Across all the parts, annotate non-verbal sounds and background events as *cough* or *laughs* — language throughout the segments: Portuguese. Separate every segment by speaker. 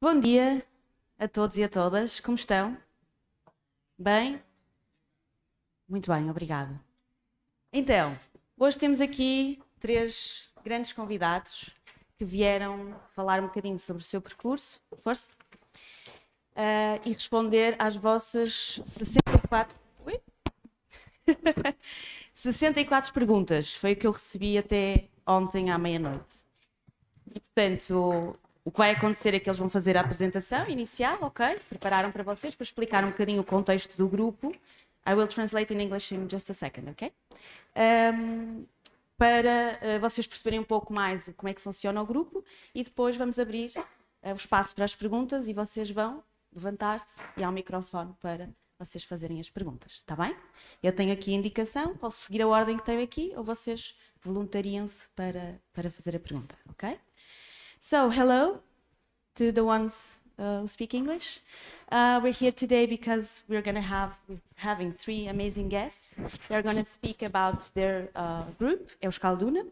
Speaker 1: Bom dia a todos e a todas, como estão? Bem? Muito bem, obrigada. Então, hoje temos aqui três grandes convidados que vieram falar um bocadinho sobre o seu percurso, força, uh, e responder às vossas 64 64 *laughs* perguntas, foi o que eu recebi até ontem à meia-noite. Portanto, o que vai acontecer é que eles vão fazer a apresentação inicial, ok? Prepararam para vocês, para explicar um bocadinho o contexto do grupo. I will translate in English in just a second, ok? Um, para uh, vocês perceberem um pouco mais como é que funciona o grupo e depois vamos abrir uh, o espaço para as perguntas e vocês vão levantar-se e ao microfone para vocês fazerem as perguntas, está bem? Eu tenho aqui a indicação, posso seguir a ordem que tenho aqui ou vocês voluntariam-se para, para fazer a pergunta, ok? So, hello to the ones uh, who speak English. Uh, we're here today because we're going to have we're having three amazing guests. They're going to speak about their uh, group, é Euskalduna.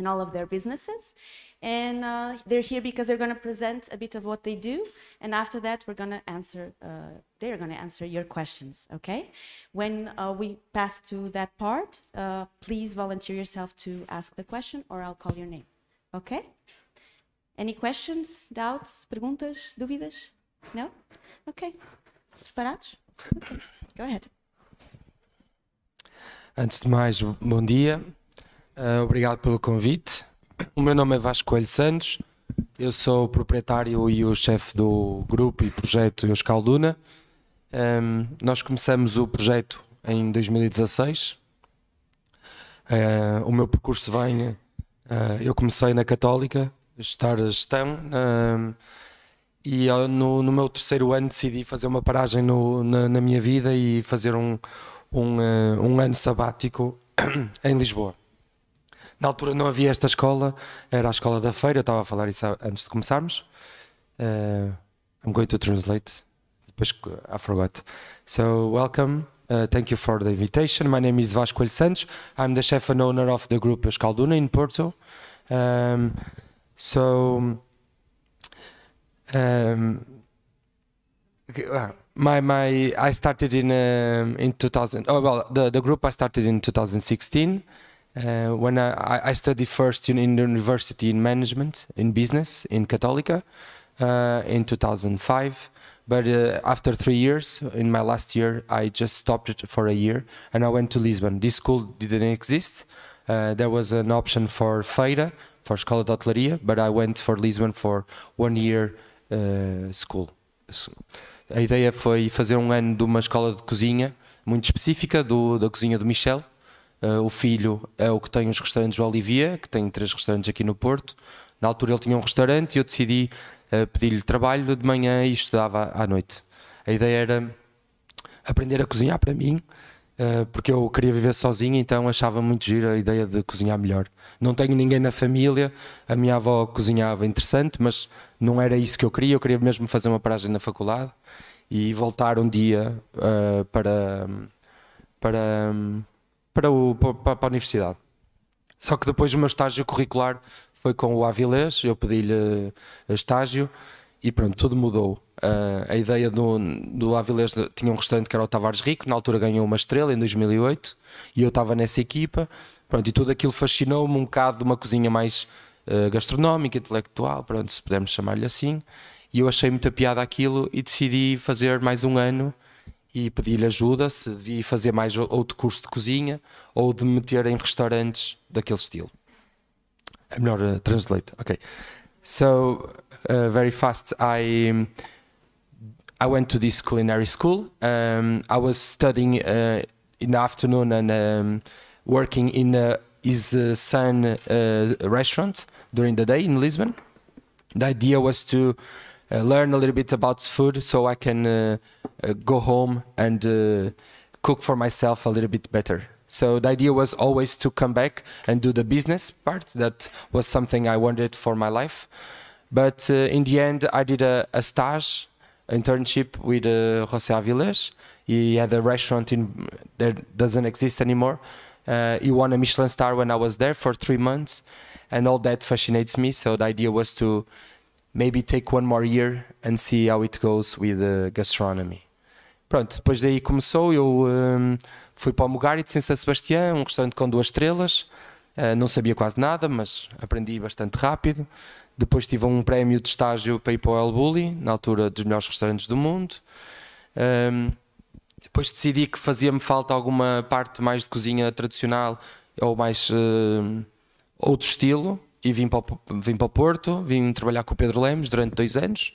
Speaker 1: in all of their businesses. And uh, they're here because they're going to present a bit of what they do. And after that, we're going to answer, uh, they're going to answer your questions, okay? When uh, we pass to that part, uh, please volunteer yourself to ask the question or I'll call your name, okay? Any questions, doubts, perguntas, dúvidas? No? Okay. Preparados? Okay. Go ahead.
Speaker 2: Antes de mais, bom dia. Uh, obrigado pelo convite. O meu nome é Vasco Coelho Santos, eu sou o proprietário e o chefe do grupo e projeto Euskalduna. Um, nós começamos o projeto em 2016. Uh, ah, o meu percurso vem. Uh, eu comecei na Católica, estar gestão, e no, no, meu terceiro ano decidi fazer uma paragem no, na, na, minha vida e fazer um, um, um ano sabático em Lisboa. Na altura não havia esta escola, era a escola da feira, eu estava a falar isso antes de começarmos. Uh, I'm going to translate. Depois I forgot. So, welcome. Uh, thank you for the invitation. My name is Vasco El Santos. I'm the chef and owner of the group Escalduna in Porto. Um, so, um, uh, my my I started in um, in 2000. Oh well, the the group I started in 2016. Uh, when I, I, studied first in, in, the university in management in business in Católica uh, in 2005. But uh, after three years, in my last year, I just stopped it for a year and I went to Lisbon. This school didn't exist. Uh, there was an option for Feira, for Escola de Hotelaria, but I went for Lisbon for one year uh, school. A ideia foi fazer um ano de uma escola de cozinha muito específica, do, da cozinha do Michel, Uh, o filho é o que tem os restaurantes do Olivier, que tem três restaurantes aqui no Porto. Na altura ele tinha um restaurante e eu decidi uh, pedir-lhe trabalho de manhã e estudava à noite. A ideia era aprender a cozinhar para mim, uh, porque eu queria viver sozinho, então achava muito giro a ideia de cozinhar melhor. Não tenho ninguém na família, a minha avó cozinhava interessante, mas não era isso que eu queria, eu queria mesmo fazer uma paragem na faculdade e voltar um dia para, para, para, o, para, para a universidade. Só que depois o meu estágio curricular foi com o Avilés, eu pedi-lhe eh, estágio e pronto, tudo mudou. Uh, a ideia do, do Avilés tinha um restaurante que era o Tavares Rico, na altura ganhou uma estrela em 2008 e eu estava nessa equipa. Pronto, e tudo aquilo fascinou-me um bocado de uma cozinha mais uh, gastronómica, intelectual, pronto, se pudermos chamar-lhe assim. E eu achei muita piada aquilo e decidi fazer mais um ano e pedi-lhe ajuda se devia fazer mais outro curso de cozinha ou de me meter em restaurantes daquele estilo. A é melhor uh, translate. ok? So uh, very fast, I I went to this culinary school. Um, I was studying uh, in the afternoon and um, working in uh, his uh, son restaurant during the day in Lisbon. The idea was to Uh, learn a little bit about food so I can uh, uh, go home and cook for myself a little bit better. So the idea was always to come back and do the business part. That was something I wanted for my life. But uh, in the end, I did a, a stage internship with uh, José Aviles. He had a restaurant in that doesn't exist anymore. Uh, he won a Michelin star when I was there for three months, and all that fascinates me. So the idea was to maybe take one more year and see how it goes with uh, gastronomy. Pronto, depois daí começou, eu um, fui para o Mugari, em São Sebastião, um restaurante com duas estrelas, uh, não sabia quase nada, mas aprendi bastante rápido. Depois tive um prémio de estágio para ir para o El Bulli, na altura dos melhores restaurantes do mundo. Um, depois decidi que fazia-me falta alguma parte mais de cozinha tradicional ou mais uh, outro estilo e vim para, o, vim para o Porto, vim trabalhar com o Pedro Lemos durante dois anos.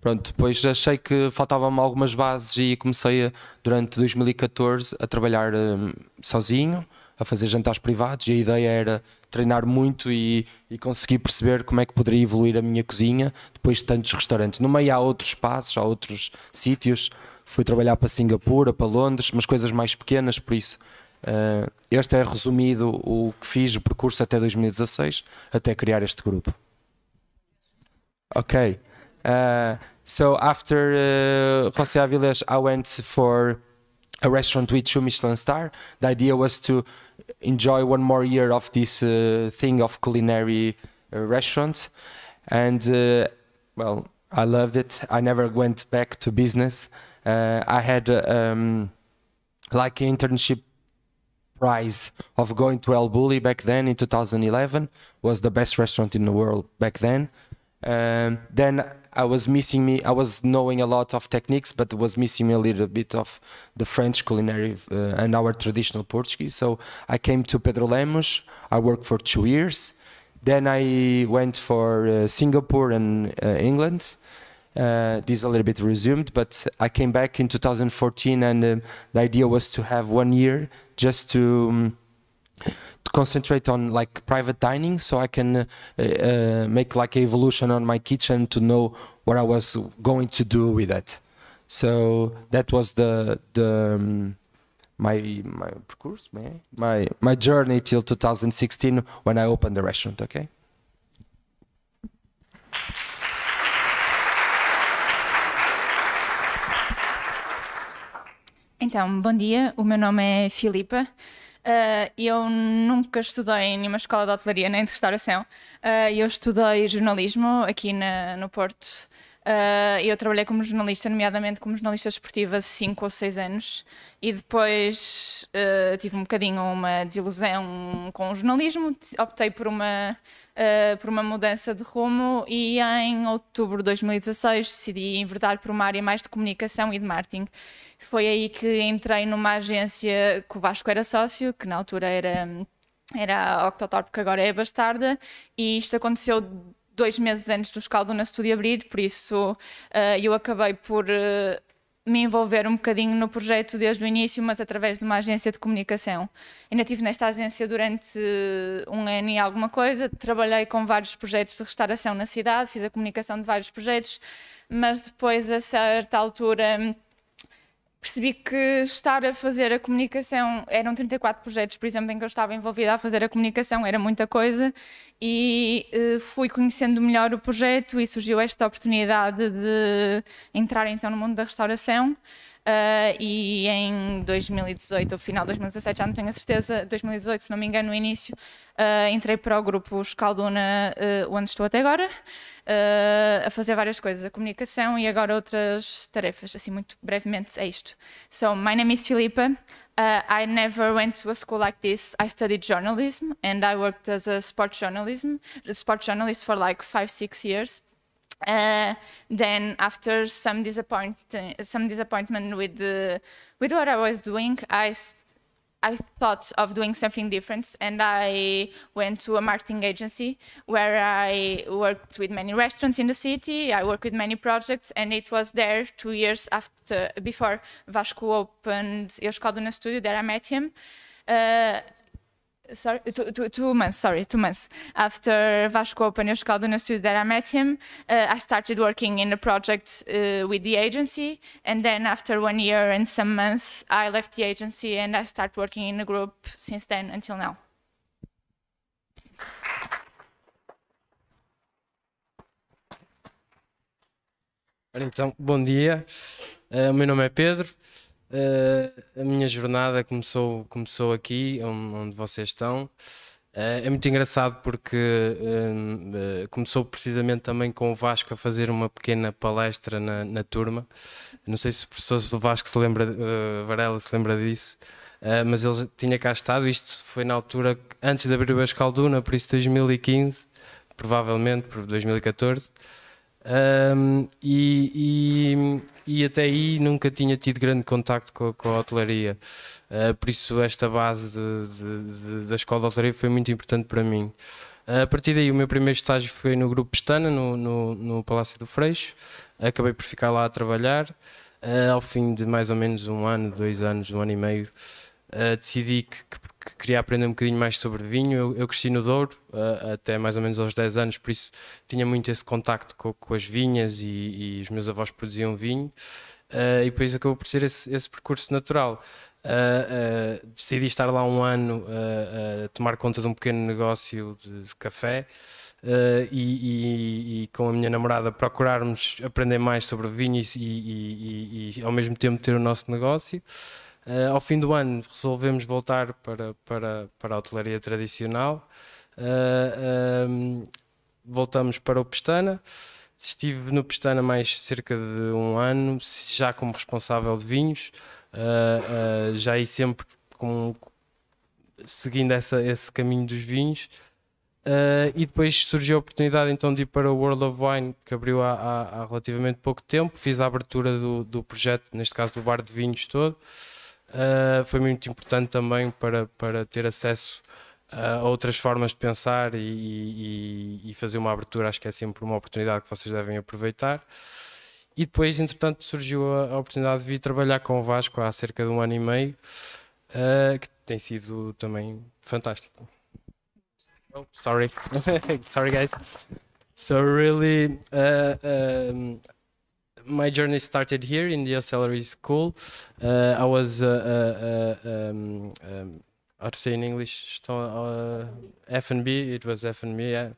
Speaker 2: Pronto, depois achei que faltavam-me algumas bases e comecei a, durante 2014 a trabalhar um, sozinho, a fazer jantares privados e a ideia era treinar muito e, e, conseguir perceber como é que poderia evoluir a minha cozinha depois de tantos restaurantes. No meio há outros espaços, há outros sítios. Fui trabalhar para Singapura, para Londres, mas coisas mais pequenas, por isso Uh, este é resumido o que fiz, o percurso até 2016, até criar este grupo. Okay. Uh, so after uh, José Avilés, I went for a restaurant with two Michelin star. The idea was to enjoy one more year of this uh, thing of culinary uh, restaurants, and uh, well, I loved it. I never went back to business. I had um, like an internship prize of going to El Bulli back then in 2011 was the best restaurant in the world back then. Um, then I was missing me. I was knowing a lot of techniques, but was missing me a little bit of the French culinary uh, and our traditional Portuguese. So I came to Pedro Lemos. I worked for two years. Then I went for uh, Singapore and uh, England uh, this a little bit resumed, but I came back in 2014, and uh, the idea was to have one year just to, um, to concentrate on like private dining, so I can uh, uh, make like evolution on my kitchen to know what I was going to do with that. So that was the the. Um, my my course, my my journey till 2016 when I opened the restaurant. Okay.
Speaker 3: Então, bom dia, o meu nome é Filipa. Uh, eu nunca estudei em nenhuma escola de hotelaria nem de restauração. Uh, eu estudei jornalismo aqui na, no Porto Uh, eu trabalhei como jornalista, nomeadamente como jornalista esportiva, cinco ou seis anos, e depois uh, tive um bocadinho uma desilusão com o jornalismo, optei por uma, uh, por uma mudança de rumo e em outubro de 2016 decidi enverdar para uma área mais de comunicação e de marketing. Foi aí que entrei numa agência que o Vasco era sócio, que na altura era era a Octotorp, que agora é Bastarda, e isto aconteceu dois meses antes do Escaldona Studio abrir, por isso uh, eu acabei por uh, me envolver um bocadinho no projeto desde o início, mas através de uma agência de comunicação. Ainda estive nesta agência durante eh, um ano e alguma coisa, trabalhei com vários projetos de restauração na cidade, fiz a comunicação de vários projetos, mas depois, a certa altura percebi que estar a fazer a comunicação, eram 34 projetos, por exemplo, em que eu estava envolvida a fazer a comunicação, era muita coisa, e eh, fui conhecendo melhor o projeto e surgiu esta oportunidade de entrar então no mundo da restauração. Uh, e em 2018, ou final de 2017, já não tenho a certeza, 2018, se não me engano, no início, uh, entrei para o grupo Escalduna, onde estou até agora uh, a fazer várias coisas, a comunicação e agora outras tarefas. Assim, muito brevemente, é isto. So, my name is Filipa. Uh, I never went to a school like this. I studied journalism and I worked as a sports journalism, sports journalist for like five, six years. Uh, then after some disappointment, some disappointment with uh, with what I was doing, I I thought of doing something different, and I went to a marketing agency where I worked with many restaurants in the city. I worked with many projects, and it was there two years after before Vasco opened Euskalduna Studio that I met him. Uh, sorry, two, two, two months, sorry, two months after Vasco opened Euskaldun, the student that I met him, uh, I started working in a project uh, with the agency. And then after one year and some months, I left the agency and I started working in a group since then until now.
Speaker 4: Então, bom dia. Uh, meu nome é Pedro. Uh, a minha jornada começou, começou aqui, onde, vocês estão. Uh, é muito engraçado porque uh, começou precisamente também com o Vasco a fazer uma pequena palestra na, na turma. Não sei se o professor Vasco se lembra, Varela se lembra disso, mas ele tinha cá estado. Isto foi na altura antes de abrir o Escalduna, por isso 2015, provavelmente, por 2014. Um, e, e, e, até aí nunca tinha tido grande contacto com, com a hotelaria. Uh, por isso, esta base de, de, de, da escola de hotelaria foi muito importante para mim. Ah, a partir daí, o meu primeiro estágio foi no Grupo Pestana, no, no, no Palácio do Freixo. Acabei por ficar lá a trabalhar. Uh, ao fim de mais ou menos um ano, dois anos, um ano e meio, decidi que, que que queria aprender um bocadinho mais sobre vinho. Eu, eu cresci no Douro uh, até mais ou menos aos 10 anos, por isso tinha muito esse contacto com, com as vinhas e, e, os meus avós produziam vinho. Uh, e depois acabou por ser esse, esse percurso natural. Uh, uh, decidi estar lá um ano uh, a tomar conta de um pequeno negócio de, café e, e, e, com a minha namorada procurarmos aprender mais sobre vinho e, e ao mesmo tempo ter o nosso negócio. Uh, ao fim do ano resolvemos voltar para, para, para a hotelaria tradicional. Uh, eh, um, ehm, voltamos para o Pestana. Estive no Pestana mais cerca de um ano, já como responsável de vinhos, uh, já aí sempre com, seguindo essa, esse caminho dos vinhos. Uh, e depois surgiu a oportunidade então de ir para o World of Wine, que abriu há, há, há relativamente pouco tempo. Fiz a abertura do, do projeto, neste caso do bar de vinhos todo. Ah, foi muito importante também para, para ter acesso a outras formas de pensar e, e, e, fazer uma abertura. Acho que é sempre uma oportunidade que vocês devem aproveitar. E depois, entretanto, surgiu a, a oportunidade de vir trabalhar com o Vasco há cerca de um ano e meio, uh, que tem sido também fantástico. Oh, sorry. *laughs* sorry, guys. So, really, uh, ah, um, my journey started here in the accelerate school. Uh, I was uh, uh, um, um, how to say in English, uh, F&B, it was F&B, yeah.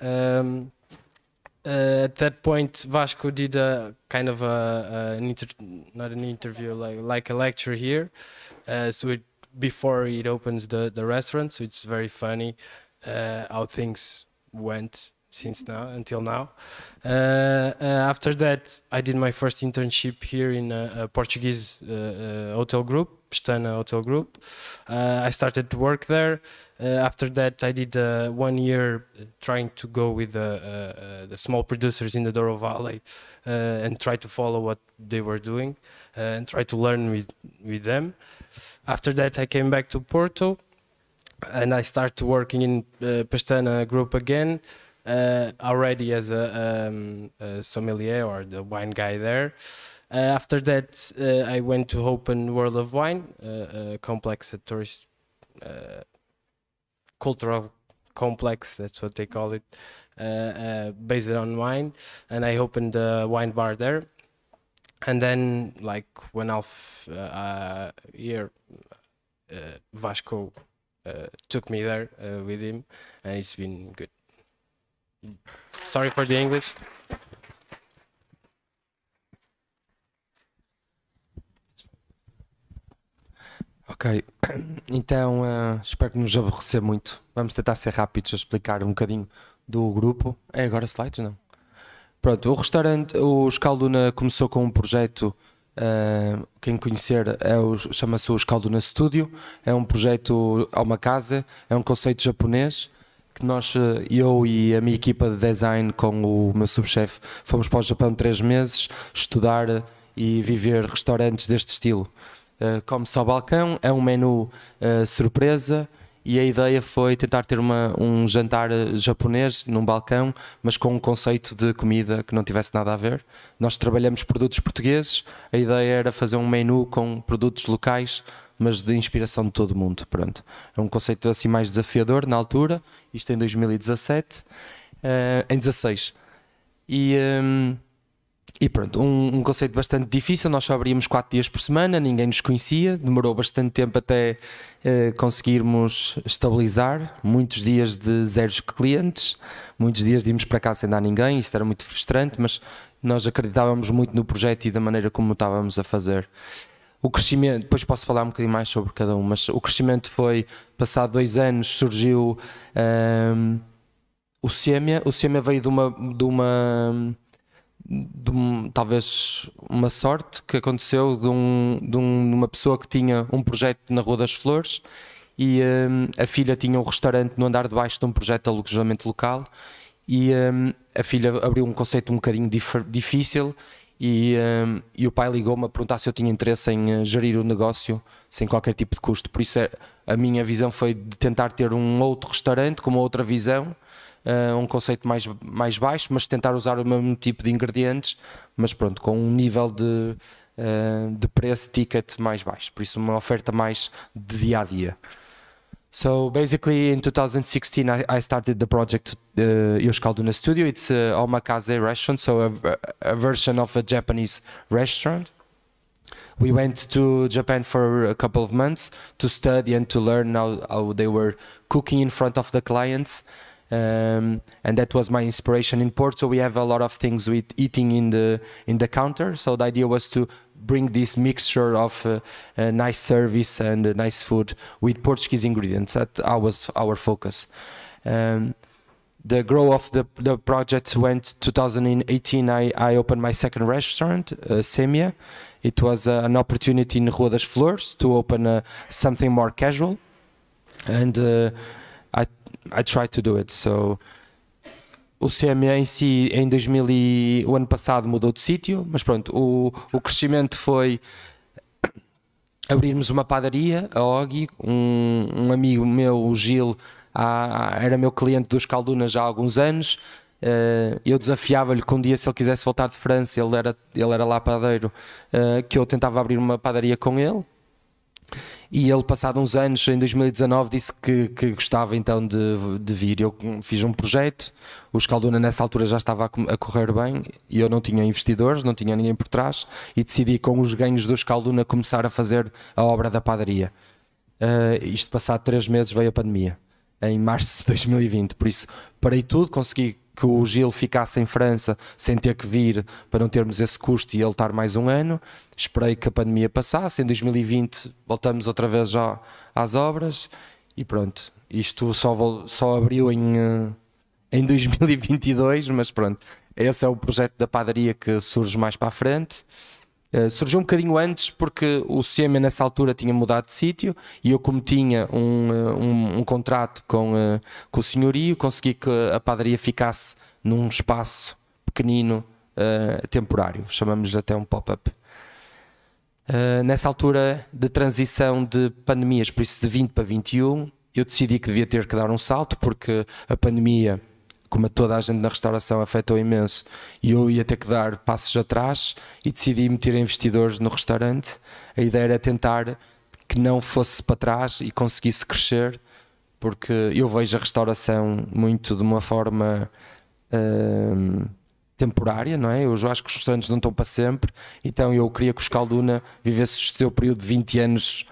Speaker 4: Um, uh, at that point, Vasco did a kind of a, a an not an interview, like like a lecture here. Uh, so it, before it opens the, the restaurant, so it's very funny how things went since now until now. Uh, uh, after that, I did my first internship here in a, a Portuguese uh, uh hotel group, Pestana Hotel Group. Uh, I started to work there. Uh, after that, I did one year trying to go with the small producers in the Douro Valley and try to follow what they were doing and try to learn with, with them. After that, I came back to Porto and I started working in uh, Pestana Group again uh, already as a, um, a, sommelier or the wine guy there. Uh, after that, uh, I went to Open World of Wine, uh, a complex, a tourist uh, cultural complex, that's what they call it, uh, based on wine. And I opened a wine bar there. And then, like one half year, Vasco took me there with him, and it's been good. Sorry for the English.
Speaker 2: Ok, *clears throat* então uh, espero que nos aborrecer muito. Vamos tentar ser rápidos a explicar um bocadinho do grupo. É agora slides, não? Pronto, o restaurante, o Escalduna começou com um projeto, uh, quem conhecer é o, chama-se o Escalduna Studio, é um projeto, é uma casa, é um conceito japonês que nós, eh, eu e a minha equipa de design com o meu subchefe, fomos para o Japão três meses estudar e viver restaurantes deste estilo. Eh, como só balcão, é um menu uh, surpresa e a ideia foi tentar ter uma, um jantar japonês num balcão, mas com um conceito de comida que não tivesse nada a ver. Nós trabalhamos produtos portugueses, a ideia era fazer um menu com produtos locais mas de inspiração de todo mundo. Pronto. É um conceito assim mais desafiador na altura, isto em 2017, uh, eh, em 16. E, um, eh, e pronto, um, um, conceito bastante difícil. Nós só abríamos 4 dias por semana, ninguém nos conhecia, demorou bastante tempo até uh, conseguirmos estabilizar. Muitos dias de zeros clientes, muitos dias de irmos para cá sem dar ninguém, isto era muito frustrante, mas nós acreditávamos muito no projeto e da maneira como estávamos a fazer o crescimento, depois posso falar um bocadinho mais sobre cada um, mas o crescimento foi, passado dois anos, surgiu um, o SEMIA. O SEMIA veio de uma, de uma, de um, talvez uma sorte que aconteceu de, um, de, uma pessoa que tinha um projeto na Rua das Flores e hum, a filha tinha um restaurante no andar de baixo de um projeto de alojamento local e hum, a filha abriu um conceito um bocadinho difícil e, um, e o pai ligou-me a perguntar se eu tinha interesse em eh, gerir o negócio sem qualquer tipo de custo. Por isso, a minha visão foi de tentar ter um outro restaurante com uma outra visão, uh, um conceito mais, mais baixo, mas tentar usar o mesmo tipo de ingredientes, mas pronto, com um nível de, uh, de preço, ticket mais baixo. Por isso, uma oferta mais de dia a dia. So basically, in 2016, I, I started the project uh, Studio. It's a uh, omakase restaurant, so a, a, version of a Japanese restaurant. We went to Japan for a couple of months to study and to learn how, how they were cooking in front of the clients. Um, and that was my inspiration in Porto. We have a lot of things with eating in the in the counter. So the idea was to bring this mixture of uh, uh nice service and uh, nice food with Portuguese ingredients. That was our focus. Um, the growth of the, the project went 2018. I, I opened my second restaurant, uh, Semia. It was an opportunity in Rua das Flores to open something more casual, and I I tried to do it. So o CMA em si, em 2000 e, o ano passado, mudou de sítio, mas pronto, o, o crescimento foi abrirmos uma padaria, a Ogi, um, um, amigo meu, o Gil, era meu cliente dos Caldunas há alguns anos. Uh, eu desafiava-lhe que um dia, se ele quisesse voltar de França, ele era, ele era lá padeiro, uh, que eu tentava abrir uma padaria com ele. E ele, passado uns anos, em 2019, disse que, que gostava então de, de, vir. Eu fiz um projeto, o Escalduna nessa altura já estava a, correr bem e eu não tinha investidores, não tinha ninguém por trás e decidi com os ganhos do Escalduna começar a fazer a obra da padaria. Uh, isto passado três meses veio a pandemia, em março de 2020. Por isso, parei tudo, consegui que o Gil ficasse em França sem ter que vir para não termos esse custo e ele estar mais um ano. Esperei que a pandemia passasse. Em 2020 voltamos outra vez já às obras e pronto. Isto só, só abriu em, eh, em 2022, mas pronto. Esse é o projeto da padaria que surge mais para a frente. Eh, surgiu um bocadinho antes porque o SEMA nessa altura tinha mudado de sítio e eu como tinha um, eh, um, um, contrato com, eh, com o senhorio consegui que a padaria ficasse num espaço pequenino temporário, chamamos até um pop-up. nessa altura de transição de pandemias, por isso de 20 para 21, eu decidi que devia ter que dar um salto porque a pandemia como a toda a gente na restauração, afetou imenso. E eu ia ter que dar passos atrás e decidi meter investidores no restaurante. A ideia era tentar que não fosse para trás e conseguisse crescer, porque eu vejo a restauração muito de uma forma. Hum, temporária, não é? Eu acho que os restaurantes não estão para sempre, então eu queria que o Scalduna vivesse o seu período de 20 anos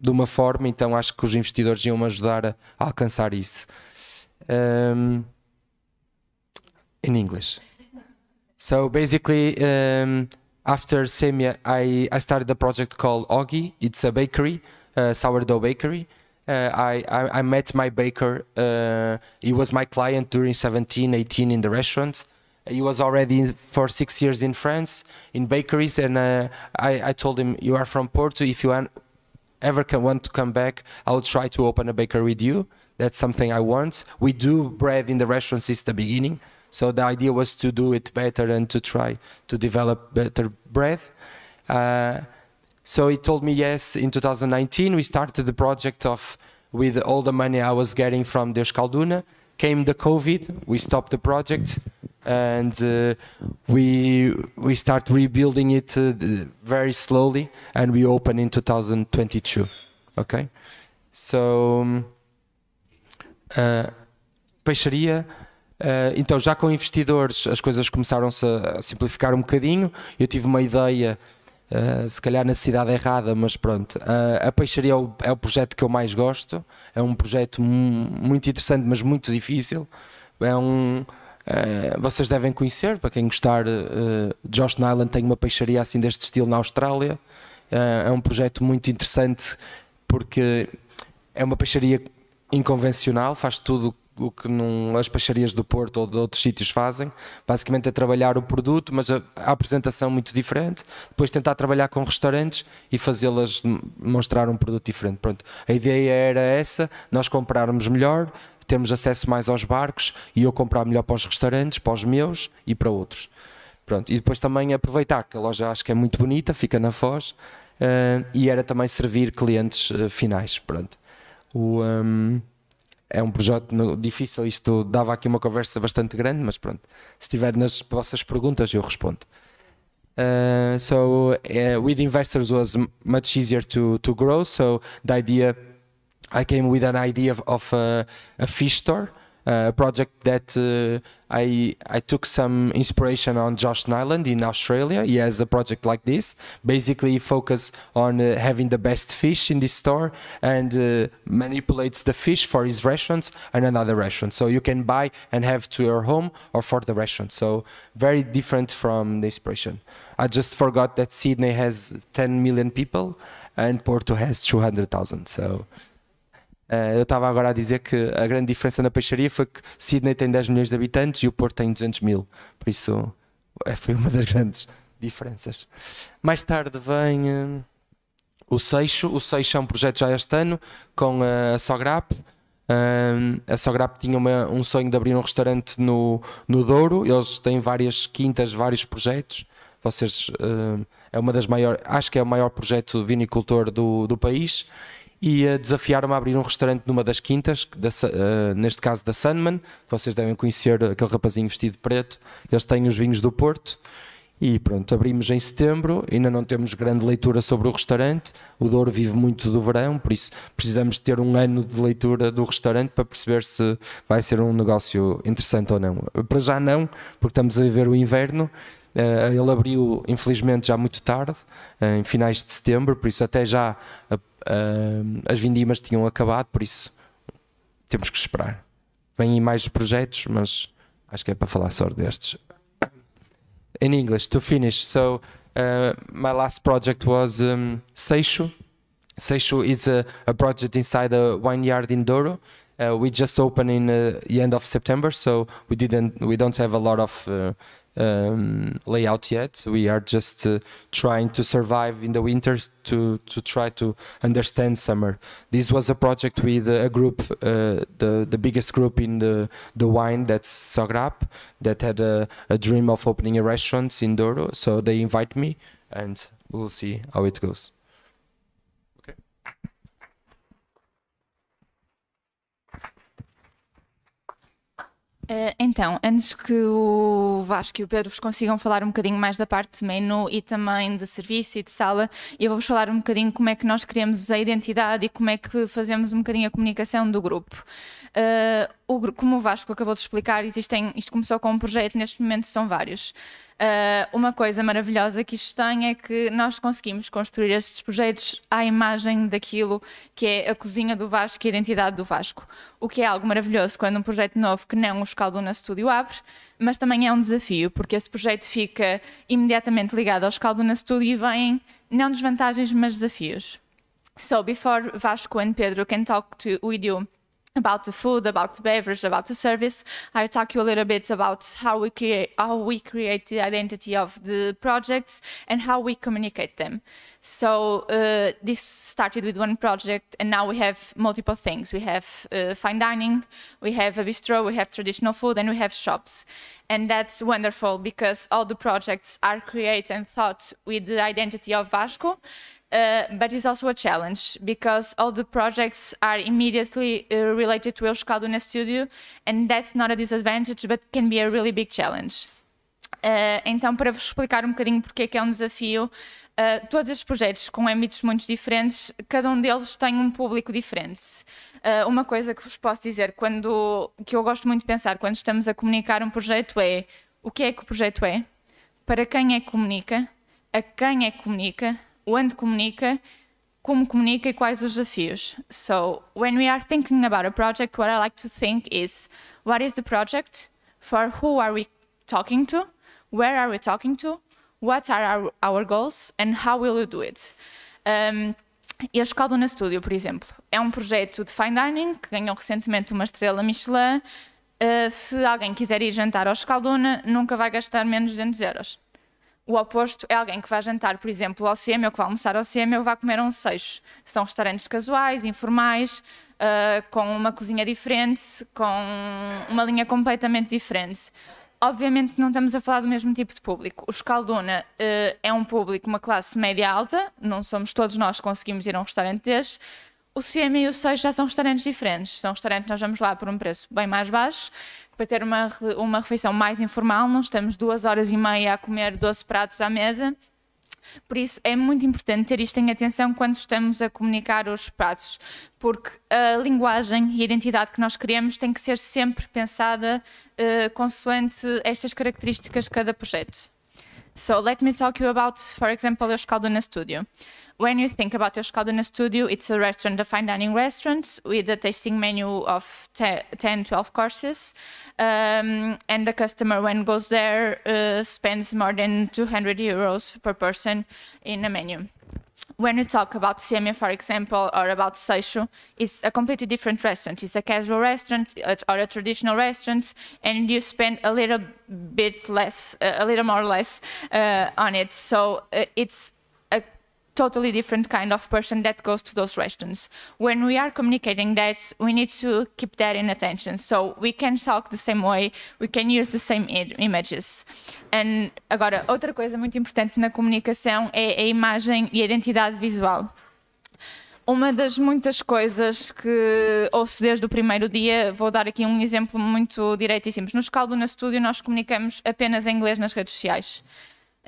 Speaker 2: de uma forma, então acho que os investidores iam-me ajudar a, alcançar isso. Hum, in English. So basically, um, after Semia, I, I started a project called Ogi. It's a bakery, a sourdough bakery. Uh, I, I, I, met my baker. Uh, he was my client during 17, 18 in the restaurant. He was already in, for six years in France in bakeries, and uh, I, I told him, "You are from Porto. If you ever can want to come back, I will try to open a bakery with you. That's something I want. We do bread in the restaurant since the beginning. So the idea was to do it better and to try to develop better breath. Uh, so he told me yes. In 2019, we started the project of with all the money I was getting from the Skalduna. Came the COVID, we stopped the project, and uh, we we start rebuilding it uh, very slowly, and we open in 2022. Okay, so. Um, uh, peixaria Uh, então, já com investidores, as coisas começaram-se a simplificar um bocadinho. Eu tive uma ideia, uh, se calhar na cidade errada, mas pronto. Uh, a Peixaria é o, é o, projeto que eu mais gosto. É um projeto muito interessante, mas muito difícil. É um. vocês devem conhecer, para quem gostar, uh, Josh Nyland tem uma peixaria assim deste estilo na Austrália. é um projeto muito interessante porque é uma peixaria inconvencional, faz tudo o que não, as peixarias do Porto ou de outros sítios fazem, basicamente é trabalhar o produto, mas a, a apresentação muito diferente, depois tentar trabalhar com restaurantes e fazê-las mostrar um produto diferente. Pronto, a ideia era essa, nós comprarmos melhor, termos acesso mais aos barcos e eu comprar melhor para os restaurantes, para os meus e para outros. Pronto, e depois também aproveitar que a loja acho que é muito bonita, fica na Foz, uh, e era também servir clientes uh, finais, pronto. O, um é um projeto difícil, isto dava aqui uma conversa bastante grande, mas pronto, se estiver nas vossas perguntas eu respondo. Uh, so uh, with investors was much easier to, to grow, so the idea, I came with an idea of, of a, a fish store, uh, project that uh, I I took some inspiration on Josh Nyland in Australia. He has a project like this. Basically, focus on uh, having the best fish in the store and uh, manipulates the fish for his restaurants and another restaurant. So you can buy and have to your home or for the restaurant. So very different from the inspiration. I just forgot that Sydney has 10 million people and Porto has 200,000. So Uh, eu estava agora a dizer que a grande diferença na peixaria foi que Sydney tem 10 milhões de habitantes e o Porto tem 200 mil. Por isso, eh, foi uma das grandes diferenças. Mais tarde vem uh, o Seixo. O Seixo é um projeto já este ano com uh, a Sograp. Um, a Sograp tinha uma, um sonho de abrir um restaurante no, no Douro. Eles têm várias quintas, vários projetos. Vocês é uma das maiores, acho que é o maior projeto vinicultor do, do país e uh, desafiaram-me a abrir um restaurante numa das quintas, da, uh, neste caso da Sunman, que vocês devem conhecer, aquele rapazinho vestido de preto, eles têm os vinhos do Porto. E pronto, abrimos em setembro, ainda não temos grande leitura sobre o restaurante, o Douro vive muito do verão, por isso precisamos ter um ano de leitura do restaurante para perceber se vai ser um negócio interessante ou não. Para já não, porque estamos a viver o inverno, eh, ele abriu, infelizmente, já muito tarde, eh, em finais de setembro, por isso até já uh, as vindimas tinham acabado, por isso temos que esperar. Vêm aí mais projetos, mas acho que é para falar só destes. In English, to finish, so uh, my last project was um, Seixo. Seixo is a, a, project inside a vineyard in Douro. Uh, we just opened in uh, the end of September, so we didn't, we don't have a lot of um, layout yet. We are just uh, trying to survive in the winters to, to try to understand summer. This was a project with a group, uh, the, the biggest group in the, the wine, that's Sograp, that had a, a dream of opening a restaurant in Douro. So they invite me and we'll see how it goes.
Speaker 3: Eh, então, antes que o Vasco e o Pedro vos consigam falar um bocadinho mais da parte de menu e também de serviço e de sala, eu vou-vos falar um bocadinho como é que nós criamos a identidade e como é que fazemos um bocadinho a comunicação do grupo. Ah, o, como o Vasco acabou de explicar, existem, isto começou com um projeto, neste momento são vários. Ah, uma coisa maravilhosa que isto tem é que nós conseguimos construir estes projetos à imagem daquilo que é a cozinha do Vasco e a identidade do Vasco. O que é algo maravilhoso quando um projeto novo que não o Escalduna Studio abre, mas também é um desafio, porque esse projeto fica imediatamente ligado ao Escalduna Studio e vêm não desvantagens, mas desafios. So before Vasco and Pedro can talk to, with you about the food, about the beverage, about the service. I talk you a little bit about how we create how we create the identity of the projects and how we communicate them. So uh, this started with one project, and now we have multiple things. We have uh, fine dining, we have a bistro, we have traditional food, and we have shops. And that's wonderful because all the projects are created and thought with the identity of Vasco Uh, but it's also a challenge because all the projects are immediately uh, related to El Escalduna Studio, and that's not a disadvantage, but can be a really big challenge. Uh, então, para vos explicar um bocadinho porque é que é um desafio, uh, todos estes projetos com âmbitos muito diferentes, cada um deles tem um público diferente. Uh, uma coisa que vos posso dizer, quando, que eu gosto muito de pensar quando estamos a comunicar um projeto é o que é que o projeto é, para quem é que comunica, a quem é que comunica, onde Comunica, como comunica e quais os desafios. So, when we are thinking about a project, what I like to think is what is the project, for who are we talking to, where are we talking to, what are our, our goals and how will we do it. Um, e a Escaldona Studio, por exemplo, é um projeto de fine dining que ganhou recentemente uma estrela Michelin. Uh, se alguém quiser ir jantar ao Escalduna, nunca vai gastar menos de 200 euros. O oposto é alguém que vai jantar, por exemplo, ao CM ou que vai almoçar ao CM ou vai comer a um seixo. São restaurantes casuais, informais, uh, com uma cozinha diferente, com uma linha completamente diferente. Obviamente não estamos a falar do mesmo tipo de público. O Escalduna uh, é um público, uma classe média alta, não somos todos nós que conseguimos ir a um restaurante deste o CM e o seis já são restaurantes diferentes. São restaurantes, nós vamos lá por um preço bem mais baixo, para ter uma, uma refeição mais informal. Não estamos duas horas e meia a comer 12 pratos à mesa. Por isso é muito importante ter isto em atenção quando estamos a comunicar os pratos, porque a linguagem e a identidade que nós criamos tem que ser sempre pensada uh, consoante estas características de cada projeto. So let me talk you about, for example, Yoshikaldune Studio. When you think about Yoshikaldune Studio, it's a restaurant, a fine dining restaurant with a tasting menu of 10, 12 courses. Um, and the customer, when goes there, uh, spends more than 200 euros per person in a menu when you talk about CME, for example, or about Seishu, it's a completely different restaurant. It's a casual restaurant or a traditional restaurant, and you spend a little bit less, uh, a little more or less uh, on it. So uh, it's totally different kind of person that goes to those restaurants. When we are communicating that, we need to keep that in attention. So we can talk the same way, we can use the same images. And agora, outra coisa muito importante na comunicação é a imagem e a identidade visual uma das muitas coisas que ouço desde o primeiro dia, vou dar aqui um exemplo muito direito e simples. No Escalduna Studio nós comunicamos apenas em inglês nas redes sociais.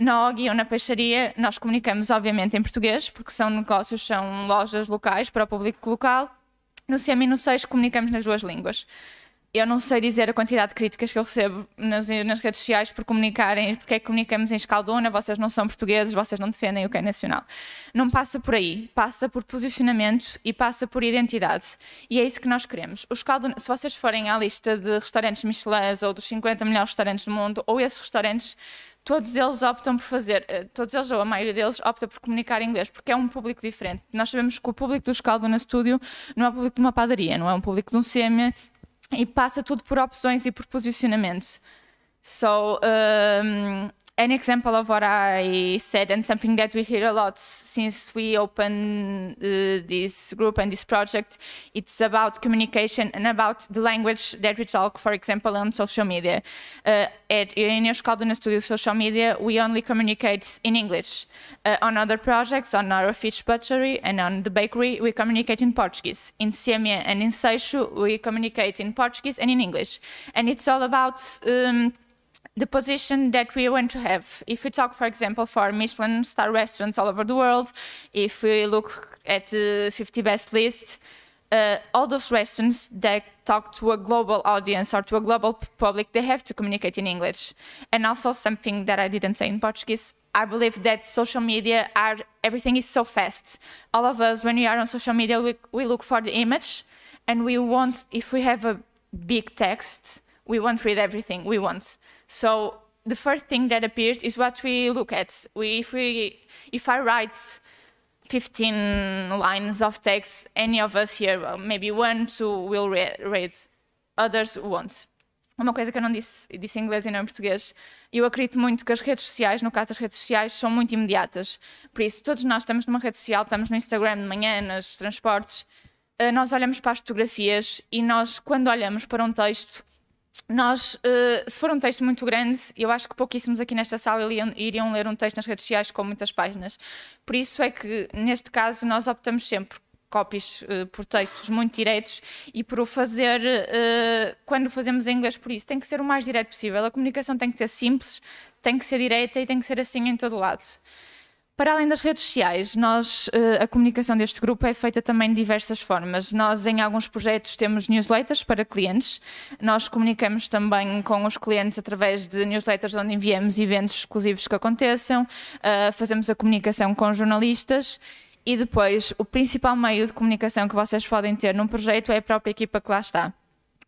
Speaker 3: Na OGI ou na peixaria, nós comunicamos, obviamente, em português, porque são negócios, são lojas locais para o público local. No CM e no SEIS, comunicamos nas duas línguas eu não sei dizer a quantidade de críticas que eu recebo nas, nas redes sociais por comunicarem, porque é que comunicamos em escaldona, vocês não são portugueses, vocês não defendem o que é nacional. Não passa por aí, passa por posicionamento e passa por identidade. E é isso que nós queremos. se vocês forem à lista de restaurantes Michelin ou dos 50 melhores restaurantes do mundo, ou esses restaurantes, todos eles optam por fazer, eh, todos eles ou a maioria deles opta por comunicar em inglês, porque é um público diferente. Nós sabemos que o público do Escaldona Studio não é o público de uma padaria, não é um público de um CM, e passa tudo por opções e por posicionamentos. So, um, an example of what I said and something that we hear a lot since we open uh, this group and this project, it's about communication and about the language that we talk, for example, on social media. Uh, at Irenius Calduna Studio Social Media, we only communicate in English. Uh, on other projects, on our fish butchery and on the bakery, we communicate in Portuguese. In Siemia and in Seixu, we communicate in Portuguese and in English. And it's all about um, the position that we want to have. If we talk, for example, for Michelin star restaurants all over the world, if we look at the 50 best list, uh, all those restaurants that talk to a global audience or to a global public, they have to communicate in English. And also something that I didn't say in Portuguese, I believe that social media are, everything is so fast. All of us, when we are on social media, we, we look for the image and we want, if we have a big text, we won't read everything, we won't. So the first thing that appears is what we look at. We, if, we, if I write 15 lines of text, any of us here, maybe one, two will re read, others won't. Uma coisa que eu não disse, disse em inglês e não em português, eu acredito muito que as redes sociais, no caso das redes sociais, são muito imediatas. Por isso, todos nós estamos numa rede social, estamos no Instagram de manhã, nos transportes, eh, nós olhamos para as fotografias e nós, quando olhamos para um texto, nós, eh, se for um texto muito grande, eu acho que pouquíssimos aqui nesta sala iriam ler um texto nas redes sociais com muitas páginas. Por isso é que, neste caso, nós optamos sempre copies uh, por textos muito diretos e por o fazer uh, quando fazemos em inglês por isso. Tem que ser o mais direto possível. A comunicação tem que ser simples, tem que ser direta e tem que ser assim em todo lado. Para além das redes sociais, nós, eh, a comunicação deste grupo é feita também de diversas formas. Nós, em alguns projetos, temos newsletters para clientes. Nós comunicamos também com os clientes através de newsletters onde enviamos eventos exclusivos que aconteçam, eh, fazemos a comunicação com jornalistas. E depois, o principal meio de comunicação que vocês podem ter num projeto é a própria equipa que lá está.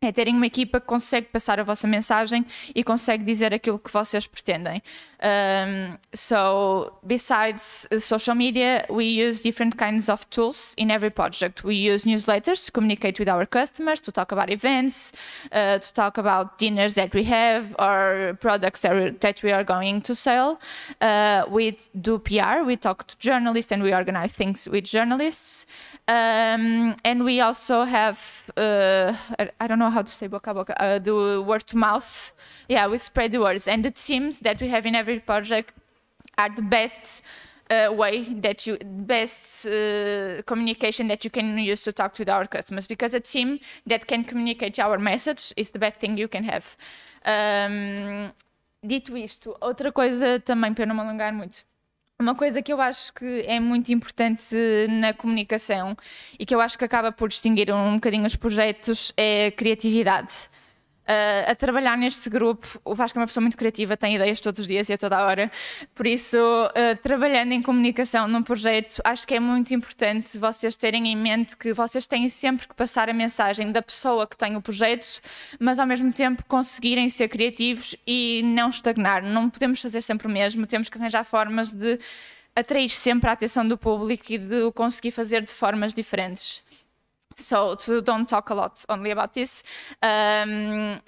Speaker 3: é terem uma equipa que consegue passar a vossa mensagem e consegue dizer aquilo que vocês pretendem. Um, so, besides social media, we use different kinds of tools in every project. We use newsletters to communicate with our customers, to talk about events, uh, to talk about dinners that we have or products that, we, that we are going to sell. Uh, we do PR, we talk to journalists and we organize things with journalists. Um, and we also have, uh, I don't know how to say boca boca, uh, the word to mouth. Yeah, we spread the words. And the teams that we have in every project are the best uh, way that you best uh, communication that you can use to talk to our customers because a team that can communicate our message is the best thing you can have. Um, dito isto, outra coisa também para não me alongar muito. Uma coisa que eu acho que é muito importante na comunicação e que eu acho que acaba por distinguir um bocadinho os projetos é a criatividade. Uh, a trabalhar neste grupo. O Vasco é uma pessoa muito criativa, tem ideias todos os dias e a toda a hora. Por isso, uh, trabalhando em comunicação num projeto, acho que é muito importante vocês terem em mente que vocês têm sempre que passar a mensagem da pessoa que tem o projeto, mas ao mesmo tempo conseguirem ser criativos e não estagnar. Não podemos fazer sempre o mesmo, temos que arranjar formas de atrair sempre a atenção do público e de o conseguir fazer de formas diferentes. so to don't talk a lot only about this, um,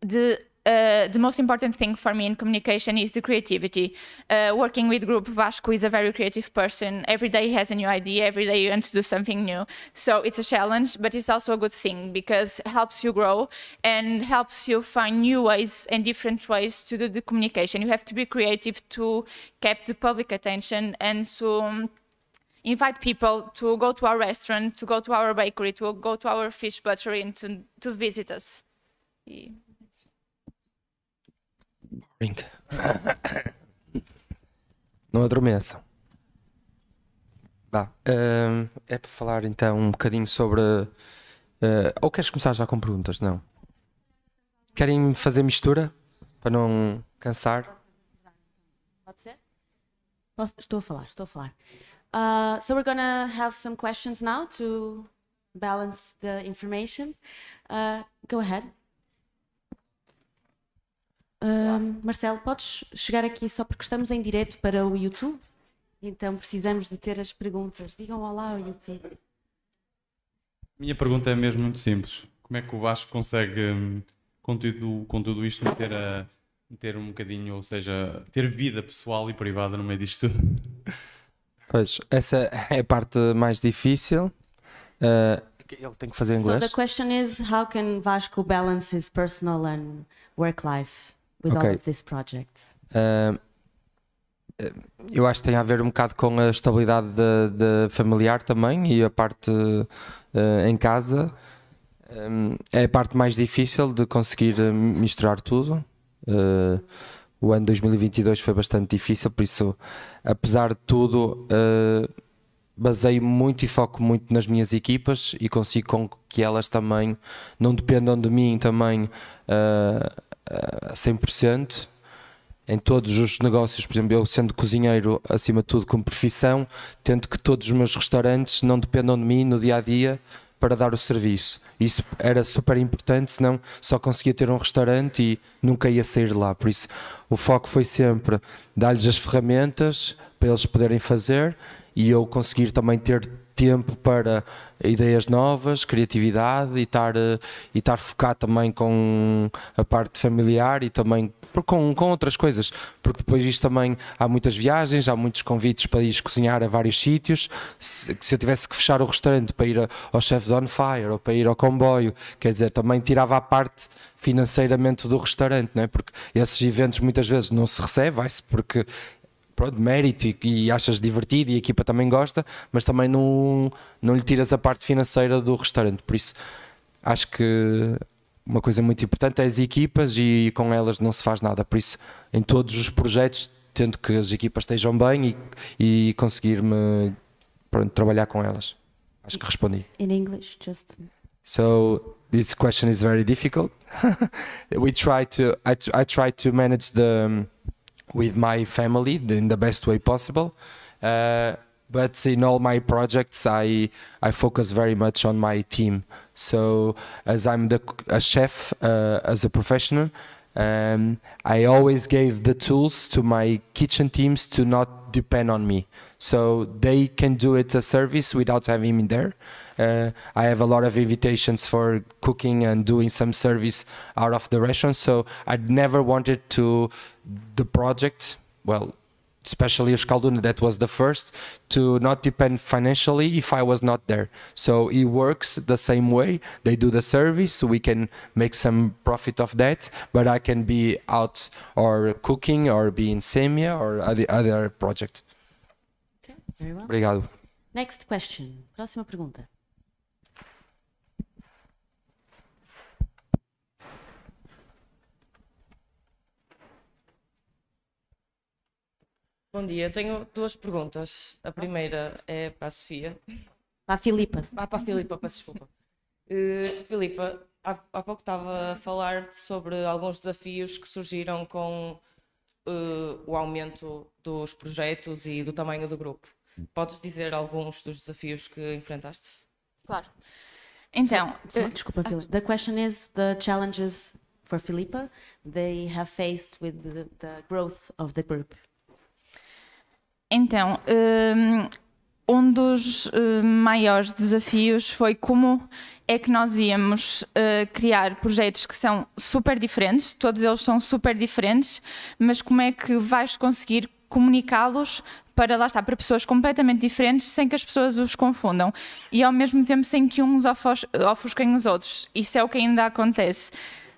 Speaker 3: the uh, the most important thing for me in communication is the creativity. Uh, working with group, Vasco is a very creative person. Every day he has a new idea. Every day he wants to do something new. So it's a challenge, but it's also a good thing because it helps you grow and helps you find new ways and different ways to do the communication. You have to be creative to keep the public attention and to invite people to go to our restaurant, to go to our bakery, to go to our fish butchery, and to, to visit us. Yeah.
Speaker 2: Não adormeçam. Ehm, bah, uh, é para falar então um bocadinho sobre. Uh, ou queres começar já com perguntas? Não. Querem fazer mistura? Para não cansar?
Speaker 1: Pode ser? Posso? Estou a falar, estou a falar. Uh, so we're gonna have some questions now to balance the information. Uh, go ahead. Um, Marcelo, podes chegar aqui só porque estamos em direto para o YouTube? Então precisamos de ter as perguntas. Digam olá ao YouTube.
Speaker 4: Minha pergunta é mesmo muito simples. Como é que o Vasco consegue, hum, com tudo, isto, meter, a, meter
Speaker 2: um bocadinho, ou seja, ter vida pessoal e privada no meio disto tudo? *laughs* Pois, essa é a parte mais difícil. Uh, ele tem que fazer inglês. So the
Speaker 1: question is how can Vasco balance his personal and work life with okay. all of these projects?
Speaker 2: Uh, eu acho que tem a ver um bocado com a estabilidade de, de familiar também e a parte uh, em casa. Um, é a parte mais difícil de conseguir misturar tudo. Uh, o ano 2022 foi bastante difícil, por isso, apesar de tudo, uh, eh, baseio muito e foco muito nas minhas equipas e consigo com que elas também não dependam de mim também uh, a 100%. Em todos os negócios, por exemplo, eu sendo cozinheiro, acima de tudo, como profissão, tento que todos os meus restaurantes não dependam de mim no dia a dia, para dar o serviço. Isso era super importante, senão só conseguia ter um restaurante e nunca ia sair de lá. Por isso, o foco foi sempre dar-lhes as ferramentas para eles poderem fazer e eu conseguir também ter tempo para ideias novas, criatividade e estar, eh, e estar focado também com a parte familiar e também com, com outras coisas, porque depois isto também há muitas viagens, há muitos convites para ir cozinhar a vários sítios. Se, se eu tivesse que fechar o restaurante para ir ao Chefs on Fire ou para ir ao comboio, quer dizer, também tirava a parte financeiramente do restaurante, não é? porque esses eventos muitas vezes não se recebe, vai-se porque pronto, mérito e, e, achas divertido e a equipa também gosta, mas também não, não lhe tiras a parte financeira do restaurante. Por isso, acho que uma coisa muito importante é as equipas e com elas não se faz nada. Por isso, em todos os projetos, tento que as equipas estejam bem e, e conseguir-me trabalhar com elas. Acho que respondi.
Speaker 1: In English, just.
Speaker 2: So this question is very difficult. *laughs* we try to I, I try to manage the with my family in the best way possible. Uh, but in all my projects, I I focus very much on my team. So as I'm the a chef uh, as a professional, um, I always gave the tools to my kitchen teams to not depend on me. So they can do it a service without having me there. Uh, I have a lot of invitations for cooking and doing some service out of the restaurant. So I never wanted to the project. Well, especially Euskaldun, that was the first, to not depend financially if I was not there. So it works the same way. They do the service, so we can make some profit of that, but I can be out or cooking or be in Semia or other, other project. Okay, very well. Obrigado.
Speaker 1: Next question. Próxima pergunta. Bom dia, tenho duas perguntas. A primeira é para a Sofia. Para a Filipa. Ah, para a Filipa, peço desculpa. Uh, Filipa, há, há pouco estava a falar sobre alguns desafios que surgiram com uh, o aumento dos projetos e do tamanho do grupo. Podes dizer alguns dos desafios que enfrentaste?
Speaker 3: Claro. Então, so, uh, eh, desculpa, ah,
Speaker 1: Filipa. The question is the challenges for Filipa they have faced with the,
Speaker 3: the growth of the group. Então, hum, um dos hum, maiores desafios foi como é que nós íamos hum, criar projetos que são super diferentes, todos eles são super diferentes, mas como é que vais conseguir comunicá-los para lá está, para pessoas completamente diferentes, sem que as pessoas os confundam e ao mesmo tempo sem que uns ofusquem os outros. Isso é o que ainda acontece.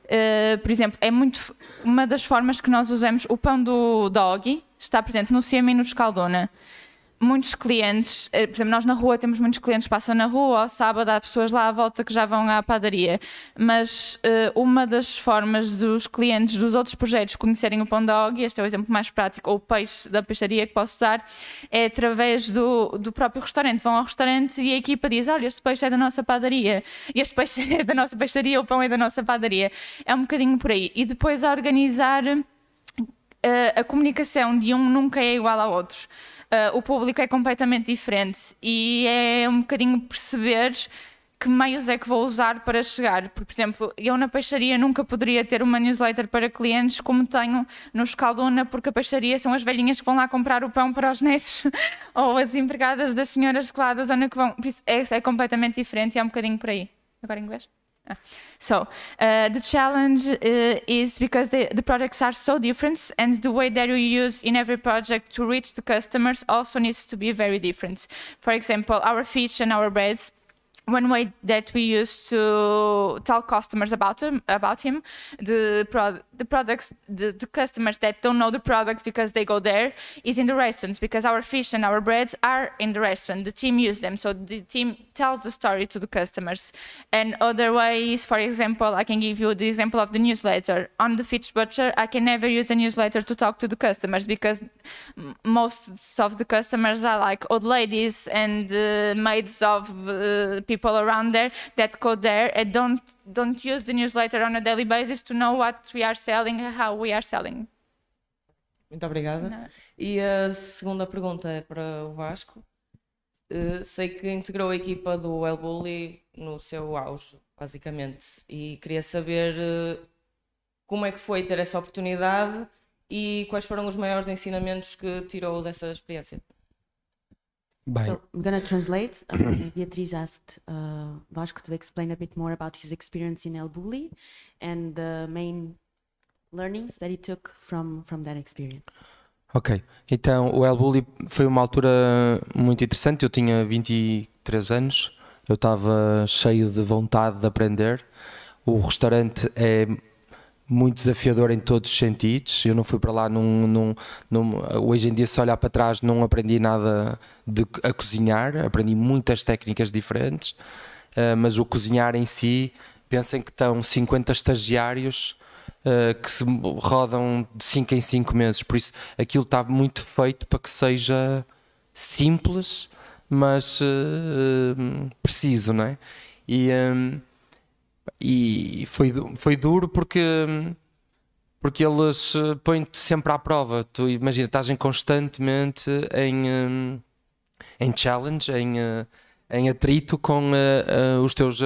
Speaker 3: Uh, por exemplo, é muito uma das formas que nós usamos o pão do doggy está presente no SEMA e no Escaldona. Muitos clientes, eh, por exemplo, nós na rua temos muitos clientes que passam na rua, ao sábado há pessoas lá à volta que já vão à padaria. Mas uh, uma das formas dos clientes dos outros projetos conhecerem o pão da dog, este é o exemplo mais prático, ou o peixe da peixaria que posso dar, é através do, do próprio restaurante. Vão ao restaurante e a equipa diz: Olha, este peixe é da nossa padaria, este peixe *laughs* é da nossa peixaria, o pão é da nossa padaria. É um bocadinho por aí. E depois a organizar eh, a comunicação de um nunca é igual ao outro. Eh, o público é completamente diferente e é um bocadinho perceber que meios é que vou usar para chegar. Por exemplo, eu na peixaria nunca poderia ter uma newsletter para clientes como tenho no Escaldona, porque a peixaria são as velhinhas que vão lá comprar o pão para os netos *laughs* ou as empregadas das senhoras que lá da zona que vão. É, é completamente diferente e é um bocadinho por aí. Agora em inglês? So uh, the challenge uh, is because they, the products are so different and the way that you use in every project to reach the customers also needs to be very different. For example, our fish and our breads one way that we used to tell customers about him about him the pro- the products the, the, customers that don't know the product because they go there is in the restaurants because our fish and our breads are in the restaurant the team use them so the team tells the story to the customers and other ways for example i can give you the example of the newsletter on the fish butcher i can never use a newsletter to talk to the customers because most of the customers are like old ladies and uh, maids of uh, people people around there that go there and don't, don't use the newsletter on a daily basis to know what we are selling and how we are selling.
Speaker 1: Muito obrigada. Não. E a segunda pergunta é para o Vasco. Uh, sei que integrou a equipa do El Bully no seu auge, basicamente, e queria saber uh, como é que foi ter essa oportunidade e quais foram os maiores ensinamentos que tirou dessa experiência. Bye. So I'm gonna translate. Uh, *coughs* Beatriz asked uh, Vasco to explain a bit more about his experience in El Bulli and the main learnings that he took from from that experience.
Speaker 2: Ok, então o El Bulli foi uma altura muito interessante. Eu tinha 23 anos, eu estava cheio de vontade de aprender. O restaurante é muito desafiador em todos os sentidos. Eu não fui para lá num, num, num, Hoje em dia, se olhar para trás, não aprendi nada de, a cozinhar, aprendi muitas técnicas diferentes, uh, mas o cozinhar em si, pensem que estão 50 estagiários uh, que se rodam de 5 em 5 meses, por isso aquilo está muito feito para que seja simples, mas uh, preciso, não é? E. Um, e foi, foi duro porque, porque eles eh, põem-te sempre à prova. Tu imagina, estás em constantemente em, eh, em challenge, em, eh, em atrito com os teus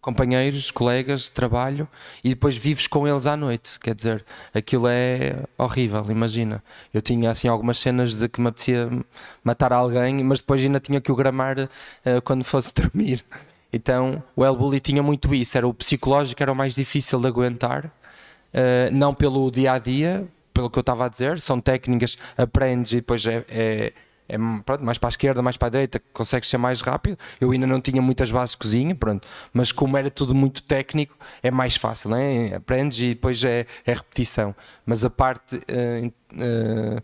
Speaker 2: companheiros, colegas de trabalho e depois vives com eles à noite. Quer dizer, aquilo é horrível, imagina. Eu tinha assim algumas cenas de que me apetecia matar alguém, mas depois ainda tinha que o gramar quando fosse *laughs* dormir. Então o El Bulli tinha muito isso, era o psicológico, era o mais difícil de aguentar, uh, não pelo dia a dia, pelo que eu estava a dizer, são técnicas, aprendes e depois é, é, é pronto, mais para a esquerda, mais para a direita, consegues ser mais rápido. Eu ainda não tinha muitas bases de cozinha, pronto, mas como era tudo muito técnico, é mais fácil, né? aprendes e depois é, é repetição. Mas a parte uh, uh,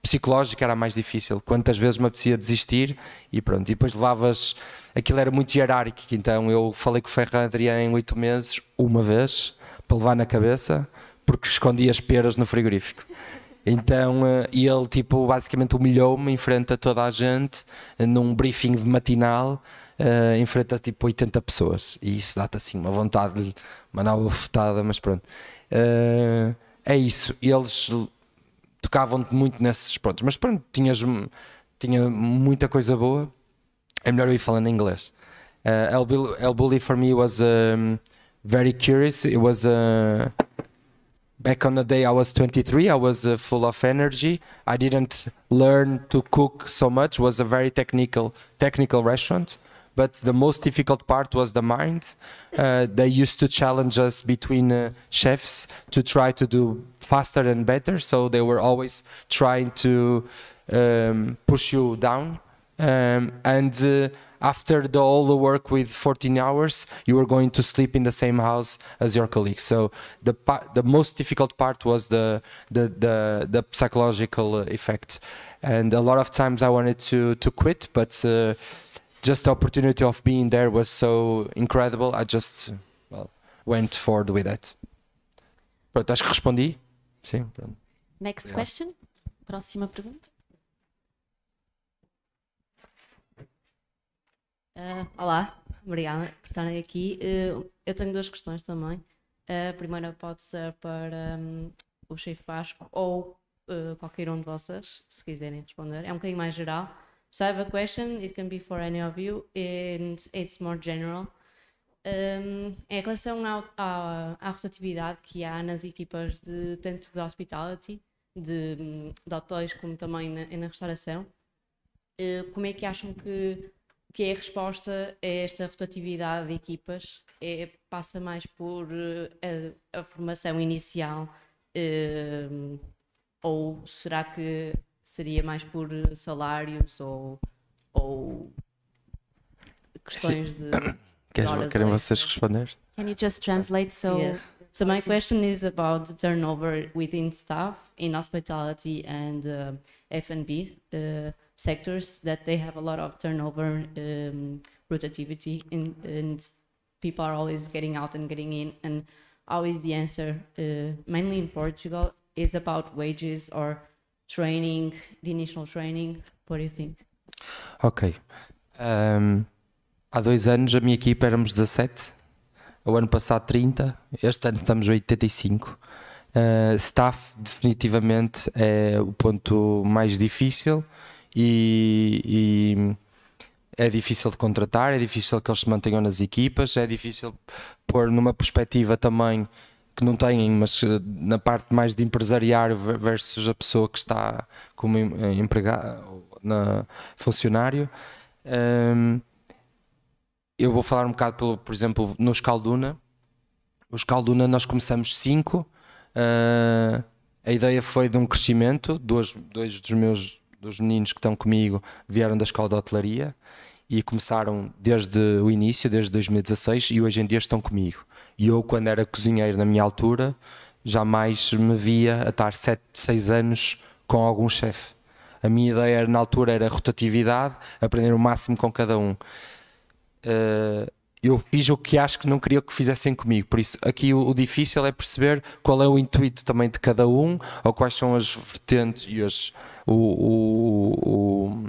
Speaker 2: psicológica era mais difícil, quantas vezes me apetecia desistir e pronto, e depois levavas aquilo era muito hierárquico, então eu falei com o Ferran Adrián em oito meses, uma vez, para levar na cabeça, porque escondia as peras no frigorífico. Então, eh, e ele tipo basicamente humilhou-me em frente a toda a gente, eh, num briefing matinal, uh, em frente a tipo 80 pessoas. E isso dá-te assim uma vontade de uma nova bofetada, mas pronto. Uh, é isso. Eles tocavam-te muito nesses pontos. Mas pronto, tinhas, tinha muita coisa boa. I'm not very fluent in English. Uh, El, Bulli, El Bulli for me was um, very curious. It was uh, back on the day I was 23. I was uh, full of energy. I didn't learn to cook so much. It was a very technical technical restaurant. But the most difficult part was the mind. Uh, they used to challenge us between uh, chefs to try to do faster and better. So they were always trying to um, push you down um, and uh, after the, all the work with 14 hours, you were going to sleep in the same house as your colleagues. So the the most difficult part was the, the the the, psychological effect, and a lot of times I wanted to to quit, but uh, just the opportunity of being there was so incredible. I just well went forward with that. Pronto, acho que respondi. Sim.
Speaker 1: Next question. Próxima pergunta.
Speaker 5: Uh, olá, obrigada por estarem aqui. Uh, eu tenho duas questões também. Uh, a primeira pode ser para um, o chefe Vasco ou eh, qualquer um de vocês, se quiserem responder. É um bocadinho mais geral. So I have a question, it can be for any of you, and it's more general. Um, em relação ao, à, à rotatividade que há nas equipas de tanto de hospitality, de, hum, de hotéis, como também na, na restauração, eh, como é que acham que que é a resposta a esta rotatividade de equipas, é, passa mais por uh, a, a, formação inicial, uh, ou será que seria mais por salários ou, ou questões Sim. de. *coughs*
Speaker 2: Queres, querem vocês responder?
Speaker 5: Can you just translate so? Yes. So my question is about the turnover within staff in hospitality and uh, eh, F&B. sectors that they have a lot of turnover, um, rotativity, and, and, people are always getting out and getting in. And always the answer, uh, mainly in Portugal, is about wages or training, the initial training. What do you think?
Speaker 2: Ok. Um, há dois anos a minha equipa éramos 17, o ano passado 30, este ano estamos 85. Uh, staff definitivamente é o ponto mais difícil e, e é difícil de contratar, é difícil que eles se mantenham nas equipas, é difícil pôr numa perspectiva também que não têm, mas eh, na parte mais de empresariário versus a pessoa que está como eh, empregado, na, funcionário. Um, eu vou falar um bocado, pelo, por exemplo, no Escalduna. O Escalduna nós começamos 5. Uh, eh, a ideia foi de um crescimento. Dois, dois dos meus dos meninos que estão comigo vieram da escola de hotelaria e começaram desde o início, desde 2016, e hoje em dia estão comigo. E eu, quando era cozinheiro na minha altura, jamais me via a estar 7, 6 anos com algum chefe. A minha ideia na altura era rotatividade, aprender o máximo com cada um. Uh, eu fiz o que acho que não queria que fizessem comigo. Por isso, aqui o, o, difícil é perceber qual é o intuito também de cada um, ou quais são as vertentes e as, o, o,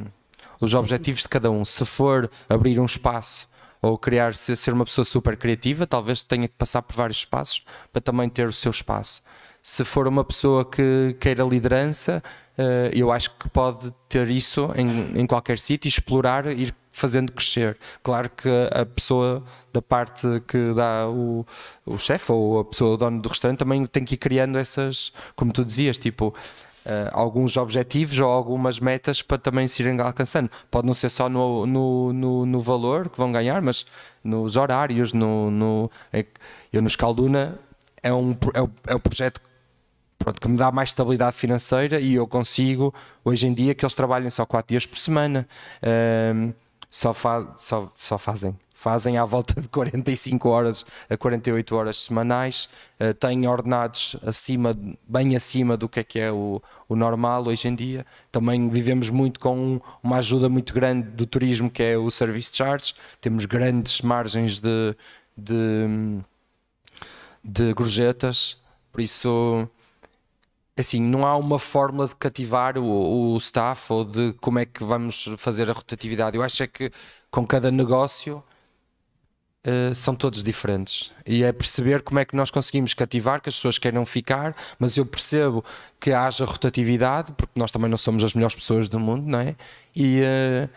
Speaker 2: os objetivos de cada um. Se for abrir um espaço ou criar ser uma pessoa super criativa, talvez tenha que passar por vários espaços para também ter o seu espaço. Se for uma pessoa que queira liderança, eh, eu acho que pode ter isso em, em qualquer sítio, explorar, ir fazendo crescer. Claro que a pessoa da parte que dá o, o chefe ou a pessoa, o dono do restaurante, também tem que ir criando essas, como tu dizias, tipo. Uh, alguns objetivos ou algumas metas para também se irem alcançando. Pode não ser só no, no, no, no valor que vão ganhar, mas nos horários. No, no, é eu no Escalduna é, um, é, o, é o projeto pronto, que me dá mais estabilidade financeira e eu consigo, hoje em dia, que eles trabalhem só 4 dias por semana. Uh, só, só, só fazem. Fazem à volta de 45 horas a 48 horas semanais, uh, têm ordenados acima, bem acima do que é que é o, o normal hoje em dia. Também vivemos muito com um, uma ajuda muito grande do turismo, que é o service charge. Temos grandes margens de, de, de gorjetas, por isso Assim, não há uma fórmula de cativar o, o staff ou de como é que vamos fazer a rotatividade. Eu acho é que com cada negócio Uh, são todos diferentes. E é perceber como é que nós conseguimos cativar, que as pessoas queiram ficar, mas eu percebo que haja rotatividade, porque nós também não somos as melhores pessoas do mundo, não é? E, uh,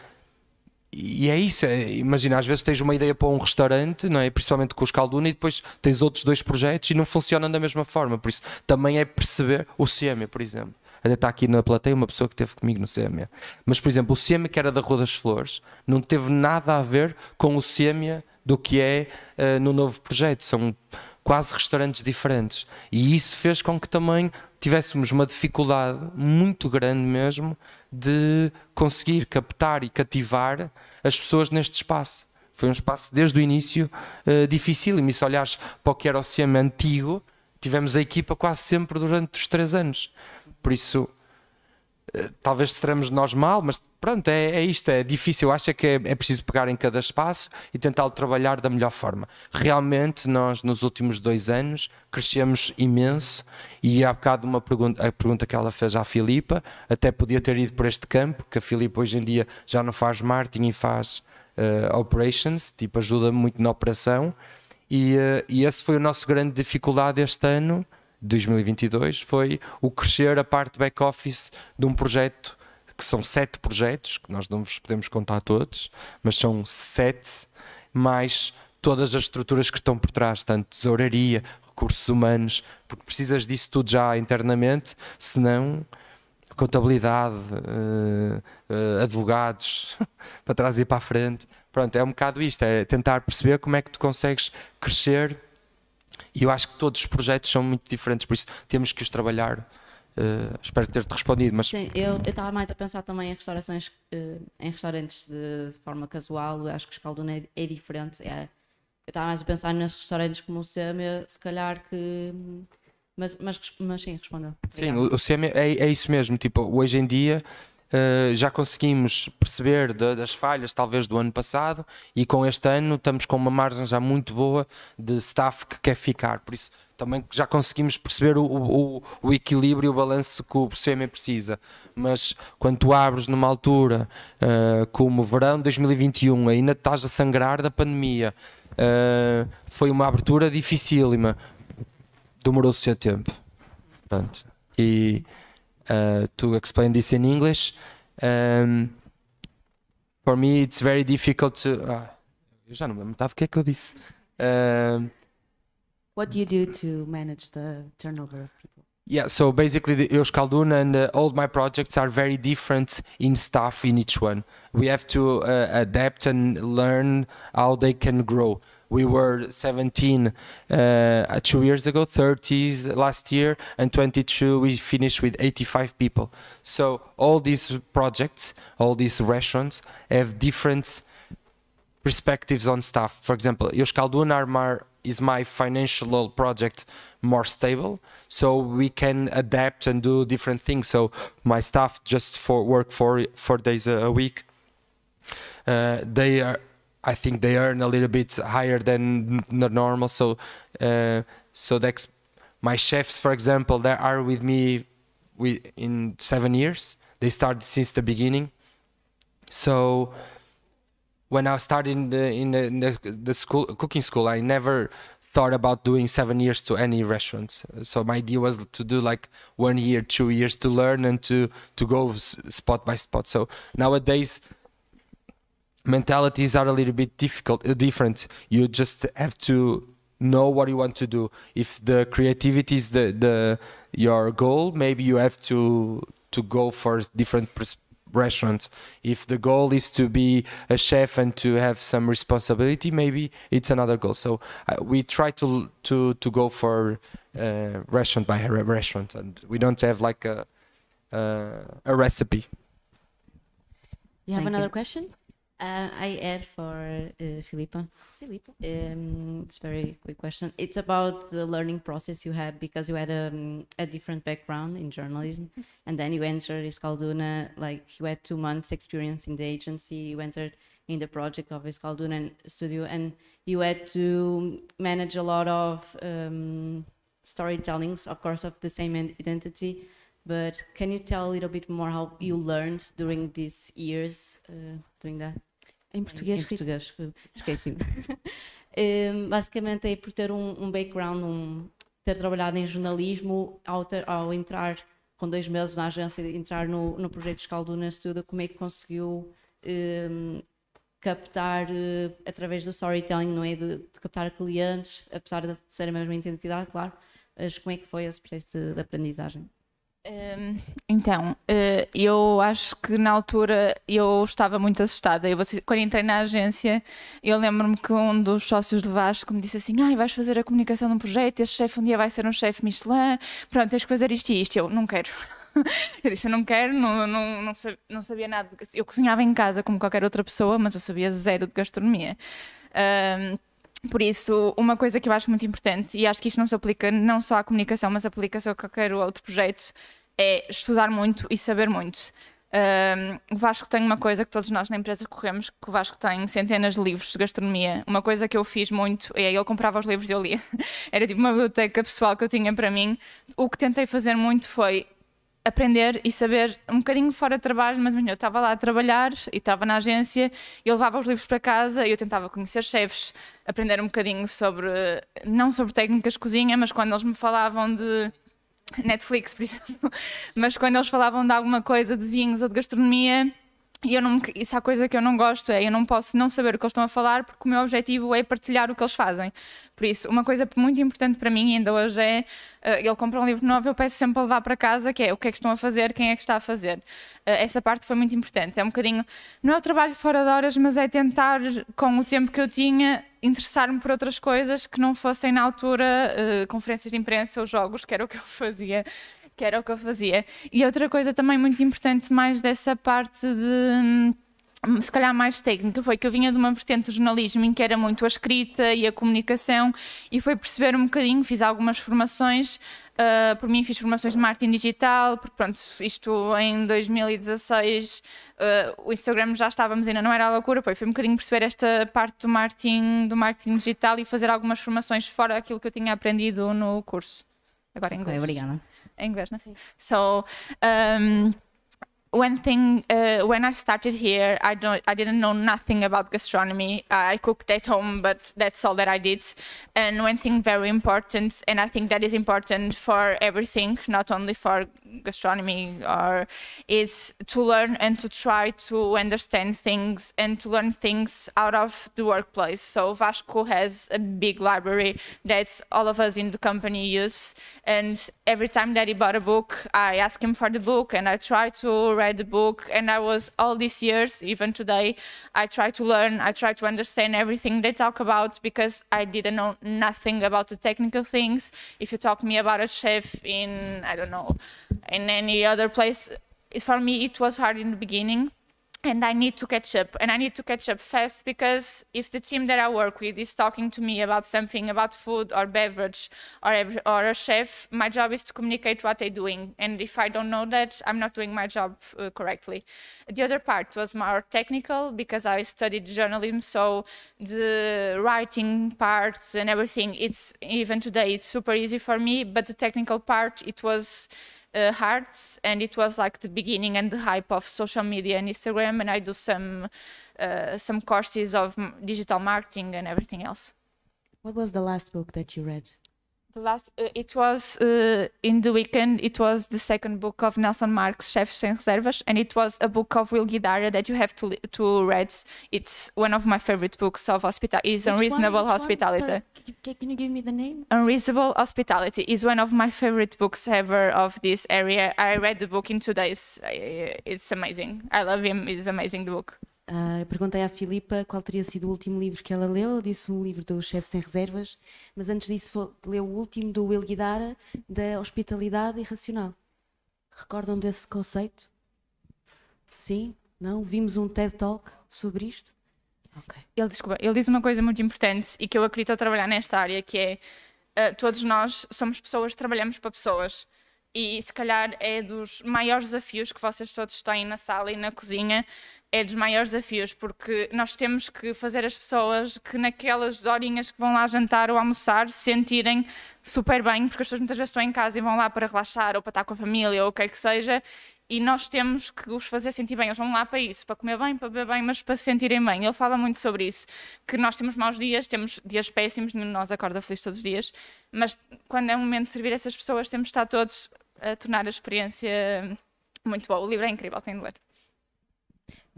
Speaker 2: e é isso. É, imagina, às vezes tens uma ideia para um restaurante, não é? principalmente com o Scalduna, e depois tens outros dois projetos e não funcionam da mesma forma. Por isso, também é perceber o CM, por exemplo. Até está aqui na plateia uma pessoa que esteve comigo no CMA. Mas, por exemplo, o CMA que era da Rua das Flores não teve nada a ver com o CMA do que é uh, no novo projeto. São quase restaurantes diferentes. E isso fez com que também tivéssemos uma dificuldade muito grande mesmo de conseguir captar e cativar as pessoas neste espaço. Foi um espaço desde o início uh, eh, difícil, e se olhares para o que era o CM antigo, tivemos a equipa quase sempre durante os três anos. Por isso, eh, talvez estaremos nós mal, mas pronto, é, é isto, é difícil. Eu acho é que é, é, preciso pegar em cada espaço e tentá-lo trabalhar da melhor forma. Realmente, nós nos últimos dois anos crescemos imenso e há bocado uma pergunta, a pergunta que ela fez à Filipa, até podia ter ido por este campo, que a Filipa hoje em dia já não faz marketing e faz uh, operations, tipo ajuda muito na operação. E, uh, e esse foi o nosso grande dificuldade este ano, 2022 foi o crescer a parte back-office de um projeto que são sete projetos, que nós não vos podemos contar todos, mas são sete, mais todas as estruturas que estão por trás, tanto tesouraria, recursos humanos, porque precisas disso tudo já internamente, senão contabilidade, uh, uh, advogados, *laughs* para trás e para a frente. Pronto, é um bocado isto, é tentar perceber como é que tu consegues crescer e eu acho que todos os projetos são muito diferentes, por isso temos que os trabalhar. Uh, espero ter-te respondido, mas... Sim, eu
Speaker 5: estava mais a pensar também em restaurações, uh, em restaurantes de forma casual, eu acho que Escalduna é, é diferente, é, eu estava mais a pensar nos restaurantes como o SEME, se calhar que... Mas, mas, mas sim, respondeu. Obrigado. Sim,
Speaker 2: o, o é, é isso mesmo, tipo, hoje em dia eh, já conseguimos perceber de, das falhas talvez do ano passado e com este ano estamos com uma margem já muito boa de staff que quer ficar, por isso também já conseguimos perceber o, o, o equilíbrio e o balanço que o CME precisa, mas quando tu abres numa altura uh, como verão 2021 ainda estás a sangrar da pandemia uh, foi uma abertura dificílima demorou-se a tempo Pronto. e Uh, to explain this in English. Um, for me, it's very difficult to. Ah, eu já não me lembro o que é que eu disse. Um,
Speaker 1: What do you do to manage the turnover of people?
Speaker 2: Yeah, so basically, the Euskaldun and uh, all my projects are very different in staff in each one. We have to uh, adapt and learn how they can grow we were 17 uh, uh two years ago, 30s last year, and 22 we finished with 85 people. So all these projects, all these restaurants have different perspectives on staff. For example, Euskaldun Armar is my financial project more stable so we can adapt and do different things so my staff just for work for four days a week uh, they are I think they earn a little bit higher than normal. So uh, so that's my chefs, for example, they are with me in seven years. They started since the beginning. So when I started in the in the, in the, the school cooking school, I never thought about doing seven years to any restaurants. So my idea was to do like one year, two years to learn and to to go spot by spot. So nowadays mentalities are a little bit difficult uh, different you just have to know what you want to do if the creativity is the, the your goal maybe you have to to go for different restaurants if the goal is to be a chef and to have some responsibility maybe it's another goal so uh, we try to to to go for uh, restaurant by restaurant and we don't have like a uh, a recipe
Speaker 5: you have Thank another you. question uh, I add for uh, Filippo. Filippo. Um, it's very quick question. It's about the learning process you had because you had um, a different background in journalism, mm-hmm. and then you entered Iscalduna. Like you had two months experience in the agency. You entered in the project of Iscalduna studio, and you had to manage a lot of um, storytellings, of course, of the same identity. But can you tell a little bit more how you learned during these years uh, doing that? Em português? Em, português, eh, esqueci *laughs* eh, basicamente é por ter um, um background, um, ter trabalhado em jornalismo, ao, ter, ao, entrar com dois meses na agência, entrar no, no projeto Escalduna Estuda, como é que conseguiu um, ehm, captar uh, através do storytelling, não é? De, de, captar clientes, apesar de ser a
Speaker 3: mesma identidade, claro, mas como é que foi esse processo de, de aprendizagem? Então, eh, eu acho que na altura eu estava muito assustada. Eu, quando entrei na agência, eu lembro-me que um dos sócios do Vasco me disse assim: ah, vais fazer a comunicação de um projeto, este chefe um dia vai ser um chefe Michelin, pronto, tens que fazer isto e isto. Eu não quero. *laughs* Eu disse, eu não quero, não, não, não, sabia, não sabia nada. Eu cozinhava em casa como qualquer outra pessoa, mas eu sabia zero de gastronomia. Um, por isso, uma coisa que eu acho muito importante, e acho que isto não se aplica não só à comunicação, mas aplica-se a qualquer outro projeto, é estudar muito e saber muito. Um, o Vasco tem uma coisa que todos nós na empresa corremos, que o Vasco tem centenas de livros de gastronomia. Uma coisa que eu fiz muito é ele comprava os livros e eu lia. *laughs* Era tipo uma biblioteca pessoal que eu tinha para mim. O que tentei fazer muito foi aprender e saber um bocadinho fora de trabalho, mas eu estava lá a trabalhar e estava na agência e eu levava os livros para casa e eu tentava conhecer chefes, aprender um bocadinho sobre, não sobre técnicas de cozinha, mas quando eles me falavam de Netflix, por *laughs* exemplo, mas quando eles falavam de alguma coisa de vinhos ou de gastronomia, e eu não, isso é a coisa que eu não gosto, é eu não posso não saber o que eles estão a falar porque o meu objetivo é partilhar o que eles fazem. Por isso, uma coisa muito importante para mim ainda hoje é, uh, ele compra um livro novo, eu peço sempre para levar para casa, que é o que é que estão a fazer, quem é que está a fazer. Uh, essa parte foi muito importante. É um bocadinho, não é o trabalho fora de horas, mas é tentar, com o tempo que eu tinha, interessar-me por outras coisas que não fossem na altura uh, conferências de imprensa ou jogos, que era o que eu *laughs* fazia que era o que eu fazia. E outra coisa também muito importante, mais dessa parte de hum, se calhar mais técnica, foi que eu vinha de uma vertente do jornalismo em que era muito a escrita e a comunicação e foi perceber um bocadinho, fiz algumas formações, uh, por mim fiz formações de marketing digital, porque pronto, isto em 2016 uh, ah, o Instagram já estávamos, ainda não era a loucura, foi, um bocadinho perceber esta parte do marketing, do marketing digital e fazer algumas formações fora aquilo que eu tinha aprendido no curso. Agora em inglês. Okay, obrigada. English. Nothing. So. Um, when thing uh, when I started here, I don't I didn't know nothing about gastronomy. I cooked at home, but that's all that I did. And one thing very important, and I think that is important for everything, not only for gastronomy, or is to learn and to try to understand things and to learn things out of the workplace. So Vasco has a big library that all of us in the company use, and every time that he bought a book, I ask him for the book, and I try to read read the book, and I was all these years, even today, I try to learn, I try to understand everything they talk about because I didn't know nothing about the technical things. If you talk me about a chef in, I don't know, in any other place, for me it was hard in the beginning and I need to catch up. And I need to catch up fast because if the team that I work with is talking to me about something about food or beverage or, or a chef, my job is to communicate what they're doing. And if I don't know that, I'm not doing my job uh, correctly. The other part was more technical because I studied journalism, so the writing parts and everything. It's even today it's super easy for me, but the technical part it was uh, hearts and it was like the beginning and the hype of social media and instagram and i do some uh, some courses of digital marketing and everything else what was the last book that you read the last uh, it was uh, in the weekend it was the second book of Nelson Mark's Chefs and Reserves, and it was a book of Will Guidara that you have to to read it's one of my favorite books of hospital is Unreasonable one? Hospitality
Speaker 1: can you give me the name
Speaker 3: Unreasonable Hospitality is one of my favorite books ever of this area I read the book in 2 days it's amazing I love him it's amazing the book
Speaker 1: Uh, perguntei à Filipa qual teria sido o último livro que ela leu. Ela disse um livro do Chefe Sem Reservas, mas antes disso foi, leu o último do Will Guidara, da Hospitalidade Irracional. Recordam desse conceito? Sim? Não? Vimos um TED Talk sobre isto?
Speaker 3: Ok. Ele, desculpa, ele diz uma coisa muito importante e que eu acredito a trabalhar nesta área, que é uh, todos nós somos pessoas, trabalhamos para pessoas. E se calhar é dos maiores desafios que vocês todos têm na sala e na cozinha, é dos maiores desafios, porque nós temos que fazer as pessoas que naquelas horinhas que vão lá jantar ou almoçar se sentirem super bem, porque as pessoas muitas vezes estão em casa e vão lá para relaxar ou para estar com a família ou o que é que seja, e nós temos que os fazer sentir bem. Eles vão lá para isso, para comer bem, para beber bem, mas para se sentirem bem. Ele fala muito sobre isso, que nós temos maus dias, temos dias péssimos, nenhum de nós acorda feliz todos os dias, mas quando é o momento de servir essas pessoas, temos de estar todos a tornar a experiência muito boa. O livro é incrível, tem de ler.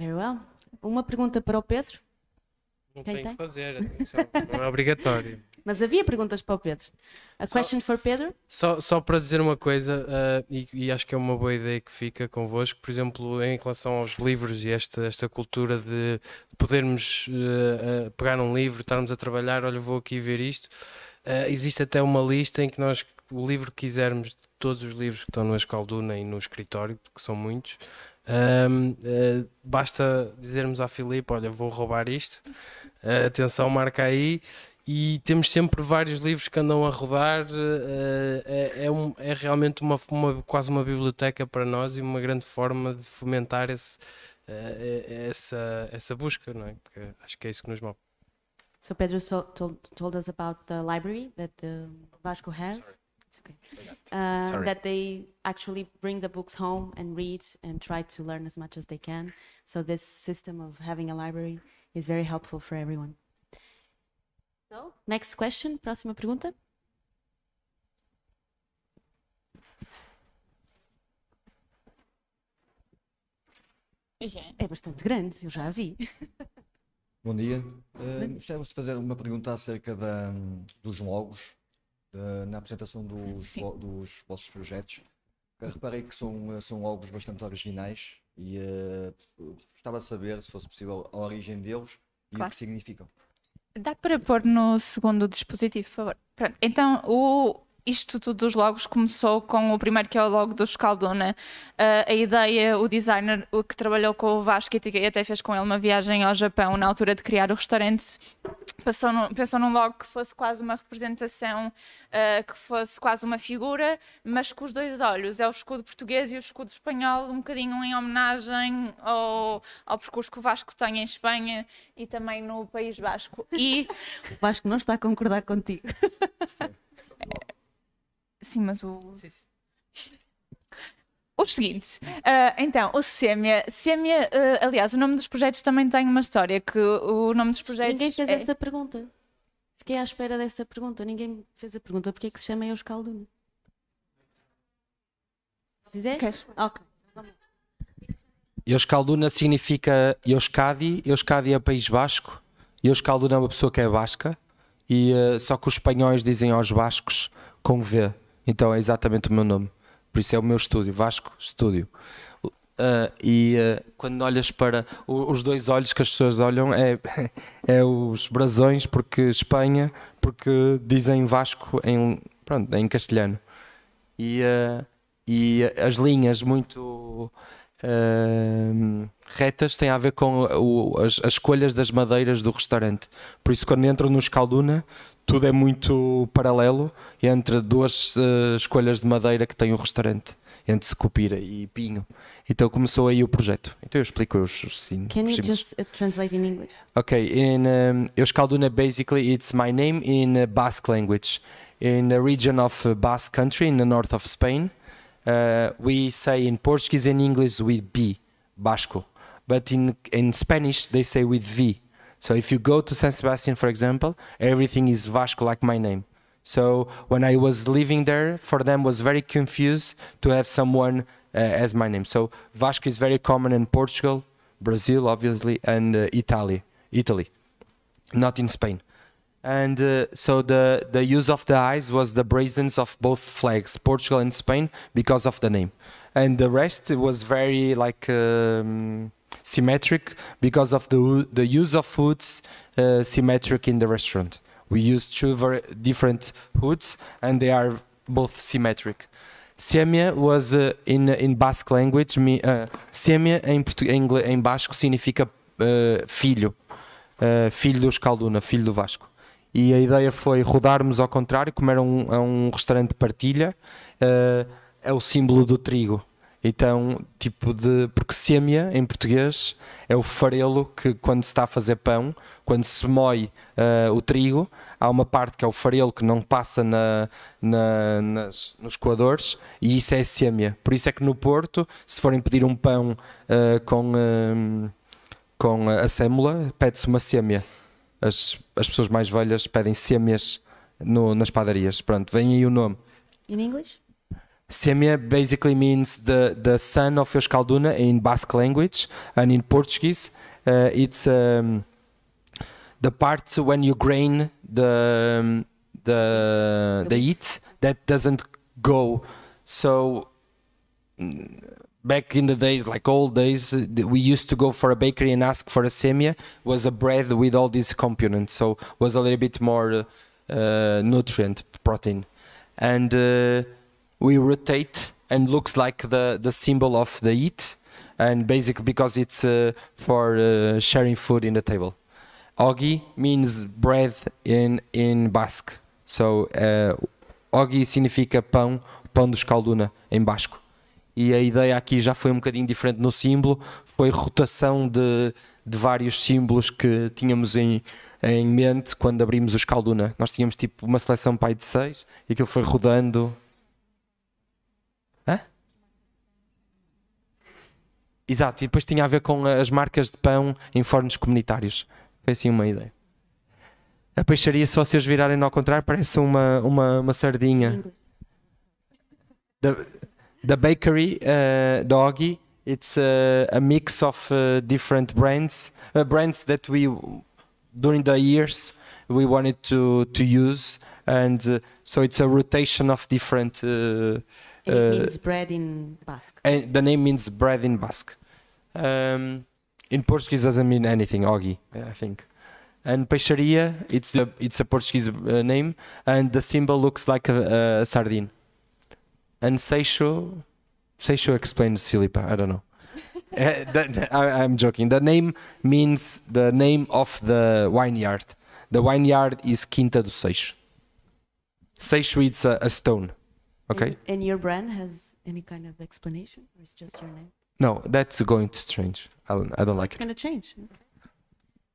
Speaker 1: Very well. Uma pergunta para o Pedro. Não Quem tem, tem que fazer, não é obrigatório. *laughs* Mas havia perguntas para o Pedro. A só, question for Pedro?
Speaker 4: Só, só para dizer uma coisa, uh, e, e, acho que é uma boa ideia que fica convosco, por exemplo, em relação aos livros e esta, esta cultura de podermos uh, uh, pegar um livro, estarmos a trabalhar, olha, vou aqui ver isto. existe até uma lista em que nós, o livro que quisermos, todos os livros que estão no Escalduna e no escritório, porque são muitos, um, uh, ah, basta dizermos a Filipe: Olha, vou roubar isto, uh, atenção, marca aí. E temos sempre vários livros que andam a rodar. Uh, é, é, um, é, realmente uma, uma, quase uma biblioteca para nós e uma grande forma de fomentar esse, é, é essa, essa busca, não é? Porque acho que é isso que nos move.
Speaker 1: So Pedro so, told, told us about the library that the Vasco has. Sorry. okay. Uh, that they actually bring the books home and read and try to learn as much as they can. So this system of having a library is very helpful for everyone. So next question, próxima pergunta. É bastante grande, eu já a vi.
Speaker 2: Bom dia. Uh, eh, Gostávamos de fazer uma pergunta acerca da, dos logos na apresentação dos, vo dos vossos projetos. reparei que são, são alguns bastante originais e uh, gostava de saber, se fosse possível, a origem deles
Speaker 4: e claro. o que significam.
Speaker 3: Dá para pôr no segundo dispositivo, por favor. Pronto, então o, isto tudo dos logos começou com o primeiro que é o logo do Escalduna. Né? Uh, a ideia, o designer o que trabalhou com o Vasco e até fez com ele uma viagem ao Japão na altura de criar o restaurante, passou no, pensou num logo que fosse quase uma representação, uh, que fosse quase uma figura, mas com os dois olhos. É o escudo português e o escudo espanhol, um bocadinho em homenagem ao, ao percurso que o Vasco tem em Espanha e também no País Vasco. E...
Speaker 1: o *laughs* Vasco não está a concordar contigo. *laughs*
Speaker 3: Sim, mas o. Sim, sim. Os seguintes. Uh, então, o Semia. Semia, uh, aliás, o nome dos projetos também tem uma história, que o nome dos projetos. Ninguém fez é... essa
Speaker 1: pergunta. Fiquei à espera dessa pergunta. Ninguém fez a pergunta. Porquê é que se chama Euskalduna Fizeste? Queres? Ok.
Speaker 2: Euskalduna significa Euskadi, Euskadi é País Basco, Euskalduna é uma pessoa que é basca, e, uh, só que os espanhóis dizem aos bascos com V. Então é exatamente o meu nome. Por isso é o meu estúdio, Vasco Estúdio. Uh, e uh, quando olhas para o, os dois olhos que as pessoas olham é, *laughs* é os brasões porque Espanha porque dizem Vasco em pronto em castelhano e uh, e as linhas muito uh, retas têm a ver com o, as, as escolhas das madeiras do restaurante por isso quando entro no Escalduna tudo é muito paralelo entre duas uh, escolhas de madeira que tem o restaurante, entre Secupira e Pinho. Então começou aí o projeto. Então eu explico os sim. Can you just
Speaker 1: uh, translate in English?
Speaker 2: Okay, in um, eh, Euskalduna basically it's my name in eh, Basque language. In a region of Basque country in the north of Spain, uh, we say in Portuguese and English with B, Basco. But in in Spanish they say with V. So if you go to San Sebastian, for example, everything is Vasco like my name. So when I was living there, for them was very confused to have someone uh, as my name. So Vasco is very common in Portugal, Brazil, obviously, and uh, Italy. Italy, not in Spain. And uh, so the the use of the eyes was the brazens of both flags, Portugal and Spain, because of the name. And the rest was very like. Um, symmetric because of the, the use of hoods uh, symmetric in the restaurant. We use two very different hoods and they are both symmetric. Semia was uh, in, in Basque language, me, uh, semia em, em, em basco significa uh, filho, uh, filho do Escalduna, filho do Vasco e a ideia foi rodarmos ao contrário, como era um, um restaurante de partilha, uh, é o símbolo do trigo. Então, tipo de. Porque sêmia, em português, é o farelo que, quando se está a fazer pão, quando se moe uh, o trigo, há uma parte que é o farelo que não passa na, na, nas, nos coadores, e isso é sêmia. Por isso é que no Porto, se forem pedir um pão uh, com, uh, com a sêmula, pede-se uma sêmia. As, as pessoas mais velhas pedem sêmias no, nas padarias. Pronto, vem aí o nome. In English? Semia basically means the, the son of Euskalduna in Basque language and in Portuguese. Uh, it's um, the part when you grain the um, the the wheat that doesn't go. So mm, back in the days, like old days, we used to go for a bakery and ask for a semia. Was a bread with all these components, so was a little bit more uh, nutrient protein, and. Uh, we rotate and looks like the, the symbol of the eat and basically because it's uh, for uh, sharing food in the table. Ogi means bread in, in Basque. So uh, Ogi significa pão, pão dos Calduna em Basco. E a ideia aqui já foi um bocadinho diferente no símbolo, foi rotação de, de vários símbolos que tínhamos em, em mente quando abrimos os Calduna. Nós tínhamos tipo uma seleção pai de seis e aquilo foi rodando Hã? Exato, e depois tinha a ver com as marcas de pão em fornos comunitários. Foi assim uma ideia. A peixaria, se vocês virarem ao contrário, parece uma, uma, uma sardinha. The, da bakery, uh, doggy, it's a, uh, a mix of uh, different brands, uh, brands that we, during the years, we wanted to, to use. And uh, so it's a rotation of different. Uh, Uh, it means bread in Basque. And the name means bread in Basque. Um, in Portuguese doesn't mean anything, Augie, I think. And peixaria, it's a, it's a Portuguese uh, name, and the symbol looks like a, a, sardine. And Seixo, Seixo explains Filipa, I don't know. *laughs* uh, that, I, am joking. The name means the name of the vineyard. The vineyard is Quinta do Seixo. Seixo is a, a stone. Okay. And,
Speaker 1: and, your brand has any kind of explanation, or it's just your name?
Speaker 2: No, that's going to change. I don't, I don't like it's
Speaker 1: it. It's going to change.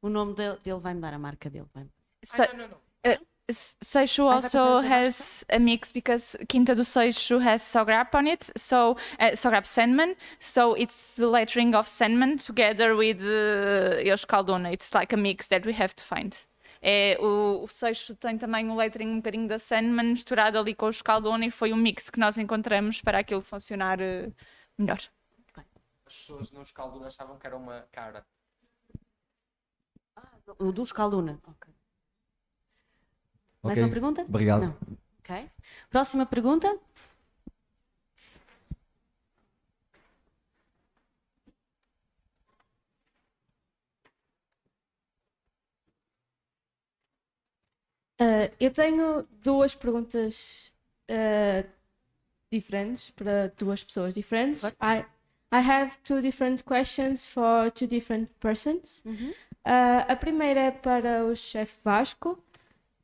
Speaker 1: O nome dele, dele vai mudar, a marca dele vai mudar.
Speaker 3: So, ah, no, no, no. Uh, eh, Seixo also has a mix because Quinta do Seixo has Sograp on it, so uh, Sograp Sandman, so it's the lettering of Sandman together with uh, Yosh Calduna. It's like a mix that we have to find. É, o, o sexto tem também um lettering um bocadinho da Sandman misturado ali com o Scaldone e foi um mix que nós encontramos para aquilo funcionar uh, melhor.
Speaker 2: As pessoas no Scaldone achavam que era uma cara.
Speaker 1: Ah, o do Scaldone. Okay.
Speaker 5: Mais okay. uma pergunta? Obrigado. Não.
Speaker 1: Ok. Próxima pergunta.
Speaker 6: Uh, eu tenho duas perguntas uh, diferentes para duas pessoas diferentes. I, I have two different questions for two different persons. Uh uhum. -huh. Ah, a primeira é para o chefe Vasco.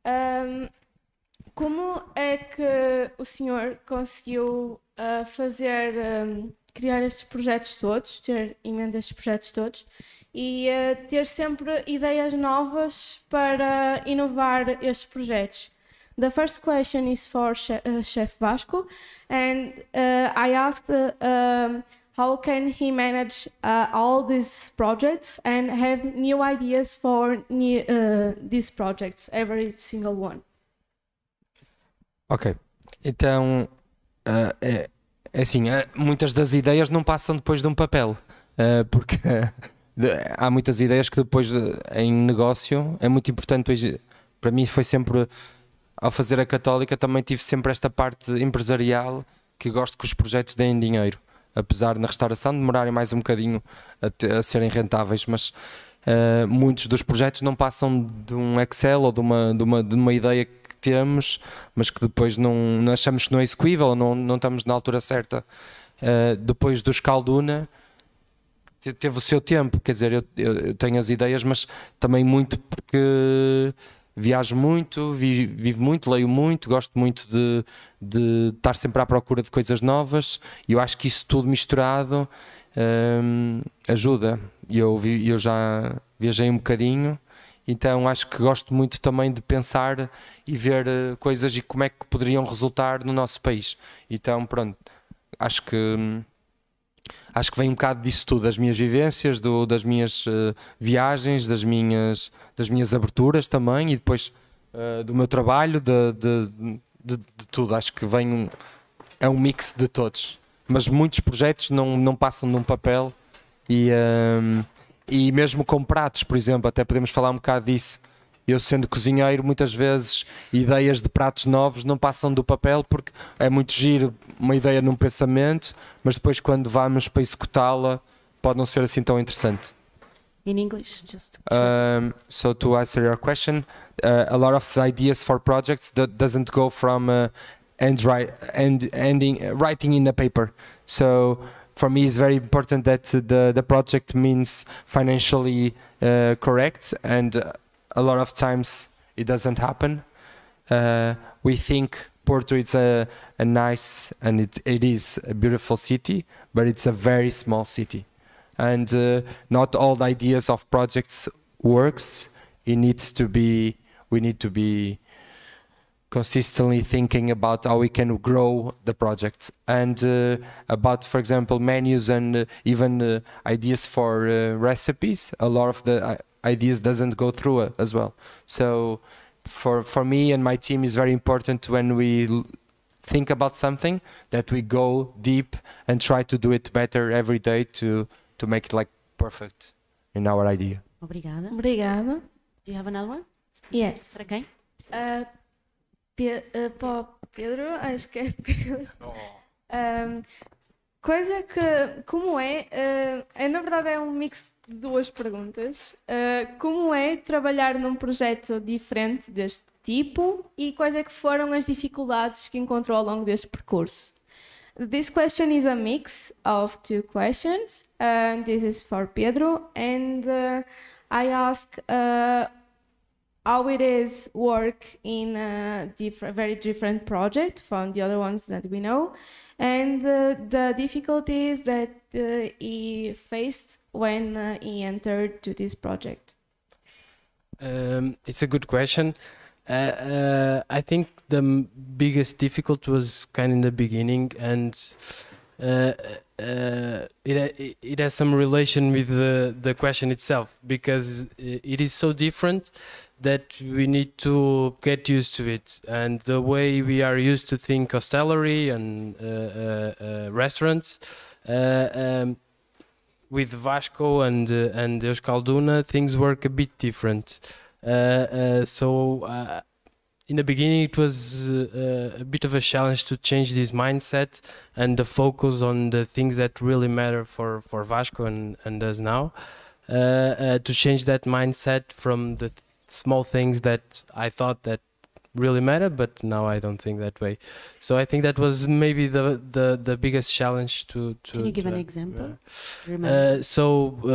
Speaker 6: Um, como é que o senhor conseguiu fazer um, criar estes projetos todos, ter em mente estes projetos todos e uh, ter sempre ideias novas para inovar estes projetos. The first question is for eh, Chef Vasco, and eh, I asked um, how can he manage all these projects and have new ideas for new, these projects, every single one.
Speaker 2: Ok, então é, é assim, muitas das ideias não passam depois de um papel, porque há muitas ideias que depois eh, em negócio é muito importante. Para mim foi sempre, ao fazer a católica, também tive sempre esta parte empresarial que gosto que os projetos deem dinheiro. Apesar na restauração demorarem mais um bocadinho a, a serem rentáveis, mas Uh, muitos dos projetos não passam de um Excel ou de uma, de uma, de uma ideia que temos, mas que depois não, não achamos que não é execuível, não, não estamos na altura certa. Uh, depois do calduna teve o seu tempo, quer dizer, eu, eu, tenho as ideias, mas também muito porque viajo muito, vi, vivo muito, leio muito, gosto muito de, de estar sempre à procura de coisas novas e eu acho que isso tudo misturado hum, ajuda. Eu, vi, eu já viajei um bocadinho. Então acho que gosto muito também de pensar e ver eh, coisas e como é que poderiam resultar no nosso país. Então pronto, acho que hum, acho que vem um bocado disso tudo, das minhas vivências, do, das minhas uh, viagens, das minhas, das minhas aberturas também e depois uh, do meu trabalho, de, de, de, de, tudo. Acho que vem um, é um mix de todos. Mas muitos projetos não, não passam num papel e, um, ehm, e mesmo com pratos, por exemplo, até podemos falar um bocado disso eu sendo cozinheiro, muitas vezes ideias de pratos novos não passam do papel porque é muito giro uma ideia num pensamento, mas depois quando vamos para executá-la pode não ser assim tão interessante.
Speaker 1: In English, just.
Speaker 2: To um, so to answer your question, uh, a lot of ideas for projects that doesn't go from uh, and write and ending uh, writing in a paper. So for me it's very important that the the project means financially uh, correct and uh, a lot of times it doesn't happen. Uh, we think Porto is a, a nice and it, it is a beautiful city, but it's a very small city. And uh, not all the ideas of projects works. It needs to be, we need to be consistently thinking about how we can grow the project and uh, about for example menus and uh, even uh, ideas for uh, recipes a lot of the uh, ideas doesn't go through uh, as well. So for for me and my team is very important when we think about something that we go deep and try to do it better every day to to make it like perfect in our idea.
Speaker 6: Obrigada. Obrigada. Do you have another one? Yes. Para quem? Uh, Pe uh, Pedro, acho que é *laughs* Pedro. Oh. Um, coisa que, como é, uh, é, na verdade é um mix duas perguntas. Uh, como é trabalhar num projeto diferente deste tipo e quais é que foram as dificuldades que encontrou ao longo deste percurso? This question is a mix of two questions, and ah, this is for Pedro. And uh, I ask, uh, how it is work in a different, very different project from the other ones that we know, and uh, the difficulties that uh, he faced when uh, he entered to this project.
Speaker 4: Um, it's a good question. Uh, uh, I think the biggest difficulty was kind of in the beginning, and it, uh, it, it has some relation with the the question itself because it is so different that we need to get used to it. And the way we are used to think of salary and uh, uh, uh, restaurants, uh, um, with Vasco and uh, and Euskalduna, things work a bit different. Uh, so in the beginning, it was a bit of a challenge to change this mindset and the focus on the things that really matter for for Vasco and, and us now. to change that mindset from the th small things that I thought that really mattered, but now I don't think that way. So I think that was maybe the the, the biggest challenge to. to Can you give to, an uh,
Speaker 1: example? Uh,
Speaker 4: so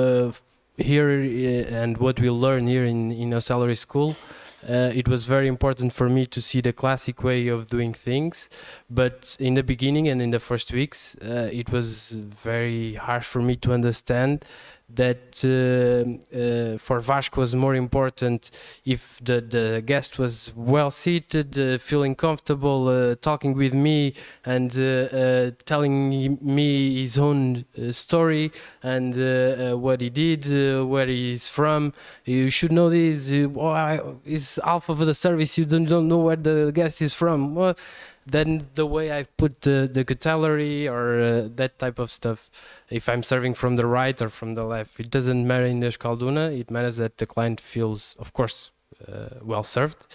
Speaker 4: uh, here uh, and what we learn here in in a salary school. Uh, it was very important for me to see the classic way of doing things, but in the beginning and in the first weeks, it was very hard for me to understand that um, uh, for Vasco was more important if the, the guest was well seated, uh, feeling comfortable uh, talking with me and uh, telling me his own story and what he did, where he's from. You should know this. Uh, I, it's half of the service. You don't, don't know where the guest is from. Well, then the way I put the, the cutlery or uh, that type of stuff, if I'm serving from the right or from the left, it doesn't matter in the escalduna. It matters that the client feels, of course, uh, well served,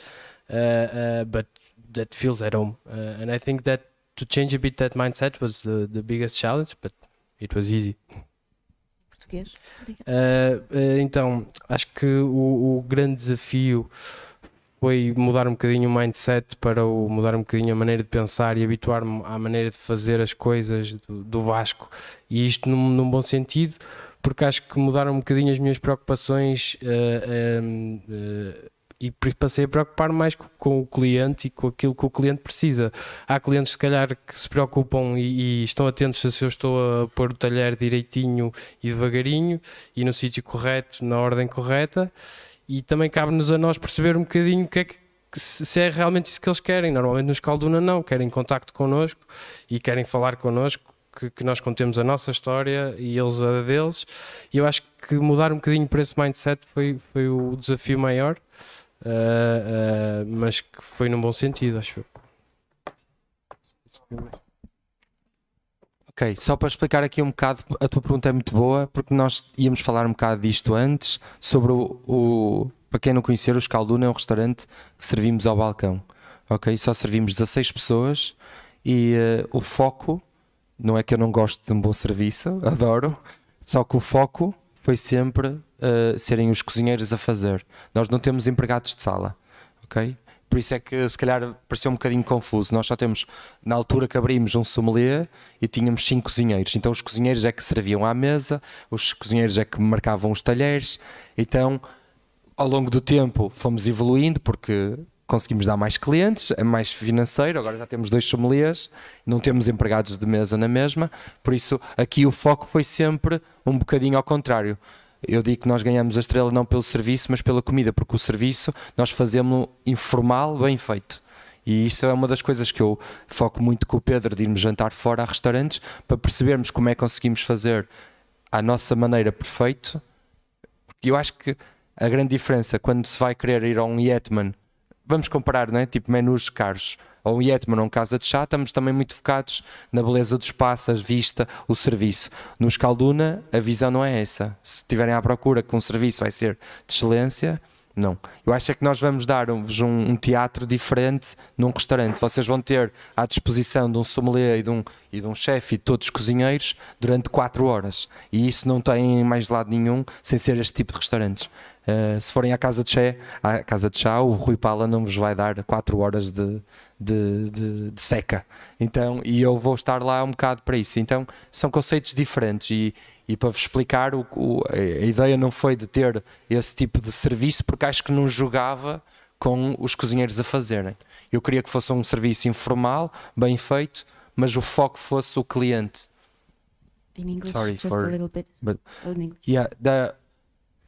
Speaker 4: uh, uh but that feels at home. Uh, and I think that to change a bit that mindset was the, the biggest challenge, but it was easy. Uh, então, acho que o, o grande desafio foi mudar um bocadinho o mindset para o, mudar um bocadinho a maneira de pensar e habituar-me à maneira de fazer as coisas do, do Vasco. E isto num, num, bom sentido, porque acho que mudaram um bocadinho as minhas preocupações uh, uh, uh, e passei a preocupar mais com o cliente e com aquilo que o cliente precisa. Há clientes, se calhar, que se preocupam e, e estão atentos se eu estou a pôr o talher direitinho e devagarinho e no sítio correto, na ordem correta e também cabe-nos a nós perceber um bocadinho o que é que se é realmente isso que eles querem. Normalmente nos Calduna não, querem contacto connosco e querem falar connosco, que, que nós contemos a nossa história e eles a deles. E eu acho que mudar um bocadinho para esse mindset foi, foi o desafio maior, uh, uh, mas que foi num bom sentido, acho eu. Ok, só para explicar aqui um bocado, a tua pergunta
Speaker 2: é muito boa, porque nós íamos falar um bocado disto antes, sobre o. o para quem não conhecer, o Escalduna é um restaurante que servimos ao balcão. Ok? Só servimos 16 pessoas e uh, o foco, não é que eu não gosto de um bom serviço, *laughs* adoro, só que o foco foi sempre uh, serem os cozinheiros a fazer. Nós não temos empregados de sala. Ok? por isso é que se calhar pareceu um bocadinho confuso. Nós só temos, na altura que abrimos, um sommelier e tínhamos cinco cozinheiros. Então os cozinheiros é que serviam à mesa, os cozinheiros é que marcavam os talheres. Então, ao longo do tempo, fomos evoluindo porque conseguimos dar mais clientes, é mais financeiro. Agora já temos dois sommeliers, não temos empregados de mesa na mesma. Por isso, aqui o foco foi sempre um bocadinho ao contrário eu digo que nós ganhamos a estrela não pelo serviço, mas pela comida, porque o serviço nós fazemos informal, bem feito. E isso é uma das coisas que eu foco muito com o Pedro, de irmos jantar fora a restaurantes, para percebermos como é que conseguimos fazer à nossa maneira perfeito. Porque eu acho que a grande diferença quando se vai querer ir a um Yetman vamos comparar, né? tipo menus caros ou um Yetman ou um Casa de Chá, estamos também muito focados na beleza do espaço, a vista, o serviço. No Escalduna, a visão não é essa. Se estiverem à procura que um serviço vai ser de excelência, não. Eu acho é que nós vamos dar-vos um, um, teatro diferente num restaurante. Vocês vão ter à disposição de um sommelier e de um, um chefe e de todos os cozinheiros durante quatro horas. E isso não tem mais lado nenhum sem ser este tipo de restaurantes. Uh, se forem à casa de chá, à casa de chá, o Rui Pala não vos vai dar 4 horas de, de, de, de, seca. Então, e eu vou estar lá um bocado para isso. Então, são conceitos diferentes e, e para vos explicar, o, o, a ideia não foi de ter esse tipo de serviço, porque acho que não jogava com os cozinheiros a fazerem. Eu queria que fosse um serviço informal, bem feito, mas o foco fosse o cliente.
Speaker 4: In English, Sorry just for, a little
Speaker 2: bit. But, yeah, the,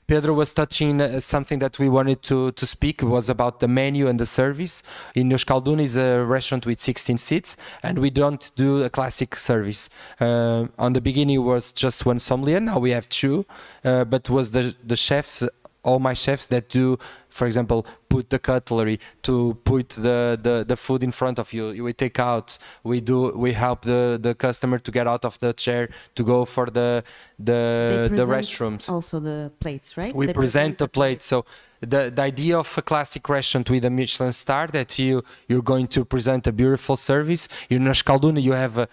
Speaker 2: Pedro was touching uh, something that we wanted to, to speak was about the menu and the service. In Yoshkaldun is a restaurant with 16 seats, and we don't do a classic service. Uh, on the beginning was just one sommelier, now we have two, uh, but was the the chefs all my chefs that do, for example, put the cutlery, to put the, the, the food in front of you. We take out, we do, we help the, the customer to get out of the chair to go for the the the restrooms.
Speaker 1: Also the plates, right? We present, present,
Speaker 2: the plates. So the the idea of a classic restaurant with a Michelin star that you you're going to present a beautiful service. In Ashkalduna you have a,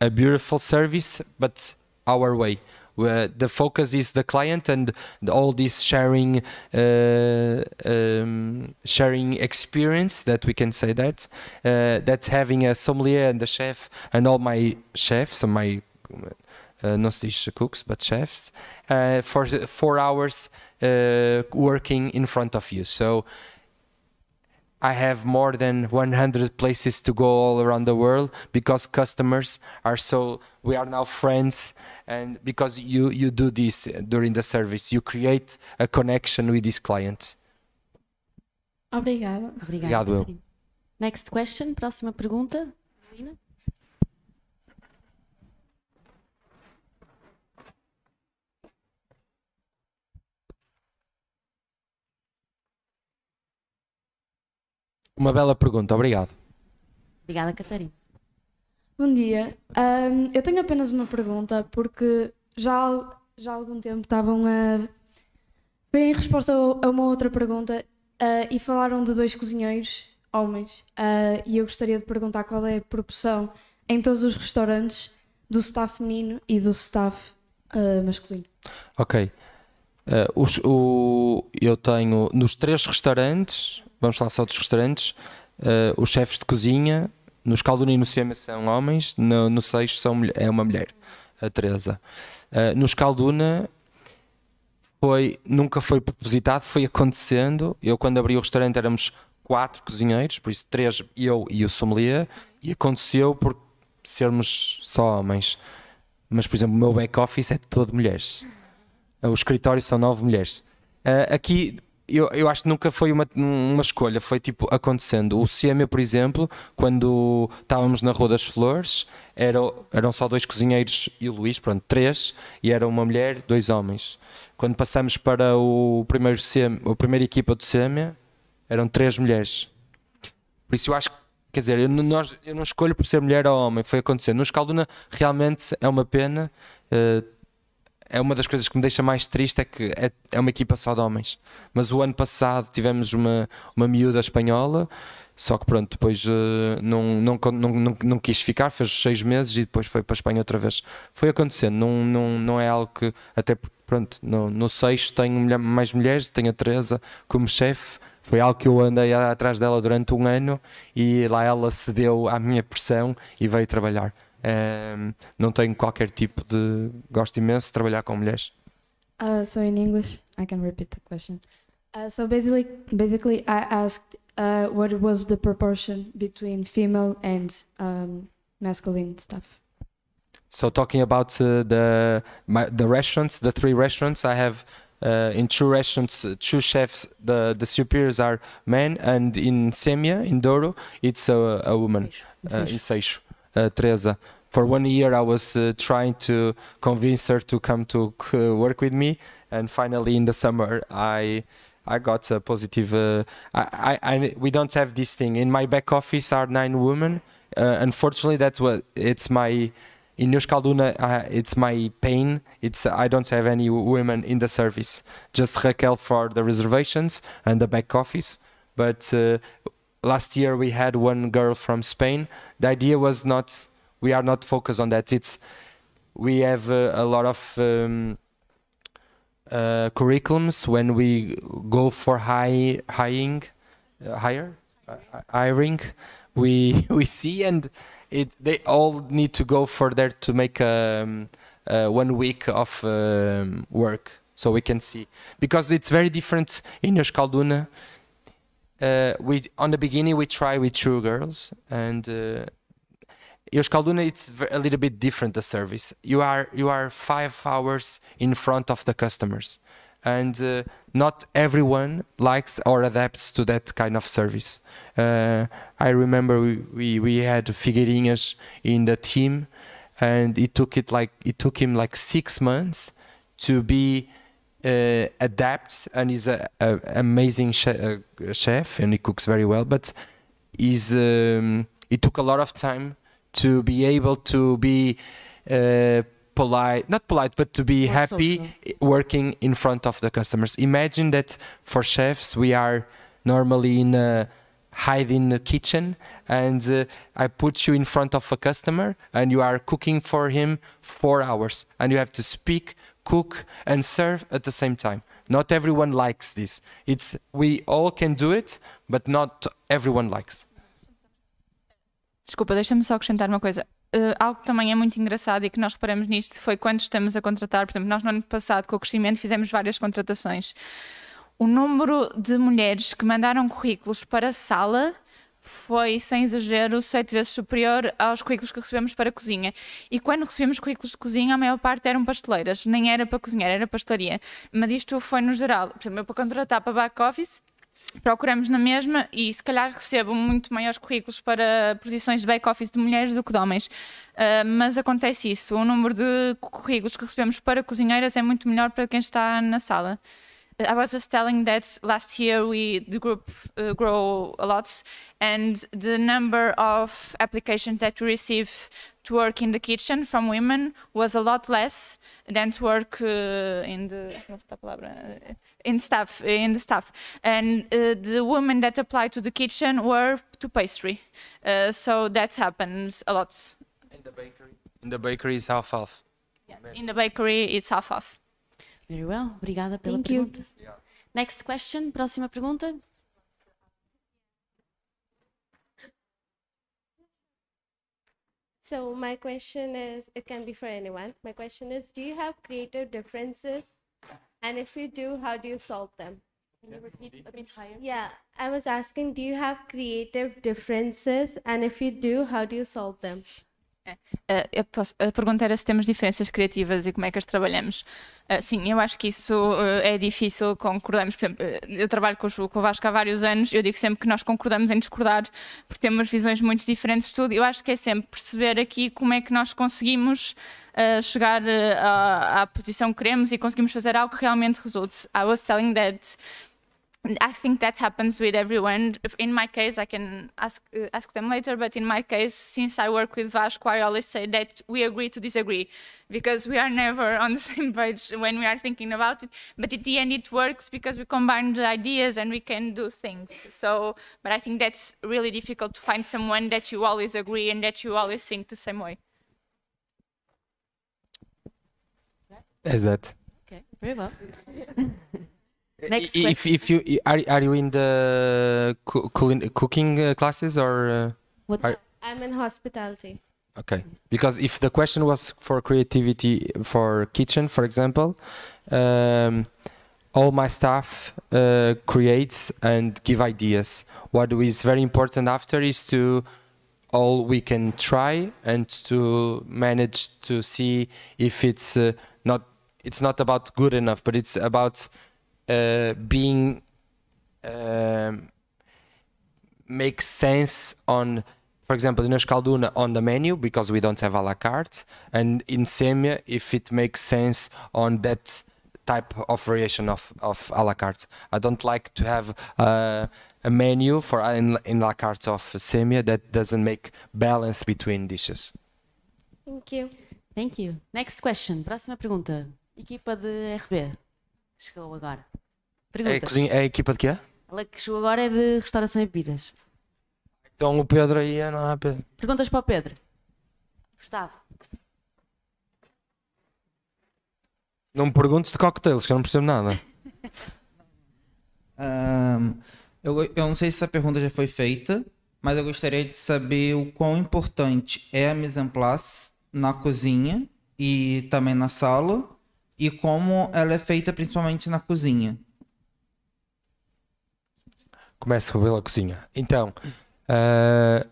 Speaker 2: a beautiful service, but our way where the focus is the client and all this sharing uh, um, sharing experience that we can say that uh, that's having a sommelier and the chef and all my chefs and my uh, not just cooks but chefs uh, for four hours uh, working in front of you so I have more than 100 places to go all around the world because customers are so we are now friends and because you you do this during the service you create a connection with these clients.
Speaker 1: Obrigada. Obrigado. Obrigado. Next question, próxima pergunta.
Speaker 6: Lina.
Speaker 2: Uma bela pergunta, obrigado.
Speaker 1: Obrigada, Catarina.
Speaker 6: Bom dia. Um, eu tenho apenas uma pergunta, porque já, já há algum tempo estavam a. Bem, em resposta a uma outra pergunta, uh, e falaram de dois cozinheiros, homens, uh, e eu gostaria de perguntar qual é a proporção em todos os restaurantes do staff feminino e do staff uh, masculino.
Speaker 2: Ok. Os, o, eu tenho nos três restaurantes vamos falar só dos restaurantes, uh, os chefes de cozinha, no Escaldoni e no Sema são homens, no, no Seixo são, é uma mulher, a Teresa. Uh, eh, no Escalduna foi, nunca foi propositado, foi acontecendo. Eu, quando abri o restaurante, éramos quatro cozinheiros, por isso três, eu e o sommelier, e aconteceu por sermos só homens. Mas, por exemplo, o meu back-office é todo mulheres. Eh, o escritório são nove mulheres. Uh, aqui eu, eu acho que nunca foi uma, uma escolha, foi tipo acontecendo. O CM, por exemplo, quando estávamos na Rua das Flores, era, eram só dois cozinheiros e o Luís, pronto, três, e era uma mulher, dois homens. Quando passamos para o primeiro CM, a primeira equipa do CM, eram três mulheres. Por isso eu acho que, quer dizer, eu, nós, eu não escolho por ser mulher ou homem, foi acontecendo. No Escalduna realmente é uma pena. Uh, é uma das coisas que me deixa mais triste é que é, é uma equipa só de homens. Mas o ano passado tivemos uma, uma miúda espanhola, só que pronto, depois uh, não, não, não, não, não quis ficar, fez seis meses e depois foi para a Espanha outra vez. Foi acontecendo, não, não, não é algo que. Até pronto, no, no sexto tenho mulher, mais mulheres, tenho a Teresa como chefe. Foi algo que eu andei atrás dela durante um ano e lá ela cedeu à minha pressão e veio trabalhar. Um, não tenho qualquer tipo de. Gosto imenso de trabalhar com mulheres.
Speaker 6: Uh, so in English, I can repeat the question. Uh, so basically, basically, I asked uh, what was the proportion between female and um, masculine stuff.
Speaker 2: So talking about uh, the my, the restaurants, the three restaurants I have uh, in two restaurants, uh, two chefs, the, the superiors are men, and in Semia, in Douro, it's a, a woman, in Seixo. Uh, in Seixo uh, Teresa. For one year, I was uh, trying to convince her to come to uh, work with me, and finally, in the summer, I I got a positive. Uh, I, I, I, we don't have this thing in my back office are nine women. Uh, unfortunately, that's what it's my in Yoshkalduna, uh, it's my pain. It's uh, I don't have any women in the service, just Raquel for the reservations and the back office. But uh, last year we had one girl from Spain. The idea was not we are not focused on that. It's we have uh, a lot of um, uh, curriculums when we go for high hiring, uh, hire, uh, hiring. We *laughs* we see and it they all need to go further to make um, uh, one week of um, work so we can see because it's very different in Euskalduna uh, we on the beginning we try with two Girls and uh, Euskalduna it's a little bit different the service. You are you are five hours in front of the customers, and uh, not everyone likes or adapts to that kind of service. Uh, I remember we, we, we had Figueirinhas in the team, and it took it like it took him like six months to be uh, adapts and is an amazing uh, chef and he cooks very well but he's, um, it took a lot of time to be able to be uh, polite not polite but to be happy social. working in front of the customers imagine that for chefs we are normally in a uh, hide in the kitchen and uh, I put you in front of a customer and you are cooking for him four hours and you have to speak cook, and serve at the same time. Not everyone likes this. It's, we all can do it, but not everyone likes.
Speaker 3: Desculpa, deixa-me só acrescentar uma coisa. Uh, algo que também é muito engraçado e que nós reparamos nisto foi quando estamos a contratar, por exemplo, nós no ano passado, com o crescimento, fizemos várias contratações. O número de mulheres que mandaram currículos para a sala foi, sem exagero, sete vezes superior aos currículos que recebemos para a cozinha. E quando recebemos currículos de cozinha, a maior parte eram pasteleiras, nem era para cozinhar, era pastelaria. Mas isto foi no geral. Por exemplo, eu para contratar para back-office, procuramos na mesma e se calhar recebo muito maiores currículos para posições de back-office de mulheres do que de homens. Uh, mas acontece isso. O número de currículos que recebemos para cozinheiras é muito melhor para quem está na sala. I was just telling that last year we the group uh, grow a lot, and the number of applications that we receive to work in the kitchen from women was a lot less than to work uh, in the uh, in staff uh, in the staff. And uh, the women that applied to the kitchen were to pastry, uh, so that happens a lot. In the
Speaker 2: bakery. In the bakery is half half.
Speaker 3: Yes, in the bakery it's half half.
Speaker 1: Very well. Obrigada pela Thank pergunta. You.
Speaker 3: Next question, próxima pergunta.
Speaker 6: So my question is, it can be for anyone. My question is, do you have creative differences? And if you do, how do you solve them? Can you repeat a bit higher? Yeah, I was asking, do you have creative differences? And if you do, how do you solve
Speaker 3: them? Uh, posso, a eh, pergunta era se temos diferenças criativas e como é que as trabalhamos. Uh, sim, eu acho que isso uh, é difícil concordarmos. Por exemplo, eu trabalho com, com, o Vasco há vários anos, eu digo sempre que nós concordamos em discordar, porque temos visões muito diferentes de tudo. Eu acho que é sempre perceber aqui como é que nós conseguimos chegar à, à, posição que queremos e conseguimos fazer algo que realmente resulte. I was selling that I think that happens with everyone. In my case, I can ask uh, ask them later. But in my case, since I work with Vasco, I always say that we agree to disagree, because we are *laughs* never on the same page when we are thinking about it. But at the end, it works because we combine the ideas and we can do things. So, but I think that's really difficult to find someone that you always agree and that you always think the same way. Is that? Okay, very well. *laughs* Next if, question.
Speaker 2: if you are, are you in the cooking uh, classes or uh, what are,
Speaker 6: i'm in hospitality
Speaker 2: okay because if the question was for creativity for kitchen for example um, all my staff uh, creates and give ideas what is very important after is to all we can try and to manage to see if it's uh, not it's not about good enough but it's about uh, being um, makes sense on, for example, in Euskalduna on the menu because we don't have a la carte, and in Semia if it makes sense on that type of variation of, of a la carte. I don't like to have uh, a menu for uh, in, in la carte of Semia that doesn't make balance between dishes.
Speaker 1: Thank you. Thank you. Next question. Próxima pergunta. Equipa de RB. chegou agora. Pergunta. É a, cozinha,
Speaker 2: é a equipa de quê?
Speaker 1: Ela que chegou agora é de restauração e bebidas.
Speaker 2: Então o Pedro aí é não é Pedro.
Speaker 1: Perguntas para o Pedro. Gustavo.
Speaker 2: Não me perguntes de cocktails, que eu não percebo nada. um, *laughs* eu, eu não sei se essa pergunta já foi feita, mas eu gostaria de saber o quão importante é a mise en place na cozinha e também na sala e como ela é feita principalmente na cozinha. Começo pela cozinha. Então, uh,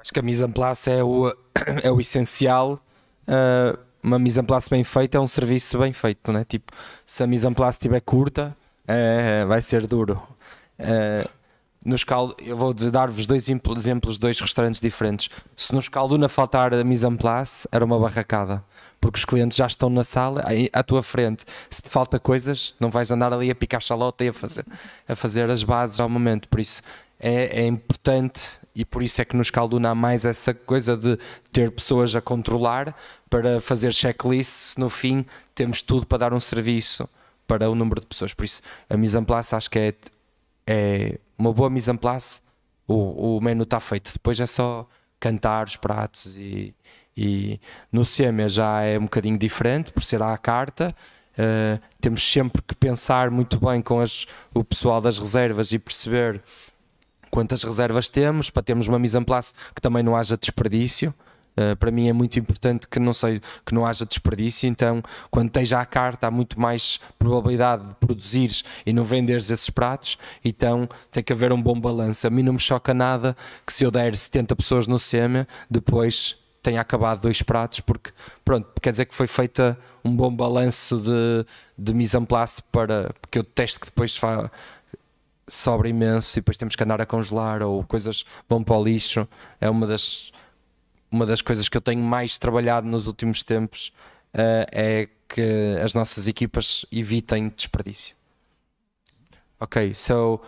Speaker 2: acho que a mise en place é o, *coughs* é o essencial. Uh, uma mise en place bem feita é um serviço bem feito, né? Tipo, se a mise en place estiver curta, uh, vai ser duro. nos caldo, eu vou dar-vos dois exemplos de dois restaurantes diferentes. Se nos Calduna faltar a mise en place, era uma barracada porque os clientes já estão na sala, à tua frente. Se te falta coisas, não vais andar ali a picar xalota e a fazer, a fazer as bases ao momento. Por isso é, é importante e por isso é que nos calduna mais essa coisa de ter pessoas a controlar para fazer checklists. No fim, temos tudo para dar um serviço para o número de pessoas. Por isso, a mise en place acho que é, é uma boa mise en place. O, o menu está feito. Depois é só cantar os pratos e, e no SEMA já é um bocadinho diferente, por ser à carta, uh, temos sempre que pensar muito bem com as, o pessoal das reservas e perceber quantas reservas temos, para termos uma mise en place que também não haja desperdício. Uh, para mim é muito importante que não, sei, que não haja desperdício, então quando tens à carta há muito mais probabilidade de produzires e não venderes esses pratos, então tem que haver um bom balanço. A mim não me choca nada que se eu der 70 pessoas no SEMA, depois tenha acabado dois pratos, porque pronto, quer dizer que foi feita um bom balanço de, de mise en place para porque eu detesto que depois fa, sobra imenso e depois temos que andar a congelar ou coisas vão para o lixo. É uma das, uma das coisas que eu tenho mais trabalhado nos últimos tempos uh, é que as nossas equipas evitem desperdício. Ok, so uh,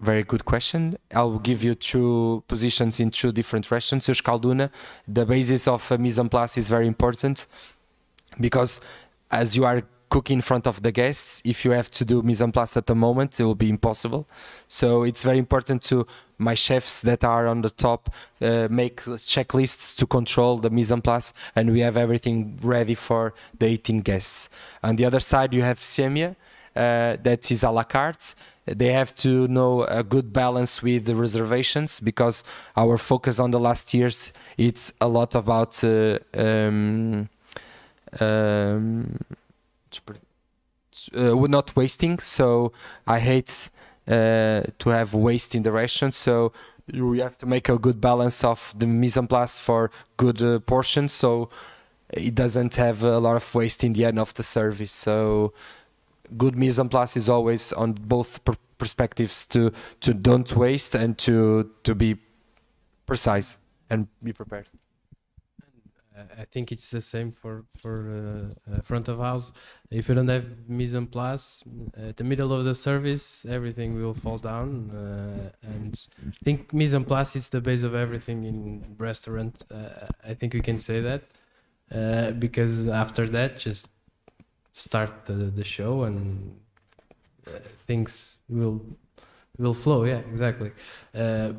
Speaker 2: Very good question. I'll give you two positions in two different restaurants. Seus Calduna, the basis of uh, mise en place is very important because as you are cooking in front of the guests. If you have to do mise en place at the moment, it will be impossible. So it's very important to my chefs that are on the top uh, make checklists to control the mise en place, and we have everything ready for the 18 guests. On the other side, you have Siemia, uh, that is a la carte they have to know a good balance with the reservations because our focus on the last years it's a lot about uh, um, um, uh, we're not wasting. So I hate uh, to have waste in the ration. So you have to make a good balance of the mise en place for good uh, portions. So it doesn't have a lot of waste in the end of the service. So good mise en place is always on both pr perspectives to to don't waste and to to be precise and
Speaker 4: be prepared. Uh, I think it's the same for for uh, uh, front of house. If you don't have mise en place, uh, at the middle of the service, everything will fall down. Uh, and I think mise en place is the base of everything in restaurant. Uh, I think we can say that because after that, just start the, the show and uh, things will will flow yeah exactly uh,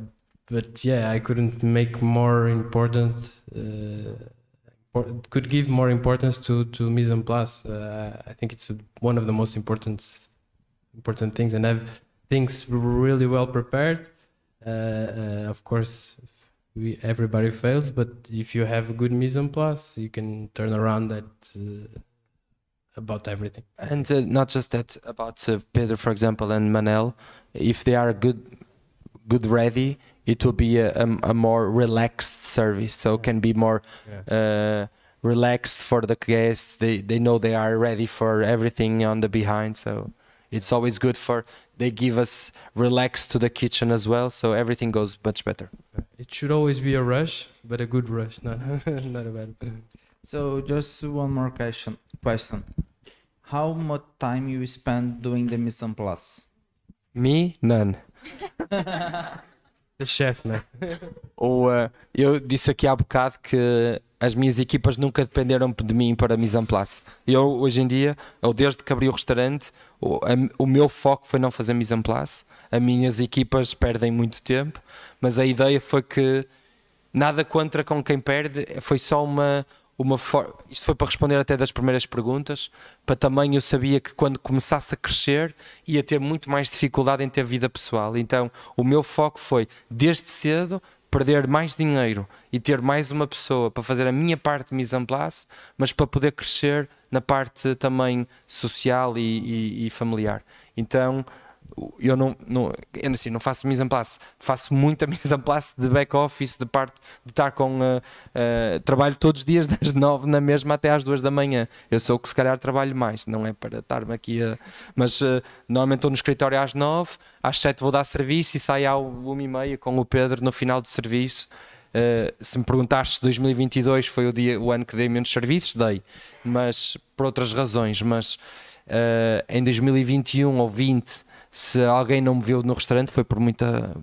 Speaker 4: but yeah i couldn't make more important uh, could give more importance to to mise en place uh, i think it's one of the most important important things and have things really well prepared uh, uh, of course we, everybody fails but if you have a good mise en place you can turn around that about everything.
Speaker 2: And uh, not just that about uh, Pedro, for example, and Manel. If they are good, good ready, it will be a, a, a more relaxed service. So yeah. can be more yeah. uh, relaxed for the guests. They they know they are ready for everything on the behind. So it's always good for they give us relax to the kitchen as well. So everything goes much better.
Speaker 4: It should always be a rush, but a good rush, not *laughs* not a bad. So just one more question. Question
Speaker 2: How much time you spend doing the mise en place? Me? None.
Speaker 4: The chef, né?
Speaker 2: Ou, uh, eu disse aqui há bocado que as minhas equipas nunca dependeram de mim para mise en place. Eu, hoje em dia, ou desde que abri o restaurante, o, a, o, meu foco foi não fazer mise en place. As minhas equipas perdem muito tempo, mas a ideia foi que nada contra com quem perde, foi só uma, uma Isto foi para responder até das primeiras perguntas, para também eu sabia que quando começasse a crescer ia ter muito mais dificuldade em ter vida pessoal. Então o meu foco foi, desde cedo, perder mais dinheiro e ter mais uma pessoa para fazer a minha parte de mise en place, mas para poder crescer na parte também social e, e, e familiar. Então eu não, não, eu assim, não faço mise en place, faço muita *laughs* mise en place de back office, de parte de estar com uh, uh, trabalho todos os dias *laughs* das nove na mesma até às duas da manhã. Eu sou o que se calhar trabalho mais, não é para estar-me aqui a. Mas uh, normalmente estou no escritório às nove, às sete vou dar serviço e saio às uma e meia com o Pedro no final do serviço. Uh, se me perguntaste se 2022 foi o, dia, o ano que dei menos serviços, dei, mas por outras razões. Mas em 2021 ou 20 se alguém não me viu no restaurante foi por muita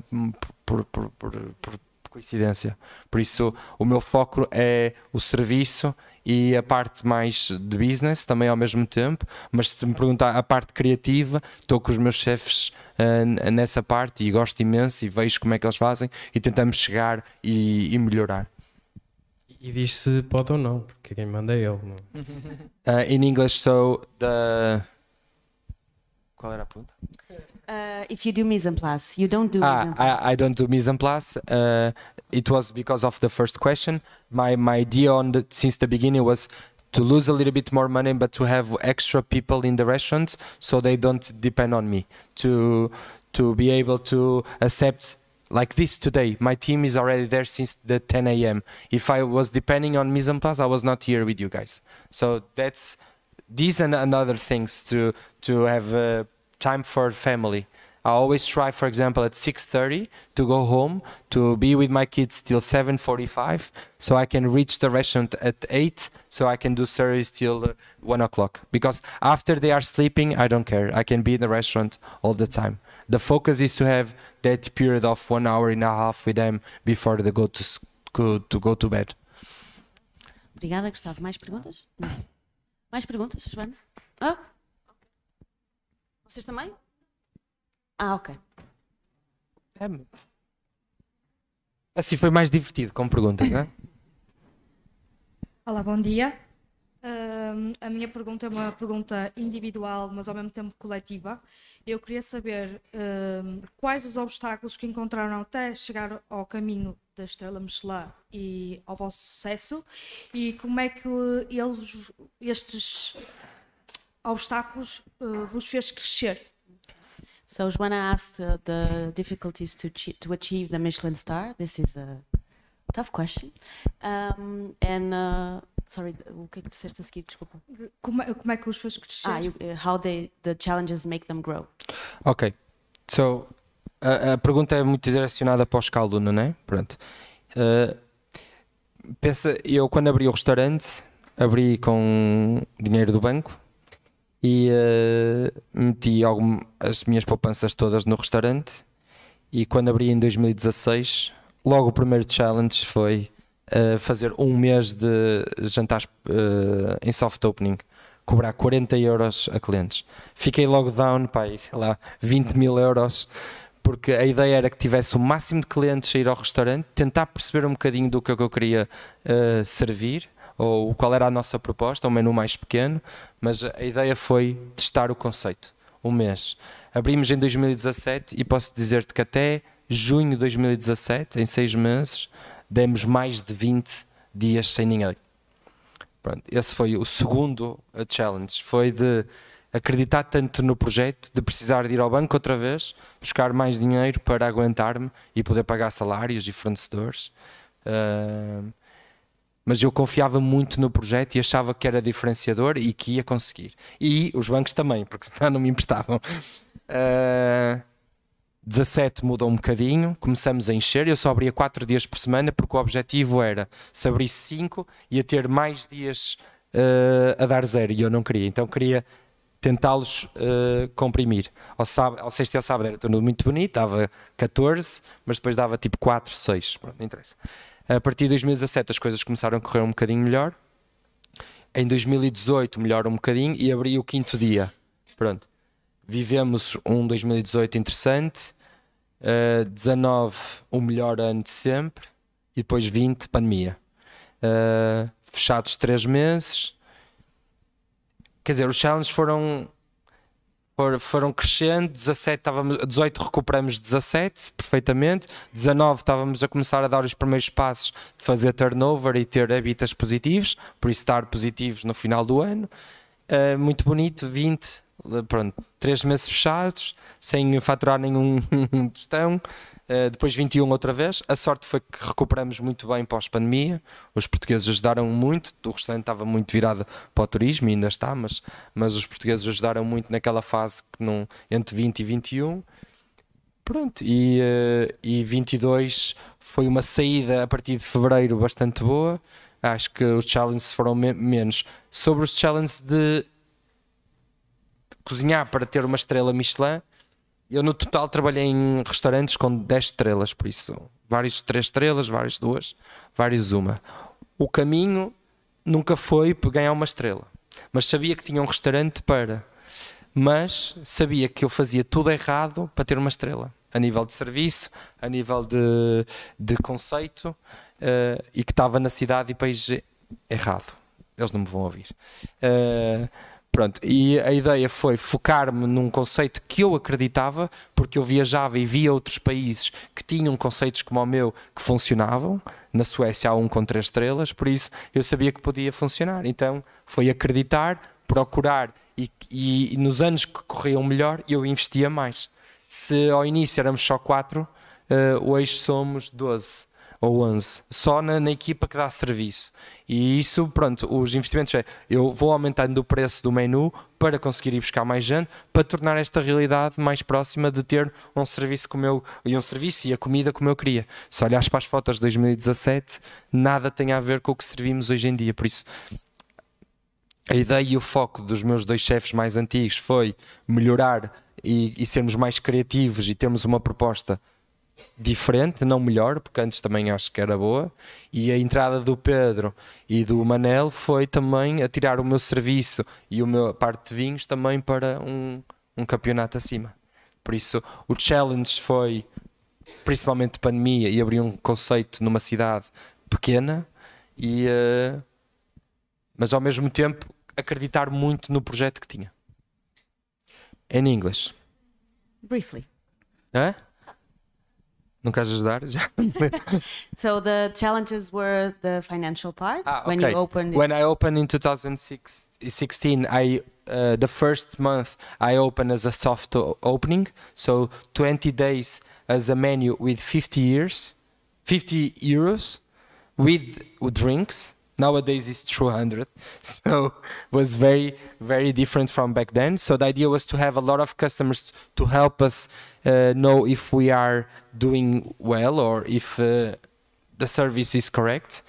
Speaker 2: por, por, por, por coincidência. Por isso o meu foco é o serviço e a parte mais de business também ao mesmo tempo, mas se me perguntar a parte criativa, estou com os meus chefes uh, nessa parte e gosto imenso e vejo como é que eles fazem e tentamos chegar e, e melhorar.
Speaker 4: E diz se pode ou não, porque quem manda é ele. É? *laughs* Em uh, in English,
Speaker 2: so the Qual era a pergunta?
Speaker 1: Uh, if you do mise en place, you don't do. Ah,
Speaker 2: I, I, don't do mise en place. Uh, it was because of the first question. My my idea on the, since the beginning was to lose a little bit more money, but to have extra people in the restaurants so they don't depend on me. To to be able to accept like this today. My team is already there since the 10 a.m. If I was depending on mise en place, I was not here with you guys. So that's these and, other things to to have uh, time for family. I always try, for example, at 6:30 to go home to be with my kids till 7:45, so I can reach the restaurant at 8, so I can do service till uh, one o'clock. Because after they are sleeping, I don't care. I can be in the restaurant all the time. The focus is to have that period of one hour and a half with them before they go to school, to go to bed.
Speaker 1: Obrigada, Gustavo. Mais perguntas? *coughs* Não. Mais perguntas, Joana? Ah? Vocês também? Ah, ok.
Speaker 6: É.
Speaker 2: Assim foi mais divertido com perguntas, não
Speaker 6: é? *laughs* Olá, bom dia. Uh, a minha pergunta é uma pergunta individual, mas ao mesmo tempo coletiva. Eu queria saber uh, quais os obstáculos que encontraram até chegar ao caminho da Estrela Michelin e ao vosso sucesso e como é que eles, estes obstáculos uh, vos fez crescer? So Joana, I asked uh,
Speaker 1: the difficulties to, to achieve the Michelin star, this is a tough question. Um, and uh, sorry, o que é que disseste a seguir? Desculpa. Como, é, como é que os fez crescer? Ah, you, uh, how they, the challenges make them grow.
Speaker 2: Okay, so a, pergunta é muito direcionada para o Escaluna, não é? Pronto. Uh, pensa, eu quando abri o restaurante, abri com dinheiro do banco e uh, meti algum, as minhas poupanças todas no restaurante. E quando abri em 2016, logo o primeiro challenge foi uh, fazer um mês de jantares em soft opening cobrar 40 euros a clientes. Fiquei logo down, pá, sei lá, 20 mil euros porque a ideia era que tivesse o máximo de clientes a ir ao restaurante, tentar perceber um bocadinho do que é eu queria uh, servir ou qual era a nossa proposta, um menu mais pequeno, mas a ideia foi testar o conceito, um mês. Abrimos em 2017 e posso dizer-te que até junho de 2017, em seis meses, demos mais de 20 dias sem ninguém. Pronto, esse foi o segundo eh, challenge, foi de acreditar tanto no projeto de precisar de ir ao banco outra vez, buscar mais dinheiro para aguentar-me e poder pagar salários e fornecedores. Uh, mas eu confiava muito no projeto e achava que era diferenciador e que ia conseguir. E os bancos também, porque *laughs* senão não me emprestavam. Uh, 17 mudou um bocadinho, começamos a encher. Eu só abria 4 dias por semana porque o objetivo era se abrisse 5 ia ter mais dias uh, a dar zero e eu não queria. Então queria tentá-los uh, comprimir. Ao, sábado, ao sexto e ao sábado era tudo muito bonito, dava 14, mas depois dava tipo 4, 6. Pronto, não interessa. A partir de 2017 as coisas começaram a correr um bocadinho melhor. Em 2018 melhorou um bocadinho e abri o quinto dia. Pronto. Vivemos um 2018 interessante, uh, eh, 19 o melhor ano de sempre e depois 20 pandemia. Uh, fechados três meses, Quer dizer, os challenges foram foram crescendo, 17 estávamos, 18 recuperamos 17 perfeitamente, 19 estávamos a começar a dar os primeiros passos de fazer turnover e ter habitas positivos, por isso estar positivos no final do ano. Uh, muito bonito, 20 pronto, três meses fechados, sem faturar nenhum *laughs* tostão. Uh, depois 21 outra vez. A sorte foi que recuperamos muito bem pós-pandemia. Os portugueses ajudaram muito. O restaurante estava muito virado para o turismo, ainda está, mas, mas os portugueses ajudaram muito naquela fase que não, entre 20 e 21. Pronto, e, uh, e 22 foi uma saída a partir de fevereiro bastante boa. Acho que os challenges foram me menos. Sobre os challenges de cozinhar para ter uma estrela Michelin. Eu no total trabalhei em restaurantes com 10 estrelas, por isso vários 3 estrelas, vários 2, vários uma. O caminho nunca foi para ganhar uma estrela, mas sabia que tinha um restaurante para, mas sabia que eu fazia tudo errado para ter uma estrela, a nível de serviço, a nível de, de conceito, uh, e que estava na cidade e país errado. Eles não me vão ouvir. Uh, Pronto, e a ideia foi focar-me num conceito que eu acreditava, porque eu viajava e via outros países que tinham conceitos como o meu que funcionavam. Na Suécia há um com três estrelas, por isso eu sabia que podia funcionar. Então foi acreditar, procurar e, e, e nos anos que corriam melhor eu investia mais. Se ao início éramos só quatro, uh, hoje somos doze ou 11, só na, na, equipa que dá serviço. E isso, pronto, os investimentos é, eu vou aumentando o preço do menu para conseguir ir buscar mais gente, para tornar esta realidade mais próxima de ter um serviço como eu, e um serviço e a comida como eu queria. Se olhares para as fotos de 2017, nada tem a ver com o que servimos hoje em dia, por isso a ideia e o foco dos meus dois chefes mais antigos foi melhorar e, e sermos mais criativos e termos uma proposta diferente, não melhor, porque antes também acho que era boa. E a entrada do Pedro e do Manel foi também a tirar o meu serviço e o meu a parte de vinhos também para um, um campeonato acima. Por isso, o challenge foi principalmente pandemia e abrir um conceito numa cidade pequena e uh, mas ao mesmo tempo acreditar muito no projeto que tinha. Em inglês. Briefly. Hã? Não queres ajudar? Já. *laughs*
Speaker 1: so the challenges were the financial part ah, okay. when you opened. It. When
Speaker 2: I opened in 2016, I uh, the first month I opened as a soft opening, so 20 days as a menu with 50 years, 50 euros, with drinks Nowadays it's 200. *laughs* So was very, very different from back then. So the idea was to have a lot of customers to help us uh, know if we are doing well or if uh, the service is correct.